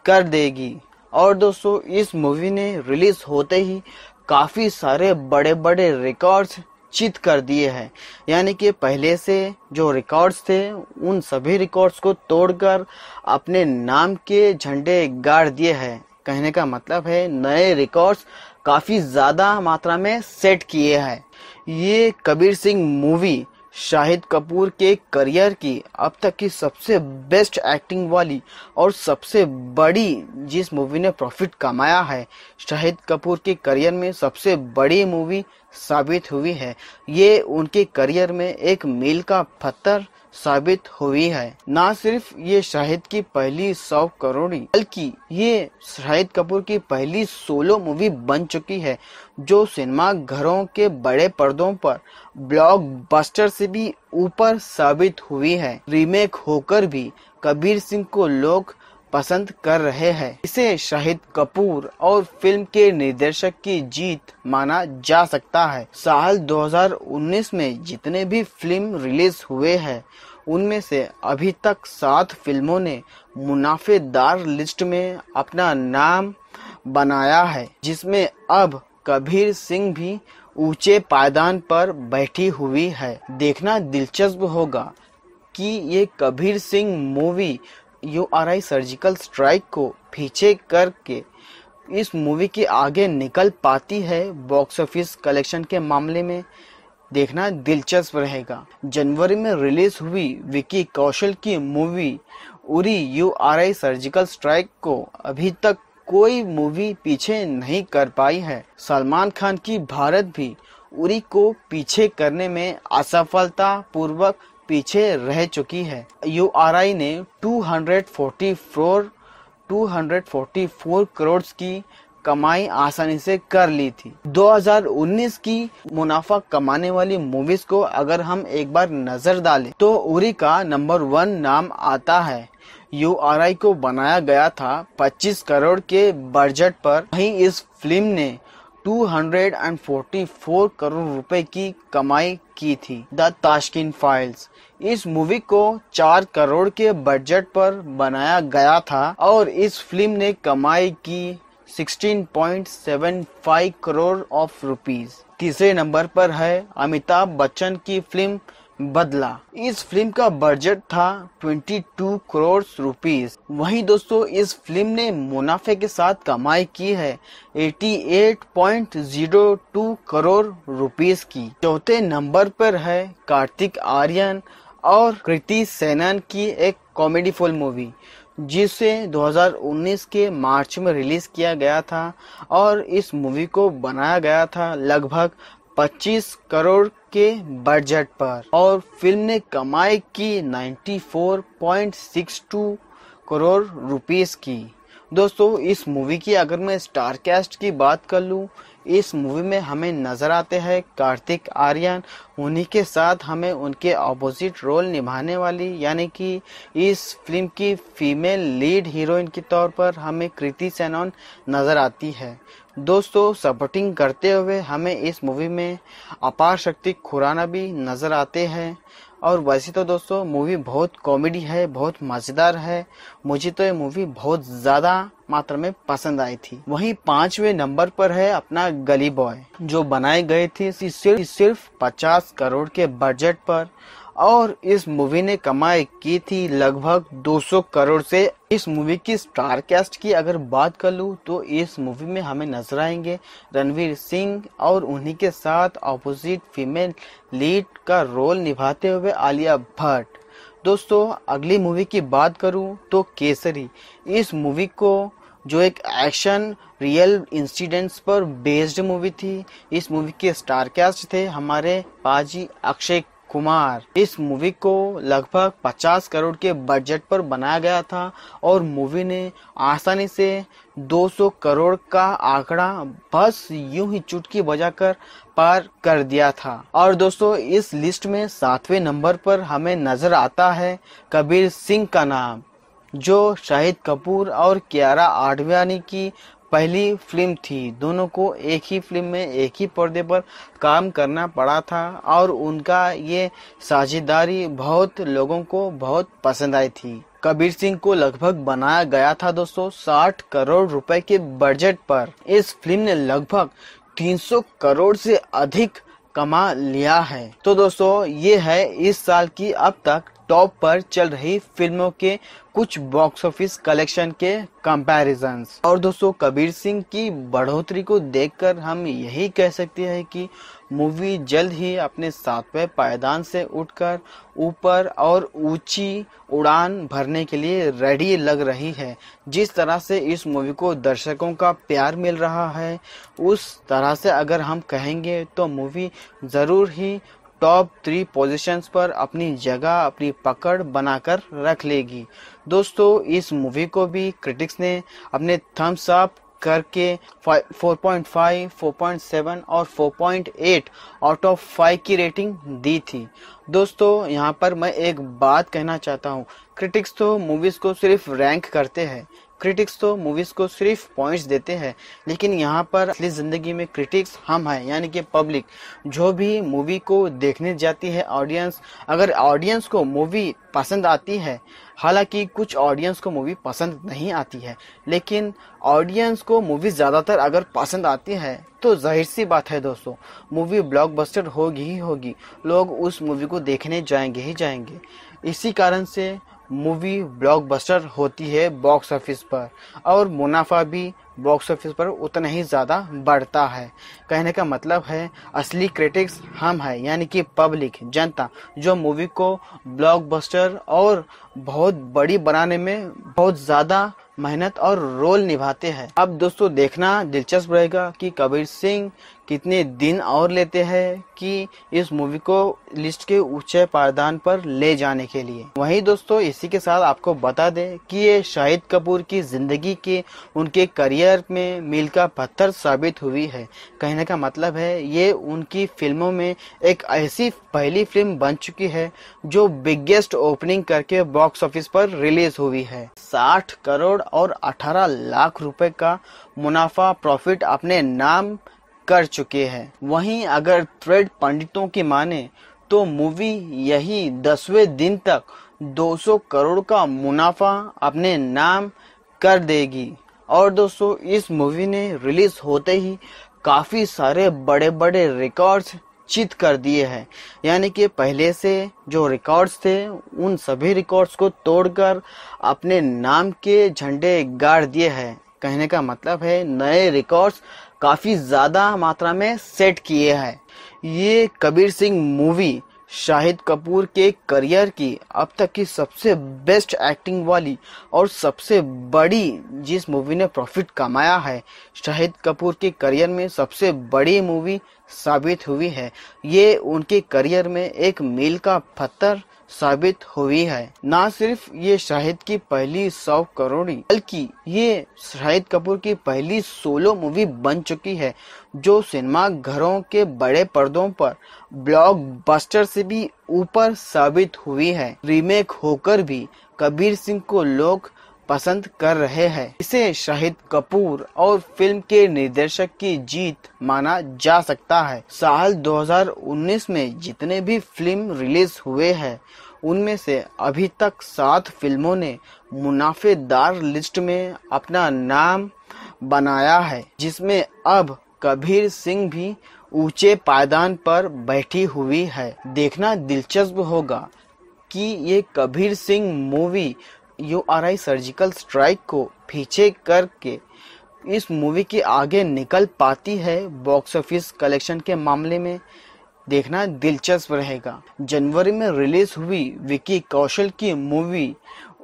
कर देगी और दोस्तों इस मूवी ने रिलीज होते ही काफ़ी सारे बड़े बड़े रिकॉर्ड्स चित कर दिए हैं यानी कि पहले से जो रिकॉर्ड्स थे उन सभी रिकॉर्ड्स को तोड़कर अपने नाम के झंडे गाड़ दिए हैं कहने का मतलब है नए रिकॉर्ड्स काफ़ी ज़्यादा मात्रा में सेट किए हैं ये कबीर सिंह मूवी शाहिद कपूर के करियर की अब तक की सबसे बेस्ट एक्टिंग वाली और सबसे बड़ी जिस मूवी ने प्रॉफिट कमाया है शाहिद कपूर के करियर में सबसे बड़ी मूवी साबित हुई है ये उनके करियर में एक मील का पत्थर साबित हुई है न सिर्फ ये शाहिद की पहली सौ करोड़ी बल्कि ये शाहिद कपूर की पहली सोलो मूवी बन चुकी है जो सिनेमा घरों के बड़े पर्दों पर ब्लॉकबस्टर से भी ऊपर साबित हुई है रीमेक होकर भी कबीर सिंह को लोग पसंद कर रहे हैं इसे शाहिद कपूर और फिल्म के निर्देशक की जीत माना जा सकता है साल 2019 में जितने भी फिल्म रिलीज हुए हैं उनमें से अभी तक सात फिल्मों ने मुनाफेदार लिस्ट में अपना नाम बनाया है जिसमें अब कबीर सिंह भी ऊंचे पायदान पर बैठी हुई है देखना दिलचस्प होगा कि ये Kabir Singh movie URI surgical strike को पीछे करके इस मूवी के आगे निकल पाती है बॉक्स ऑफिस कलेक्शन के मामले में देखना दिलचस्प रहेगा जनवरी में रिलीज हुई विकी कौशल की movie Uri U R I surgical strike को अभी तक कोई मूवी पीछे नहीं कर पाई है सलमान खान की भारत भी उरी को पीछे करने में असफलता पूर्वक पीछे रह चुकी है यू आर आई ने two two hundred hundred forty four forty four crore की कमाई आसानी से कर ली थी 2019 की मुनाफा कमाने वाली मूवीज को अगर हम एक बार नजर डालें तो उरी का नंबर वन नाम आता है यू आर आई को बनाया गया था 25 करोड़ के बजट पर वहीं इस फिल्म ने 244 करोड़ रुपए की कमाई की थी द ताशकिन फाइल्स इस मूवी को चार करोड़ के बजट पर बनाया गया था और इस फिल्म ने कमाई की 16.75 करोड़ ऑफ रुपीस तीसरे नंबर पर है अमिताभ बच्चन की फिल्म बदला इस फिल्म का बजट था 22 करोड़ रुपीस वहीं दोस्तों इस फिल्म ने मुनाफे के साथ कमाई की है 88.02 करोड़ रुपीस की चौथे नंबर पर है कार्तिक आर्यन और कृति सेनन की एक कॉमेडी फुल मूवी जिसे 2019 के मार्च में रिलीज किया गया था और इस मूवी को बनाया गया था लगभग 25 करोड़ के बजट पर और फिल्म ने कमाई की 94.62 करोड़ रुपीस की दोस्तों इस मूवी की अगर मैं स्टार कास्ट की बात कर लूँ इस मूवी में हमें नजर आते हैं कार्तिक आर्यन उन्हीं के साथ हमें उनके ऑपोजिट रोल निभाने वाली यानी कि इस फिल्म की फीमेल लीड हीरोइन के तौर पर हमें कृति सेनोन नजर आती है दोस्तों सपोर्टिंग करते हुए हमें इस मूवी में अपार शक्ति खुराना भी नजर आते हैं और वैसे तो दोस्तों मूवी बहुत कॉमेडी है बहुत मज़ेदार है मुझे तो ये मूवी बहुत ज़्यादा मात्रा में पसंद आई थी वही पांचवे नंबर पर है अपना गली बॉय जो बनाए गए थे सिर्फ सिर्फ पचास करोड़ के बजट पर और इस मूवी ने कमाई की थी लगभग 200 करोड़ से इस मूवी की स्टार कैस्ट की अगर बात कर लूँ तो इस मूवी में हमें नजर आएंगे रणवीर सिंह और उन्हीं के साथ ऑपोजिट फीमेल लीड का रोल निभाते हुए आलिया भट्ट दोस्तों अगली मूवी की बात करूं तो केसरी इस मूवी को जो एक एक्शन रियल इंसिडेंट्स पर बेस्ड मूवी थी इस मूवी के स्टार कैस्ट थे हमारे पाजी अक्षय कुमार इस मूवी को लगभग 50 करोड़ के बजट पर बनाया गया था और मूवी ने आसानी से 200 करोड़ का आंकड़ा बस यूं ही चुटकी बजाकर पार कर दिया था और दोस्तों इस लिस्ट में सातवें नंबर पर हमें नजर आता है कबीर सिंह का नाम जो शाहिद कपूर और कियारा आडवाणी की पहली फिल्म थी दोनों को एक ही फिल्म में एक ही पर्दे पर काम करना पड़ा था और उनका ये साझेदारी बहुत लोगों को बहुत पसंद आई थी कबीर सिंह को लगभग बनाया गया था दोस्तों 60 करोड़ रुपए के बजट पर इस फिल्म ने लगभग 300 करोड़ से अधिक कमा लिया है तो दोस्तों ये है इस साल की अब तक टॉप पर चल रही फिल्मों के कुछ बॉक्स ऑफिस कलेक्शन के कंपैरिजन और दोस्तों कबीर सिंह की बढ़ोतरी को देखकर हम यही कह सकते हैं कि मूवी जल्द ही अपने सातवें पायदान से उठकर ऊपर और ऊंची उड़ान भरने के लिए रेडी लग रही है जिस तरह से इस मूवी को दर्शकों का प्यार मिल रहा है उस तरह से अगर हम कहेंगे तो मूवी ज़रूर ही टॉप थ्री पोजीशंस पर अपनी जगह अपनी पकड़ बनाकर रख लेगी दोस्तों इस मूवी को भी क्रिटिक्स ने अपने थम्स अप करके 4.5, 4.7 और 4.8 आउट ऑफ 5 की रेटिंग दी थी दोस्तों यहाँ पर मैं एक बात कहना चाहता हूँ क्रिटिक्स तो मूवीज़ को सिर्फ रैंक करते हैं क्रिटिक्स तो मूवीज को सिर्फ पॉइंट्स देते हैं लेकिन यहाँ पर असली जिंदगी में क्रिटिक्स हम हैं यानी कि पब्लिक जो भी मूवी को देखने जाती है ऑडियंस अगर ऑडियंस को मूवी पसंद आती है हालांकि कुछ ऑडियंस को मूवी पसंद नहीं आती है लेकिन ऑडियंस को मूवी ज़्यादातर अगर पसंद आती है तो जाहिर सी बात है दोस्तों मूवी ब्लॉकबस्टर होगी ही होगी लोग उस मूवी को देखने जाएंगे ही जाएंगे इसी कारण से मूवी ब्लॉकबस्टर होती है बॉक्स ऑफिस पर और मुनाफा भी बॉक्स ऑफिस पर उतना ही ज़्यादा बढ़ता है कहने का मतलब है असली क्रिटिक्स हम है यानी कि पब्लिक जनता जो मूवी को ब्लॉकबस्टर और बहुत बड़ी बनाने में बहुत ज़्यादा मेहनत और रोल निभाते हैं अब दोस्तों देखना दिलचस्प रहेगा कि कबीर सिंह कितने दिन और लेते हैं कि इस मूवी को लिस्ट के उच्च पायदान पर ले जाने के लिए वहीं दोस्तों इसी के साथ आपको बता दें कि ये शाहिद कपूर की जिंदगी के उनके करियर में मील का पत्थर साबित हुई है कहने का मतलब है ये उनकी फिल्मों में एक ऐसी पहली फिल्म बन चुकी है जो बिगेस्ट ओपनिंग करके बॉक्स ऑफिस पर रिलीज हुई है साठ करोड़ और अठारह लाख रुपए का मुनाफा प्रॉफिट अपने नाम कर चुके हैं वहीं अगर थ्रेड पंडितों की माने तो मूवी यही दसवें दिन तक 200 करोड़ का मुनाफा अपने नाम कर देगी और दोस्तों इस मूवी ने रिलीज होते ही काफ़ी सारे बड़े बड़े रिकॉर्ड्स चित कर दिए हैं यानी कि पहले से जो रिकॉर्ड्स थे उन सभी रिकॉर्ड्स को तोड़कर अपने नाम के झंडे गाड़ दिए हैं कहने का मतलब है नए रिकॉर्ड्स काफ़ी ज़्यादा मात्रा में सेट किए हैं ये कबीर सिंह मूवी शाहिद कपूर के करियर की अब तक की सबसे बेस्ट एक्टिंग वाली और सबसे बड़ी जिस मूवी ने प्रॉफिट कमाया है शाहिद कपूर के करियर में सबसे बड़ी मूवी साबित हुई है ये उनके करियर में एक मील का पत्थर साबित हुई है न सिर्फ ये शाहिद की पहली सौ करोड़ी बल्कि ये शाहिद कपूर की पहली सोलो मूवी बन चुकी है जो सिनेमा घरों के बड़े पर्दों पर ब्लॉकबस्टर से भी ऊपर साबित हुई है रीमेक होकर भी कबीर सिंह को लोग पसंद कर रहे हैं इसे शाहिद कपूर और फिल्म के निर्देशक की जीत माना जा सकता है साल 2019 में जितने भी फिल्म रिलीज हुए हैं उनमें से अभी तक सात फिल्मों ने मुनाफेदार लिस्ट में अपना नाम बनाया है जिसमें अब कबीर सिंह भी ऊंचे पायदान पर बैठी हुई है देखना दिलचस्प होगा कि ये Kabir Singh movie U R I surgical strike को पीछे करके इस मूवी के आगे निकल पाती है बॉक्स ऑफिस कलेक्शन के मामले में देखना दिलचस्प रहेगा जनवरी में रिलीज हुई विकी कौशल की movie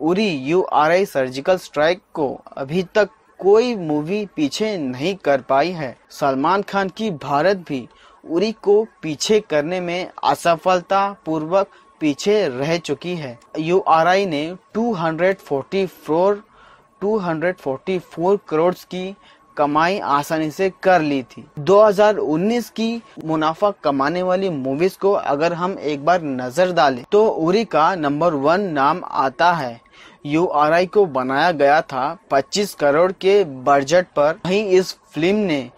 Uri U R I surgical strike को अभी तक कोई मूवी पीछे नहीं कर पाई है सलमान खान की भारत भी उरी को पीछे करने में असफलता पूर्वक पीछे रह चुकी है यू आर आई ने two two hundred hundred forty four forty four crore की कमाई आसानी से कर ली थी 2019 की मुनाफा कमाने वाली मूवीज को अगर हम एक बार नजर डालें तो उरी का नंबर वन नाम आता है यू आर आई को बनाया गया था 25 करोड़ के बजट पर वही इस फिल्म ने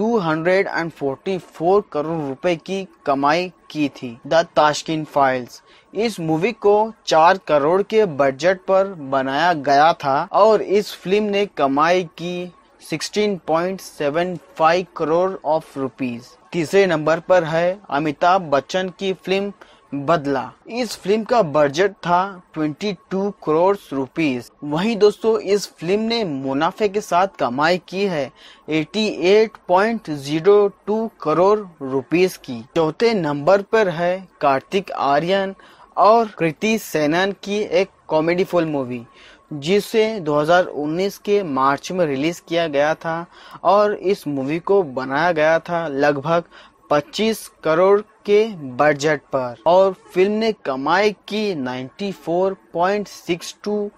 244 करोड़ रुपए की कमाई की थी द ताशकिन फाइल्स इस मूवी को चार करोड़ के बजट पर बनाया गया था और इस फिल्म ने कमाई की 16.75 करोड़ ऑफ रुपीस तीसरे नंबर पर है अमिताभ बच्चन की फिल्म बदला इस फिल्म का बजट था 22 करोड़ रुपीस वहीं दोस्तों इस फिल्म ने मुनाफे के साथ कमाई की है 88.02 करोड़ रुपीस की चौथे नंबर पर है कार्तिक आर्यन और कृति सेनन की एक कॉमेडी फुल मूवी जिसे 2019 के मार्च में रिलीज किया गया था और इस मूवी को बनाया गया था लगभग 25 करोड़ के बजट पर और फिल्म ने कमाई की 94.62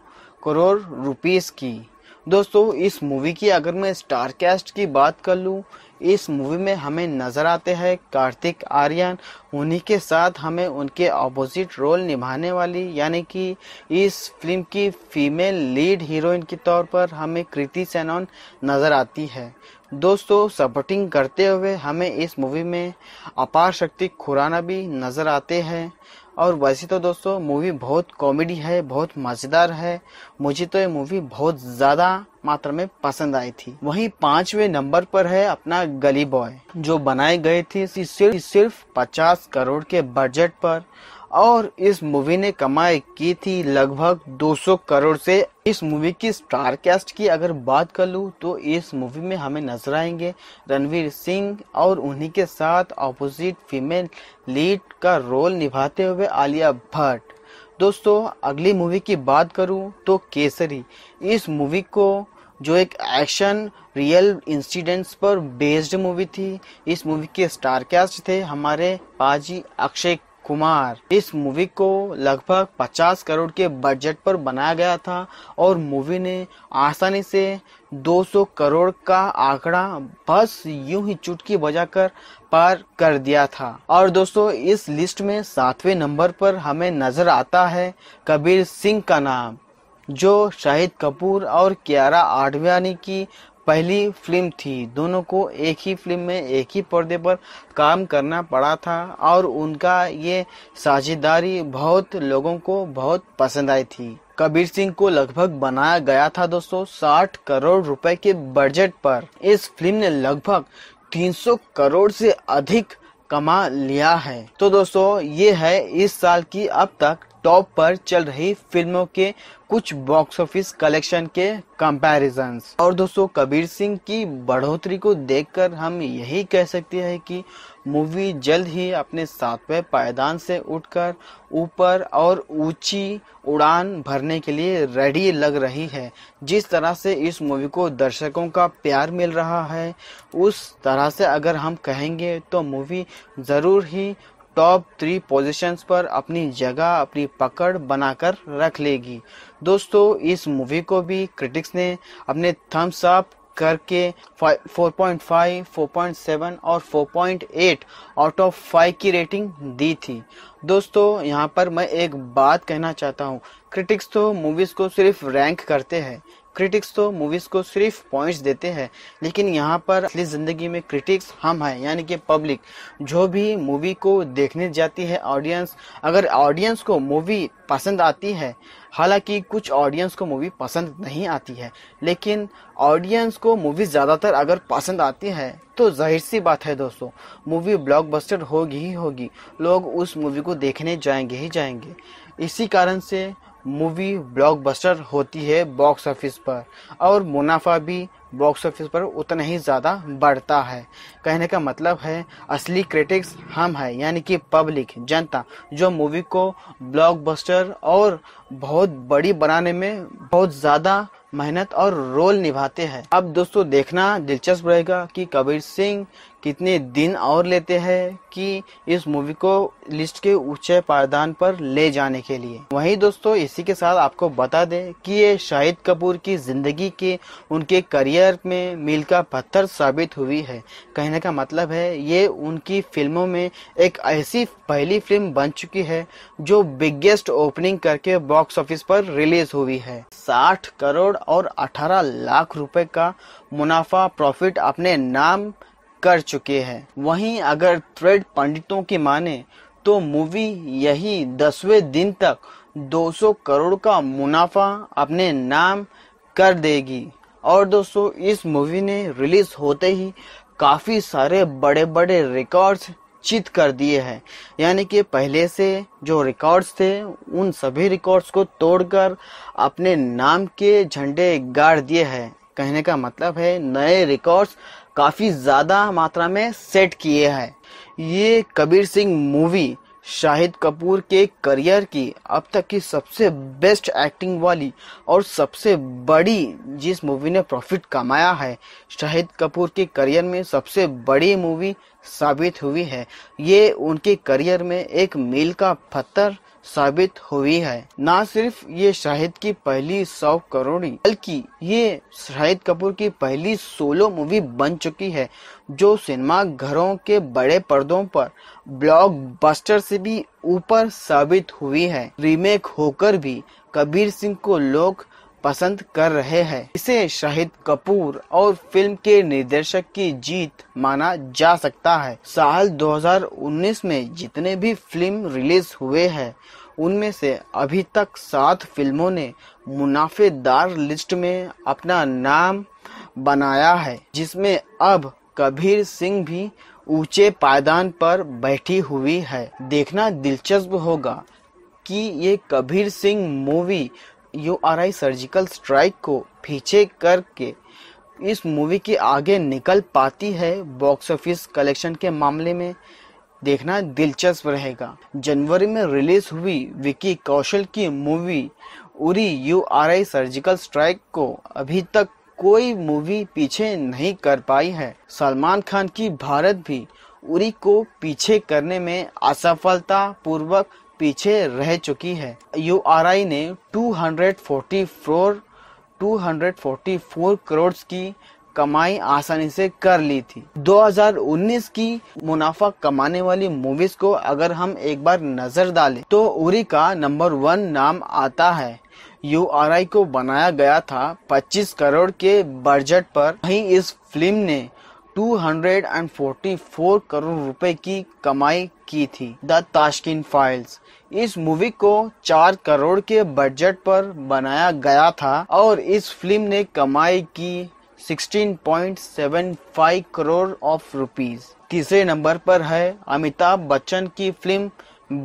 करोड़ रुपीस की दोस्तों इस मूवी की अगर मैं स्टार कास्ट की बात कर लूँ इस मूवी में हमें नजर आते हैं कार्तिक आर्यन उन्हीं के साथ हमें उनके ऑपोजिट रोल निभाने वाली यानी कि इस फिल्म की फीमेल लीड हीरोइन के तौर पर हमें कृति सेनन नजर आती है दोस्तों सपोर्टिंग करते हुए हमें इस मूवी में अपार शक्ति खुराना भी नज़र आते हैं और वैसे तो दोस्तों मूवी बहुत कॉमेडी है बहुत मज़ेदार है मुझे तो ये मूवी बहुत ज़्यादा मात्रा में पसंद आई थी वही पांचवे नंबर पर है अपना गली बॉय जो बनाए गए थे सिर्फ सिर्फ पचास करोड़ के बजट पर और इस मूवी ने कमाई की थी लगभग 200 करोड़ से इस मूवी की स्टार कैस्ट की अगर बात कर लूँ तो इस मूवी में हमें नजर आएंगे रणवीर सिंह और उन्हीं के साथ ऑपोजिट फीमेल लीड का रोल निभाते हुए आलिया भट्ट दोस्तों अगली मूवी की बात करूं तो केसरी इस मूवी को जो एक एक्शन रियल इंसिडेंट्स पर बेस्ड मूवी थी इस मूवी के स्टार कैस्ट थे हमारे पाजी अक्षय कुमार इस मूवी को लगभग 50 करोड़ के बजट पर बनाया गया था और मूवी ने आसानी से 200 करोड़ का आंकड़ा बस यूं ही चुटकी बजाकर पार कर दिया था और दोस्तों इस लिस्ट में सातवें नंबर पर हमें नजर आता है कबीर सिंह का नाम जो शाहिद कपूर और कियारा आडवाणी की पहली फिल्म थी दोनों को एक ही फिल्म में एक ही पर्दे पर काम करना पड़ा था और उनका ये साझेदारी बहुत लोगों को बहुत पसंद आई थी कबीर सिंह को लगभग बनाया गया था दोस्तों 60 करोड़ रुपए के बजट पर इस फिल्म ने लगभग 300 करोड़ से अधिक कमा लिया है तो दोस्तों ये है इस साल की अब तक टॉप पर चल रही फिल्मों के कुछ बॉक्स ऑफिस कलेक्शन के कंपैरिजन्स और दोस्तों कबीर सिंह की बढ़ोतरी को देखकर हम यही कह सकते हैं कि मूवी जल्द ही अपने सातवें पायदान से उठकर ऊपर और ऊंची उड़ान भरने के लिए रेडी लग रही है जिस तरह से इस मूवी को दर्शकों का प्यार मिल रहा है उस तरह से अगर हम कहेंगे तो मूवी ज़रूर ही टॉप थ्री पोजीशंस पर अपनी जगह अपनी पकड़ बनाकर रख लेगी दोस्तों इस मूवी को भी क्रिटिक्स ने अपने थम्स अप करके 4.5, 4.7 और 4.8 आउट ऑफ 5 की रेटिंग दी थी दोस्तों यहाँ पर मैं एक बात कहना चाहता हूँ क्रिटिक्स तो मूवीज़ को सिर्फ रैंक करते हैं क्रिटिक्स तो मूवीज को सिर्फ पॉइंट्स देते हैं लेकिन यहाँ पर असली जिंदगी में क्रिटिक्स हम हैं यानी कि पब्लिक जो भी मूवी को देखने जाती है ऑडियंस अगर ऑडियंस को मूवी पसंद आती है हालांकि कुछ ऑडियंस को मूवी पसंद नहीं आती है लेकिन ऑडियंस को मूवी ज़्यादातर अगर पसंद आती है तो जाहिर सी बात है दोस्तों मूवी ब्लॉकबस्टर होगी ही होगी लोग उस मूवी को देखने जाएंगे ही जाएंगे इसी कारण से मूवी ब्लॉकबस्टर होती है बॉक्स ऑफिस पर और मुनाफा भी बॉक्स ऑफिस पर उतना ही ज़्यादा बढ़ता है कहने का मतलब है असली क्रिटिक्स हम हैं यानी कि पब्लिक जनता जो मूवी को ब्लॉकबस्टर और बहुत बड़ी बनाने में बहुत ज़्यादा मेहनत और रोल निभाते हैं अब दोस्तों देखना दिलचस्प रहेगा कि कबीर सिंह कितने दिन और लेते हैं कि इस मूवी को लिस्ट के ऊंचे पायदान पर ले जाने के लिए वहीं दोस्तों इसी के साथ आपको बता दें कि ये शाहिद कपूर की जिंदगी के उनके करियर में मील का पत्थर साबित हुई है कहने का मतलब है ये उनकी फिल्मों में एक ऐसी पहली फिल्म बन चुकी है जो बिगेस्ट ओपनिंग करके बॉक्स ऑफिस पर रिलीज हुई है साठ करोड़ और अठारह लाख रुपए का मुनाफा प्रॉफिट अपने नाम कर चुके हैं वहीं अगर थ्रेड पंडितों की माने तो मूवी यही दसवें दिन तक 200 करोड़ का मुनाफा अपने नाम कर देगी और दोस्तों इस मूवी ने रिलीज होते ही काफ़ी सारे बड़े बड़े रिकॉर्ड्स चित कर दिए हैं यानी कि पहले से जो रिकॉर्ड्स थे उन सभी रिकॉर्ड्स को तोड़कर अपने नाम के झंडे गाड़ दिए हैं कहने का मतलब है नए रिकॉर्ड्स काफ़ी ज़्यादा मात्रा में सेट किए हैं ये कबीर सिंह मूवी शाहिद कपूर के करियर की अब तक की सबसे बेस्ट एक्टिंग वाली और सबसे बड़ी जिस मूवी ने प्रॉफिट कमाया है शाहिद कपूर के करियर में सबसे बड़ी मूवी साबित हुई है ये उनके करियर में एक मील का पत्थर साबित हुई है न सिर्फ ये शाहिद की पहली सौ करोड़ी बल्कि ये शाहिद कपूर की पहली सोलो मूवी बन चुकी है जो सिनेमा घरों के बड़े पर्दों पर ब्लॉकबस्टर से भी ऊपर साबित हुई है रीमेक होकर भी कबीर सिंह को लोग पसंद कर रहे हैं इसे शाहिद कपूर और फिल्म के निर्देशक की जीत माना जा सकता है साल 2019 में जितने भी फिल्म रिलीज हुए हैं उनमें से अभी तक सात फिल्मों ने मुनाफेदार लिस्ट में अपना नाम बनाया है जिसमें अब कबीर सिंह भी ऊंचे पायदान पर बैठी हुई है देखना दिलचस्प होगा कि ये Kabir Singh movie URI surgical strike को पीछे करके इस मूवी के आगे निकल पाती है बॉक्स ऑफिस कलेक्शन के मामले में देखना दिलचस्प रहेगा जनवरी में रिलीज हुई विकी कौशल की movie Uri U R I surgical strike को अभी तक कोई मूवी पीछे नहीं कर पाई है सलमान खान की भारत भी उरी को पीछे करने में असफलता पूर्वक पीछे रह चुकी है यू आर आई ने two two hundred hundred forty four forty four crore की कमाई आसानी से कर ली थी 2019 की मुनाफा कमाने वाली मूवीज को अगर हम एक बार नजर डालें तो उरी का नंबर वन नाम आता है यू आर आई को बनाया गया था 25 करोड़ के बजट पर वहीं इस फिल्म ने 244 करोड़ रुपए की कमाई की थी द ताशकिन फाइल्स इस मूवी को चार करोड़ के बजट पर बनाया गया था और इस फिल्म ने कमाई की 16.75 करोड़ ऑफ रुपीज तीसरे नंबर पर है अमिताभ बच्चन की फिल्म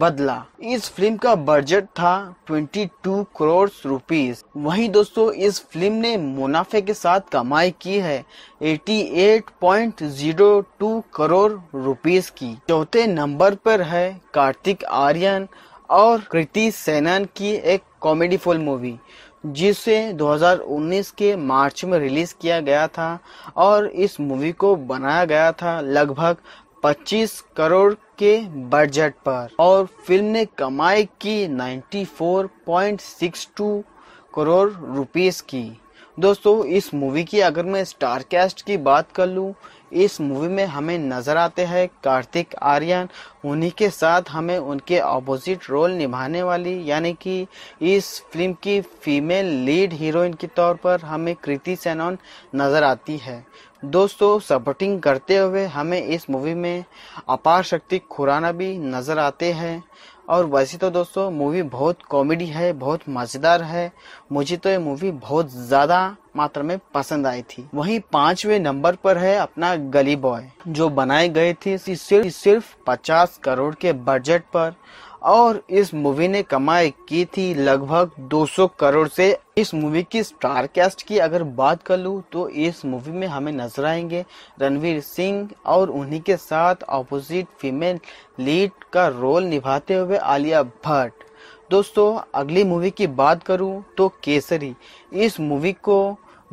बदला इस फिल्म का बजट था 22 करोड़ रुपीस वहीं दोस्तों इस फिल्म ने मुनाफे के साथ कमाई की है 88.02 करोड़ रुपीस की चौथे नंबर पर है कार्तिक आर्यन और कृति सेनन की एक कॉमेडी फुल मूवी जिसे 2019 के मार्च में रिलीज किया गया था और इस मूवी को बनाया गया था लगभग 25 करोड़ के बजट पर और फिल्म ने कमाई की 94.62 करोड़ रुपीस की दोस्तों इस मूवी की अगर मैं स्टार कास्ट की बात कर लूँ इस मूवी में हमें नज़र आते हैं कार्तिक आर्यन उन्हीं के साथ हमें उनके ऑपोजिट रोल निभाने वाली यानी कि इस फिल्म की फीमेल लीड हीरोइन के तौर पर हमें कृति सेनोन नज़र आती है दोस्तों सपोर्टिंग करते हुए हमें इस मूवी में अपार शक्ति खुराना भी नज़र आते हैं और वैसे तो दोस्तों मूवी बहुत कॉमेडी है बहुत मज़ेदार है मुझे तो ये मूवी बहुत ज़्यादा मात्रा में पसंद आई थी वहीं पांचवे नंबर पर है अपना गली बॉय जो बनाए गए थे सिर्फ सिर्फ 50 करोड़ के बजट पर और इस मूवी ने कमाई की थी लगभग 200 करोड़ से इस मूवी की स्टार कैस्ट की अगर बात कर लूँ तो इस मूवी में हमें नजर आएंगे रणवीर सिंह और उन्हीं के साथ ऑपोजिट फीमेल लीड का रोल निभाते हुए आलिया भट्ट दोस्तों अगली मूवी की बात करूं तो केसरी इस मूवी को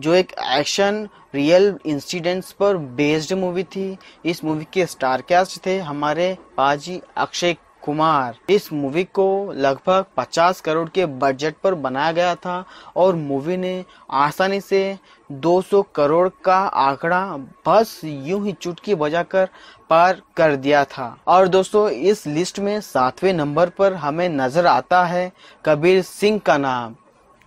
जो एक एक्शन रियल इंसिडेंट्स पर बेस्ड मूवी थी इस मूवी के स्टार कैस्ट थे हमारे पाजी अक्षय कुमार इस मूवी को लगभग 50 करोड़ के बजट पर बनाया गया था और मूवी ने आसानी से 200 करोड़ का आंकड़ा बस यूं ही चुटकी बजाकर पार कर दिया था और दोस्तों इस लिस्ट में सातवें नंबर पर हमें नजर आता है कबीर सिंह का नाम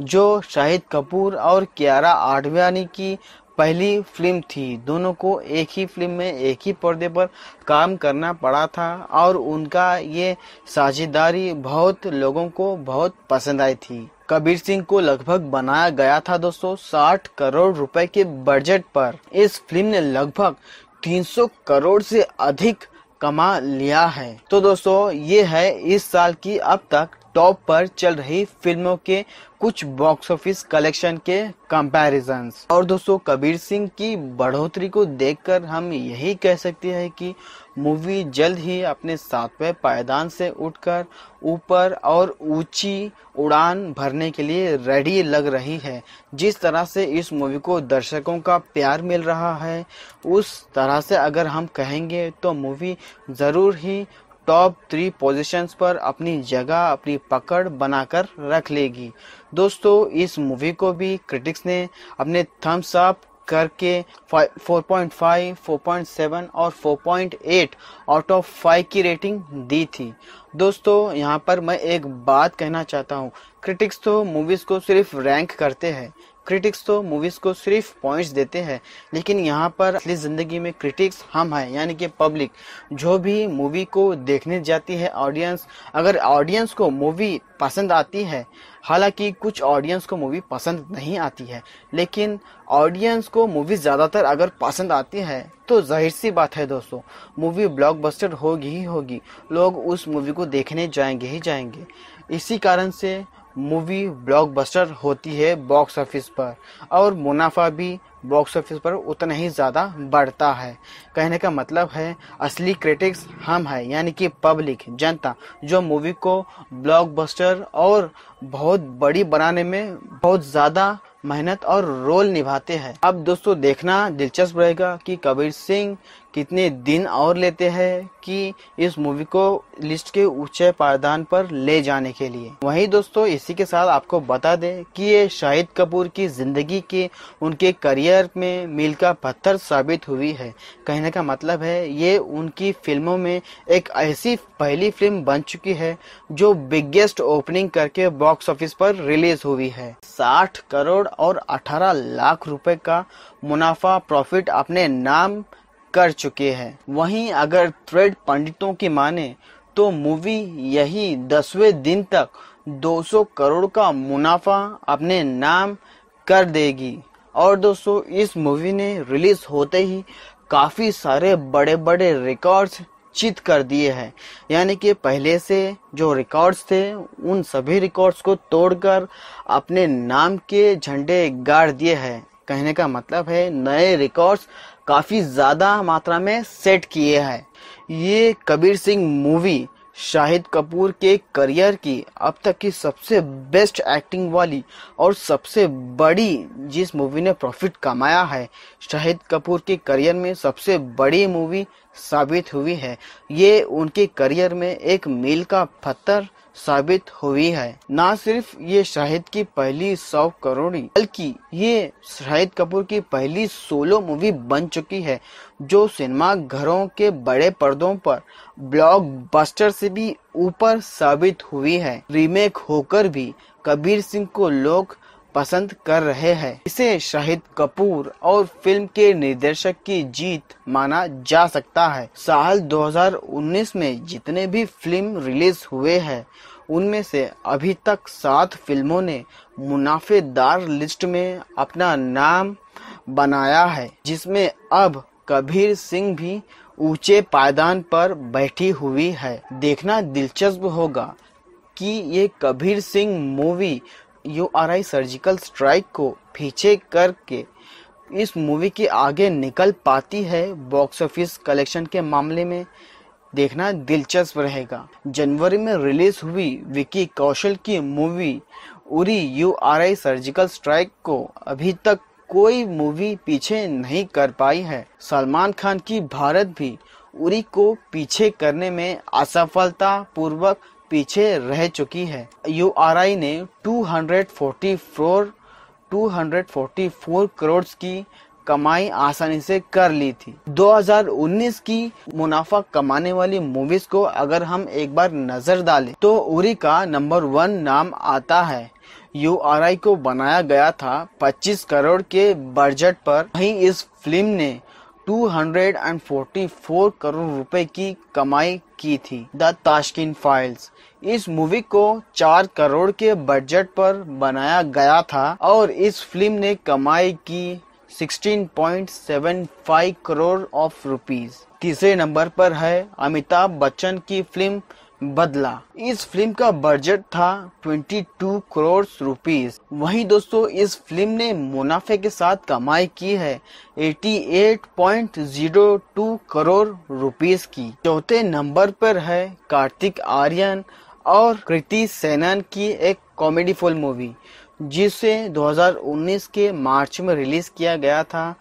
जो शाहिद कपूर और कियारा आडवाणी की पहली फिल्म थी दोनों को एक ही फिल्म में एक ही पर्दे पर काम करना पड़ा था और उनका ये साझेदारी बहुत लोगों को बहुत पसंद आई थी कबीर सिंह को लगभग बनाया गया था दोस्तों 60 करोड़ रुपए के बजट पर इस फिल्म ने लगभग 300 करोड़ से अधिक कमा लिया है तो दोस्तों ये है इस साल की अब तक टॉप पर चल रही फिल्मों के कुछ बॉक्स ऑफिस कलेक्शन के कंपैरिजन और दोस्तों कबीर सिंह की बढ़ोतरी को देखकर हम यही कह सकते हैं कि मूवी जल्द ही अपने सातवें पायदान से उठकर ऊपर और ऊंची उड़ान भरने के लिए रेडी लग रही है जिस तरह से इस मूवी को दर्शकों का प्यार मिल रहा है उस तरह से अगर हम कहेंगे तो मूवी ज़रूर ही टॉप थ्री पोजीशंस पर अपनी जगह अपनी पकड़ बनाकर रख लेगी दोस्तों इस मूवी को भी क्रिटिक्स ने अपने थम्स अप करके 4.5, 4.7 और 4.8 आउट ऑफ 5 की रेटिंग दी थी दोस्तों यहाँ पर मैं एक बात कहना चाहता हूँ क्रिटिक्स तो मूवीज़ को सिर्फ रैंक करते हैं क्रिटिक्स तो मूवीज को सिर्फ पॉइंट्स देते हैं लेकिन यहाँ पर असली जिंदगी में क्रिटिक्स हम हैं यानी कि पब्लिक जो भी मूवी को देखने जाती है ऑडियंस अगर ऑडियंस को मूवी पसंद आती है हालांकि कुछ ऑडियंस को मूवी पसंद नहीं आती है लेकिन ऑडियंस को मूवी ज़्यादातर अगर पसंद आती है तो जाहिर सी बात है दोस्तों मूवी ब्लॉकबस्टर होगी ही होगी लोग उस मूवी को देखने जाएंगे ही जाएंगे इसी कारण से मूवी ब्लॉकबस्टर होती है बॉक्स ऑफिस पर और मुनाफा भी बॉक्स ऑफिस पर उतना ही ज़्यादा बढ़ता है कहने का मतलब है असली क्रिटिक्स हम है यानी कि पब्लिक जनता जो मूवी को ब्लॉकबस्टर और बहुत बड़ी बनाने में बहुत ज़्यादा मेहनत और रोल निभाते हैं अब दोस्तों देखना दिलचस्प रहेगा कि कबीर सिंह कितने दिन और लेते हैं कि इस मूवी को लिस्ट के ऊंचे पायदान पर ले जाने के लिए वहीं दोस्तों इसी के साथ आपको बता दें कि ये शाहिद कपूर की जिंदगी के उनके करियर में मील का पत्थर साबित हुई है कहने का मतलब है ये उनकी फिल्मों में एक ऐसी पहली फिल्म बन चुकी है जो बिगेस्ट ओपनिंग करके बॉक्स ऑफिस पर रिलीज हुई है साठ करोड़ और अठारह लाख रुपए का मुनाफा प्रॉफिट अपने नाम कर चुके हैं वहीं अगर थ्रेड पंडितों की माने तो मूवी यही दसवें दिन तक 200 करोड़ का मुनाफा अपने नाम कर देगी और दोस्तों इस मूवी ने रिलीज होते ही काफ़ी सारे बड़े बड़े रिकॉर्ड्स चित कर दिए हैं यानी कि पहले से जो रिकॉर्ड्स थे उन सभी रिकॉर्ड्स को तोड़कर अपने नाम के झंडे गाड़ दिए हैं कहने का मतलब है नए रिकॉर्ड्स काफ़ी ज़्यादा मात्रा में सेट किए हैं ये कबीर सिंह मूवी शाहिद कपूर के करियर की अब तक की सबसे बेस्ट एक्टिंग वाली और सबसे बड़ी जिस मूवी ने प्रॉफिट कमाया है शाहिद कपूर के करियर में सबसे बड़ी मूवी साबित हुई है ये उनके करियर में एक मील का पत्थर साबित हुई है न सिर्फ ये शाहिद की पहली सौ करोड़ी बल्कि ये शाहिद कपूर की पहली सोलो मूवी बन चुकी है जो सिनेमा घरों के बड़े पर्दों पर ब्लॉकबस्टर से भी ऊपर साबित हुई है रीमेक होकर भी कबीर सिंह को लोग पसंद कर रहे हैं इसे शाहिद कपूर और फिल्म के निर्देशक की जीत माना जा सकता है साल 2019 में जितने भी फिल्म रिलीज हुए हैं उनमें से अभी तक सात फिल्मों ने मुनाफेदार लिस्ट में अपना नाम बनाया है जिसमें अब कबीर सिंह भी ऊंचे पायदान पर बैठी हुई है देखना दिलचस्प होगा कि ये Kabir Singh movie U R I surgical strike को पीछे करके इस मूवी के आगे निकल पाती है बॉक्स ऑफिस कलेक्शन के मामले में देखना दिलचस्प रहेगा जनवरी में रिलीज हुई विकी कौशल की movie Uri U R I surgical strike को अभी तक कोई मूवी पीछे नहीं कर पाई है सलमान खान की भारत भी उरी को पीछे करने में असफलता पूर्वक पीछे रह चुकी है आई ने 244 244 करोड़ की कमाई आसानी से कर ली थी 2019 की मुनाफा कमाने वाली मूवीज को अगर हम एक बार नजर डालें तो उरी का नंबर वन नाम आता है यू को बनाया गया था 25 करोड़ के बजट पर वहीं इस फिल्म ने 244 करोड़ रुपए की कमाई की थी द ताशकिन फाइल्स इस मूवी को चार करोड़ के बजट पर बनाया गया था और इस फिल्म ने कमाई की 16.75 करोड़ ऑफ रुपीज तीसरे नंबर पर है अमिताभ बच्चन की फिल्म बदला इस फिल्म का बजट था 22 करोड़ रुपीस वहीं दोस्तों इस फिल्म ने मुनाफे के साथ कमाई की है 88.02 करोड़ रुपीस की चौथे नंबर पर है कार्तिक आर्यन और कृति सेनन की एक कॉमेडी फुल मूवी जिसे 2019 के मार्च में रिलीज किया गया था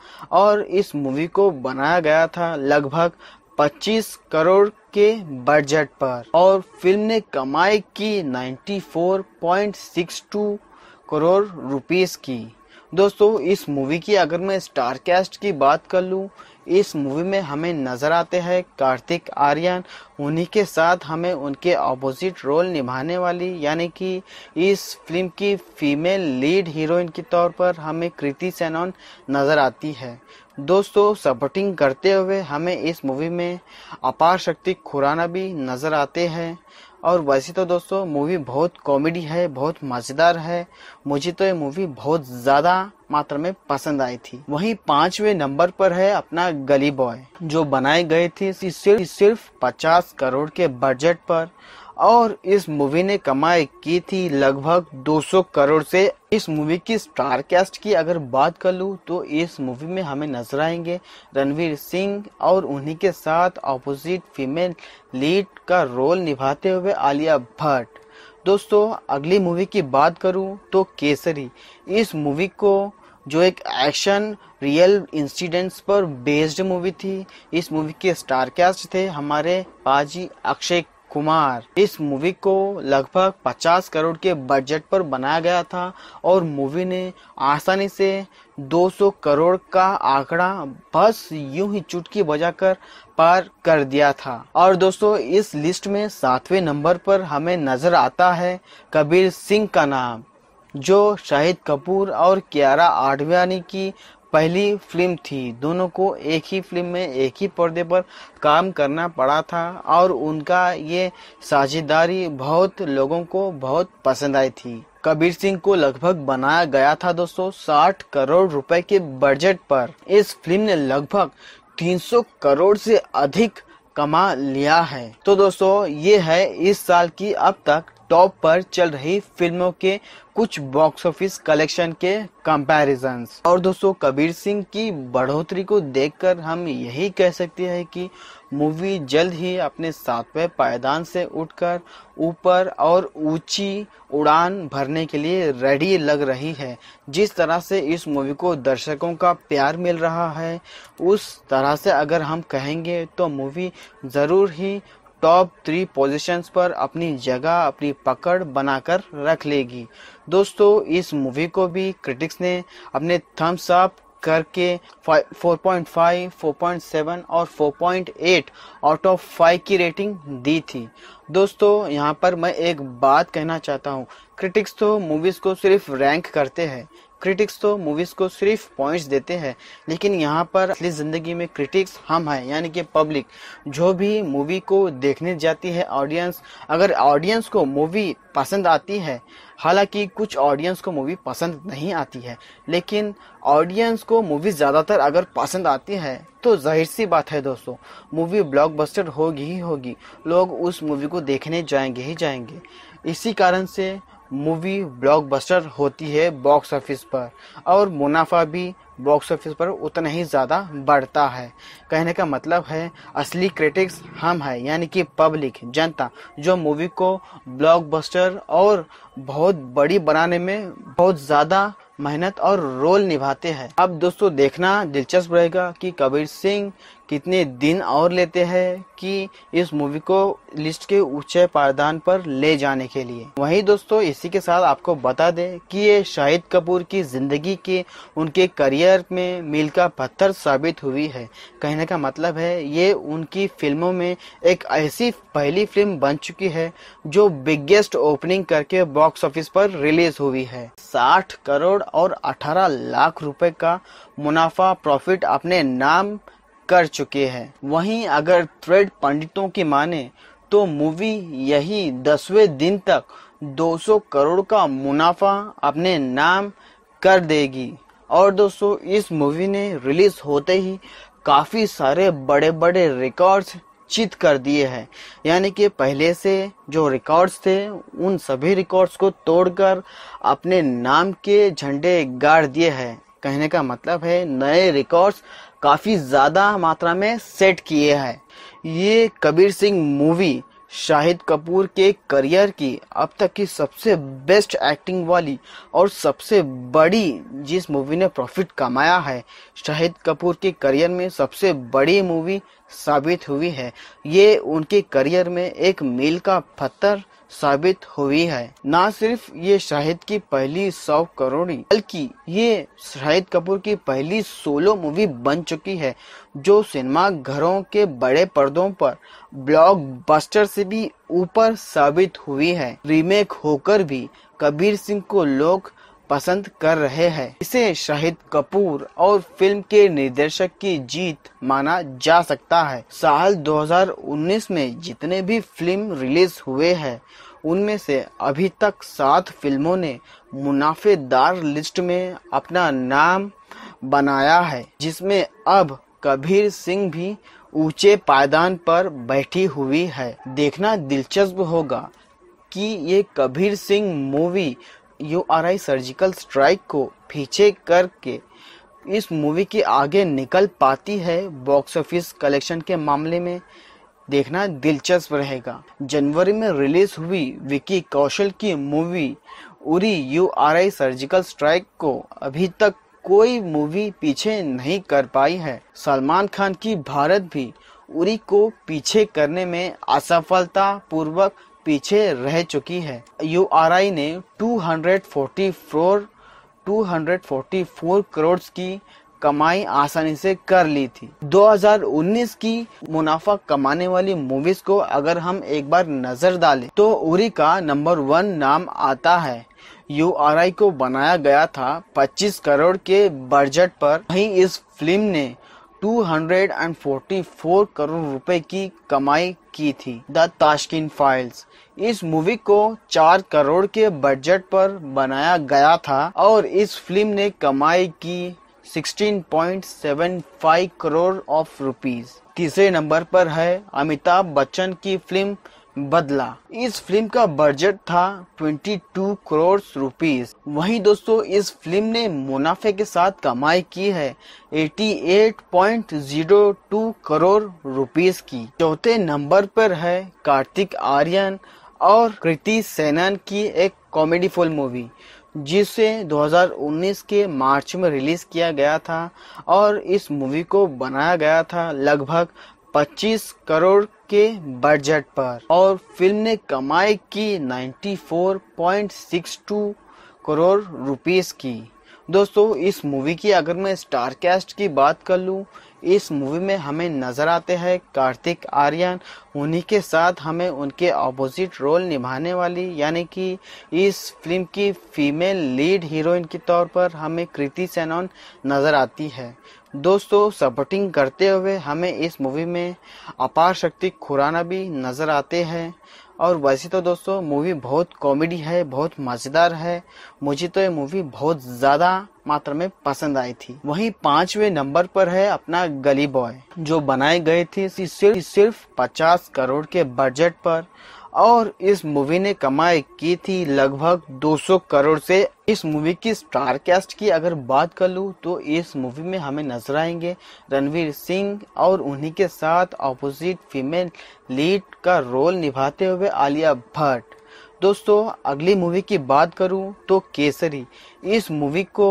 और इस मूवी को बनाया गया था लगभग 25 करोड़ के बजट पर और फिल्म ने कमाई की 94.62 करोड़ रुपीस की दोस्तों इस मूवी की अगर मैं स्टार कैस्ट की बात कर लूँ इस मूवी में हमें नज़र आते हैं कार्तिक आर्यन उन्हीं के साथ हमें उनके ऑपोजिट रोल निभाने वाली यानी कि इस फिल्म की फीमेल लीड हीरोइन के तौर पर हमें कृति सेनॉन नज़र आती है दोस्तों सपोर्टिंग करते हुए हमें इस मूवी में अपार शक्ति खुराना भी नज़र आते हैं और वैसे तो दोस्तों मूवी बहुत कॉमेडी है बहुत मज़ेदार है मुझे तो ये मूवी बहुत ज़्यादा मात्रा में पसंद आई थी वहीं पांचवे नंबर पर है अपना गली बॉय जो बनाए गए थे सिर्फ सिर्फ पचास करोड़ के बजट पर और इस मूवी ने कमाई की थी लगभग 200 करोड़ से इस मूवी की स्टार कास्ट की अगर बात कर लूँ तो इस मूवी में हमें नजर आएंगे रणवीर सिंह और उन्हीं के साथ ऑपोजिट फीमेल लीड का रोल निभाते हुए आलिया भट्ट दोस्तों अगली मूवी की बात करूँ तो केसरी इस मूवी को जो एक एक्शन रियल इंसिडेंट्स पर बेस्ड मूवी थी इस मूवी के स्टार कास्ट थे हमारे पाजी अक्षय कुमार इस मूवी को लगभग 50 करोड़ के बजट पर बनाया गया था और मूवी ने आसानी से 200 करोड़ का आंकड़ा बस यूं ही चुटकी बजाकर पार कर दिया था और दोस्तों इस लिस्ट में सातवें नंबर पर हमें नजर आता है कबीर सिंह का नाम जो शाहिद कपूर और कियारा आडवाणी की पहली फिल्म थी दोनों को एक ही फिल्म में एक ही पर्दे पर काम करना पड़ा था और उनका ये साझेदारी बहुत लोगों को बहुत पसंद आई थी कबीर सिंह को लगभग बनाया गया था दोस्तों 60 करोड़ रुपए के बजट पर इस फिल्म ने लगभग 300 करोड़ से अधिक कमा लिया है तो दोस्तों ये है इस साल की अब तक टॉप पर चल रही फिल्मों के कुछ बॉक्स ऑफिस कलेक्शन के कंपैरिजन और दोस्तों कबीर सिंह की बढ़ोतरी को देखकर हम यही कह सकते हैं कि मूवी जल्द ही अपने सातवें पायदान से उठकर ऊपर और ऊंची उड़ान भरने के लिए रेडी लग रही है जिस तरह से इस मूवी को दर्शकों का प्यार मिल रहा है उस तरह से अगर हम कहेंगे तो मूवी ज़रूर ही टॉप थ्री पोजीशंस पर अपनी जगह अपनी पकड़ बनाकर रख लेगी दोस्तों इस मूवी को भी क्रिटिक्स ने अपने थम्स अप करके 4.5, 4.7 और 4.8 आउट ऑफ 5 की रेटिंग दी थी दोस्तों यहाँ पर मैं एक बात कहना चाहता हूँ क्रिटिक्स तो मूवीज़ को सिर्फ रैंक करते हैं क्रिटिक्स तो मूवीज को सिर्फ पॉइंट्स देते हैं लेकिन यहाँ पर असली जिंदगी में क्रिटिक्स हम हैं यानी कि पब्लिक जो भी मूवी को देखने जाती है ऑडियंस अगर ऑडियंस को मूवी पसंद आती है हालांकि कुछ ऑडियंस को मूवी पसंद नहीं आती है लेकिन ऑडियंस को मूवी ज़्यादातर अगर पसंद आती है तो जाहिर सी बात है दोस्तों मूवी ब्लॉकबस्टर होगी ही होगी लोग उस मूवी को देखने जाएंगे ही जाएंगे इसी कारण से मूवी ब्लॉकबस्टर होती है बॉक्स ऑफिस पर और मुनाफा भी बॉक्स ऑफिस पर उतना ही ज़्यादा बढ़ता है कहने का मतलब है असली क्रिटिक्स हम है यानी कि पब्लिक जनता जो मूवी को ब्लॉकबस्टर और बहुत बड़ी बनाने में बहुत ज़्यादा मेहनत और रोल निभाते हैं अब दोस्तों देखना दिलचस्प रहेगा कि कबीर सिंह कितने दिन और लेते हैं कि इस मूवी को लिस्ट के ऊंचे पायदान पर ले जाने के लिए वही दोस्तों इसी के साथ आपको बता दें कि ये शाहिद कपूर की जिंदगी के उनके करियर में मील का पत्थर साबित हुई है कहने का मतलब है ये उनकी फिल्मों में एक ऐसी पहली फिल्म बन चुकी है जो बिगेस्ट ओपनिंग करके बॉक्स ऑफिस पर रिलीज हुई है साठ करोड़ और अठारह लाख रुपए का मुनाफा प्रॉफिट अपने नाम कर चुके हैं वहीं अगर थ्रेड पंडितों की माने तो मूवी यही दसवें दिन तक 200 करोड़ का मुनाफा अपने नाम कर देगी और दोस्तों इस मूवी ने रिलीज होते ही काफ़ी सारे बड़े बड़े रिकॉर्ड्स चित कर दिए हैं यानी कि पहले से जो रिकॉर्ड्स थे उन सभी रिकॉर्ड्स को तोड़कर अपने नाम के झंडे गाड़ दिए हैं कहने का मतलब है नए रिकॉर्ड्स काफ़ी ज़्यादा मात्रा में सेट किए हैं ये कबीर सिंह मूवी शाहिद कपूर के करियर की अब तक की सबसे बेस्ट एक्टिंग वाली और सबसे बड़ी जिस मूवी ने प्रॉफिट कमाया है शाहिद कपूर के करियर में सबसे बड़ी मूवी साबित हुई है ये उनके करियर में एक मील का पत्थर साबित हुई है न सिर्फ ये शाहिद की पहली सौ करोड़ी बल्कि ये शाहिद कपूर की पहली सोलो मूवी बन चुकी है जो सिनेमा घरों के बड़े पर्दों पर ब्लॉकबस्टर से भी ऊपर साबित हुई है रीमेक होकर भी कबीर सिंह को लोग पसंद कर रहे हैं इसे शाहिद कपूर और फिल्म के निर्देशक की जीत माना जा सकता है साल 2019 में जितने भी फिल्म रिलीज हुए हैं उनमें से अभी तक सात फिल्मों ने मुनाफेदार लिस्ट में अपना नाम बनाया है जिसमें अब कबीर सिंह भी ऊंचे पायदान पर बैठी हुई है देखना दिलचस्प होगा कि ये Kabir Singh movie U R I surgical strike को पीछे करके इस मूवी के आगे निकल पाती है बॉक्स ऑफिस कलेक्शन के मामले में देखना दिलचस्प रहेगा जनवरी में रिलीज हुई विकी कौशल की movie Uri U R I surgical strike को अभी तक कोई मूवी पीछे नहीं कर पाई है सलमान खान की भारत भी उरी को पीछे करने में असफलता पूर्वक पीछे रह चुकी है यू आर आई ने two two hundred hundred forty four forty four crore की कमाई आसानी से कर ली थी 2019 की मुनाफा कमाने वाली मूवीज को अगर हम एक बार नजर डालें तो उरी का नंबर वन नाम आता है यू आर आई को बनाया गया था 25 करोड़ के बजट पर वहीं इस फिल्म ने 244 करोड़ रुपए की कमाई की थी द ताशकिन फाइल्स इस मूवी को 4 करोड़ के बजट पर बनाया गया था और इस फिल्म ने कमाई की 16.75 करोड़ ऑफ रुपीज तीसरे नंबर पर है अमिताभ बच्चन की फिल्म बदला इस फिल्म का बजट था 22 करोड़ रुपीस वहीं दोस्तों इस फिल्म ने मुनाफे के साथ कमाई की है 88.02 करोड़ रुपीस की चौथे नंबर पर है कार्तिक आर्यन और कृति सेनन की एक कॉमेडी फुल मूवी जिसे 2019 के मार्च में रिलीज किया गया था और इस मूवी को बनाया गया था लगभग 25 करोड़ के बजट पर और फिल्म ने कमाई की 94.62 करोड़ रुपीस की दोस्तों इस मूवी की अगर मैं स्टार कास्ट की बात कर लूँ इस मूवी में हमें नजर आते हैं कार्तिक आर्यन उन्हीं के साथ हमें उनके ऑपोजिट रोल निभाने वाली यानी कि इस फिल्म की फीमेल लीड हीरोइन के तौर पर हमें कृति सेनोन नजर आती है दोस्तों सपोर्टिंग करते हुए हमें इस मूवी में अपार शक्ति खुराना भी नजर आते हैं और वैसे तो दोस्तों मूवी बहुत कॉमेडी है बहुत मज़ेदार है मुझे तो ये मूवी बहुत ज़्यादा मात्रा में पसंद आई थी वहीं पांचवे नंबर पर है अपना गली बॉय जो बनाए गए थे सिर्फ सिर्फ 50 करोड़ के बजट पर और इस मूवी ने कमाई की थी लगभग 200 करोड़ से इस मूवी की स्टार कैस्ट की अगर बात कर लूँ तो इस मूवी में हमें नजर आएंगे रणवीर सिंह और उन्हीं के साथ ऑपोजिट फीमेल लीड का रोल निभाते हुए आलिया भट्ट दोस्तों अगली मूवी की बात करूं तो केसरी इस मूवी को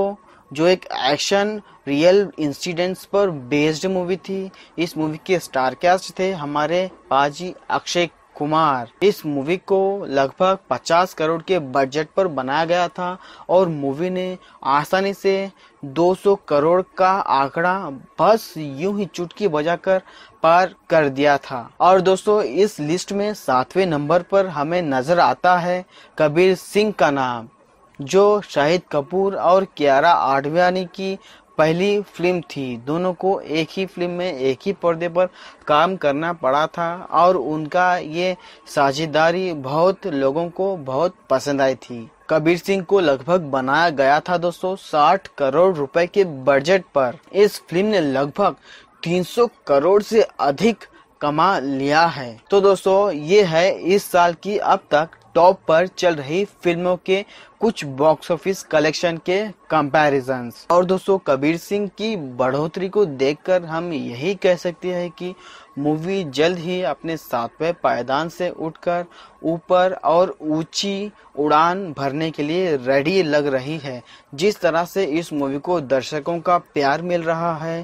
जो एक एक्शन रियल इंसिडेंट्स पर बेस्ड मूवी थी इस मूवी के स्टार कैस्ट थे हमारे पाजी अक्षय कुमार इस मूवी को लगभग 50 करोड़ के बजट पर बनाया गया था और मूवी ने आसानी से 200 करोड़ का आंकड़ा बस यूं ही चुटकी बजाकर पार कर दिया था और दोस्तों इस लिस्ट में सातवें नंबर पर हमें नजर आता है कबीर सिंह का नाम जो शाहिद कपूर और कियारा आडवाणी की पहली फिल्म थी दोनों को एक ही फिल्म में एक ही पर्दे पर काम करना पड़ा था और उनका ये साझेदारी बहुत लोगों को बहुत पसंद आई थी कबीर सिंह को लगभग बनाया गया था दोस्तों 60 करोड़ रुपए के बजट पर इस फिल्म ने लगभग 300 करोड़ से अधिक कमा लिया है तो दोस्तों ये है इस साल की अब तक टॉप पर चल रही फिल्मों के कुछ बॉक्स ऑफिस कलेक्शन के कंपैरिजन और दोस्तों कबीर सिंह की बढ़ोतरी को देखकर हम यही कह सकते हैं कि मूवी जल्द ही अपने सातवें पायदान से उठकर ऊपर और ऊंची उड़ान भरने के लिए रेडी लग रही है जिस तरह से इस मूवी को दर्शकों का प्यार मिल रहा है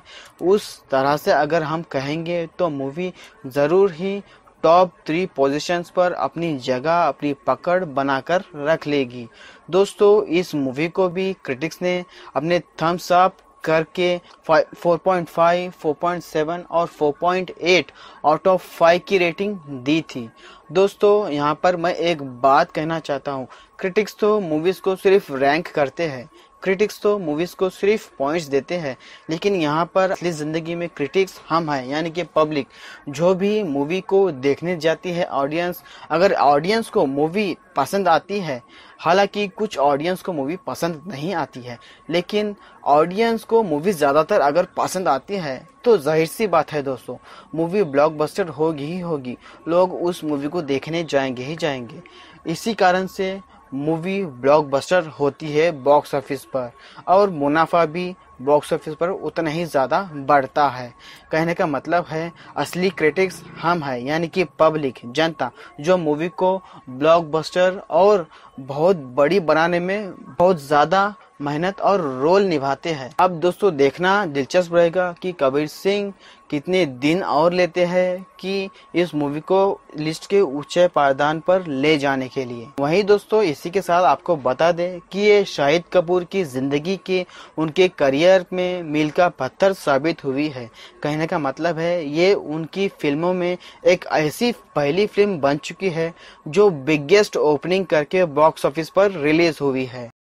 उस तरह से अगर हम कहेंगे तो मूवी ज़रूर ही टॉप थ्री पोजीशंस पर अपनी जगह अपनी पकड़ बनाकर रख लेगी दोस्तों इस मूवी को भी क्रिटिक्स ने अपने थम्स अप करके 4.5, 4.7 और 4.8 आउट ऑफ 5 की रेटिंग दी थी दोस्तों यहाँ पर मैं एक बात कहना चाहता हूँ क्रिटिक्स तो मूवीज़ को सिर्फ रैंक करते हैं क्रिटिक्स तो मूवीज को सिर्फ पॉइंट्स देते हैं लेकिन यहाँ पर असली जिंदगी में क्रिटिक्स हम हैं यानी कि पब्लिक जो भी मूवी को देखने जाती है ऑडियंस अगर ऑडियंस को मूवी पसंद आती है हालांकि कुछ ऑडियंस को मूवी पसंद नहीं आती है लेकिन ऑडियंस को मूवी ज़्यादातर अगर पसंद आती है तो जाहिर सी बात है दोस्तों मूवी ब्लॉकबस्टर होगी ही होगी लोग उस मूवी को देखने जाएंगे ही जाएंगे इसी कारण से मूवी ब्लॉकबस्टर होती है बॉक्स ऑफिस पर और मुनाफा भी बॉक्स ऑफिस पर उतना ही ज़्यादा बढ़ता है कहने का मतलब है असली क्रिटिक्स हम हैं यानी कि पब्लिक जनता जो मूवी को ब्लॉकबस्टर और बहुत बड़ी बनाने में बहुत ज़्यादा मेहनत और रोल निभाते हैं अब दोस्तों देखना दिलचस्प रहेगा कि कबीर सिंह कितने दिन और लेते हैं कि इस मूवी को लिस्ट के ऊंचे पायदान पर ले जाने के लिए वहीं दोस्तों इसी के साथ आपको बता दें कि ये शाहिद कपूर की जिंदगी के उनके करियर में मील का पत्थर साबित हुई है कहने का मतलब है ये उनकी फिल्मों में एक ऐसी पहली फिल्म बन चुकी है जो बिगेस्ट ओपनिंग करके बॉक्स ऑफिस पर रिलीज हुई है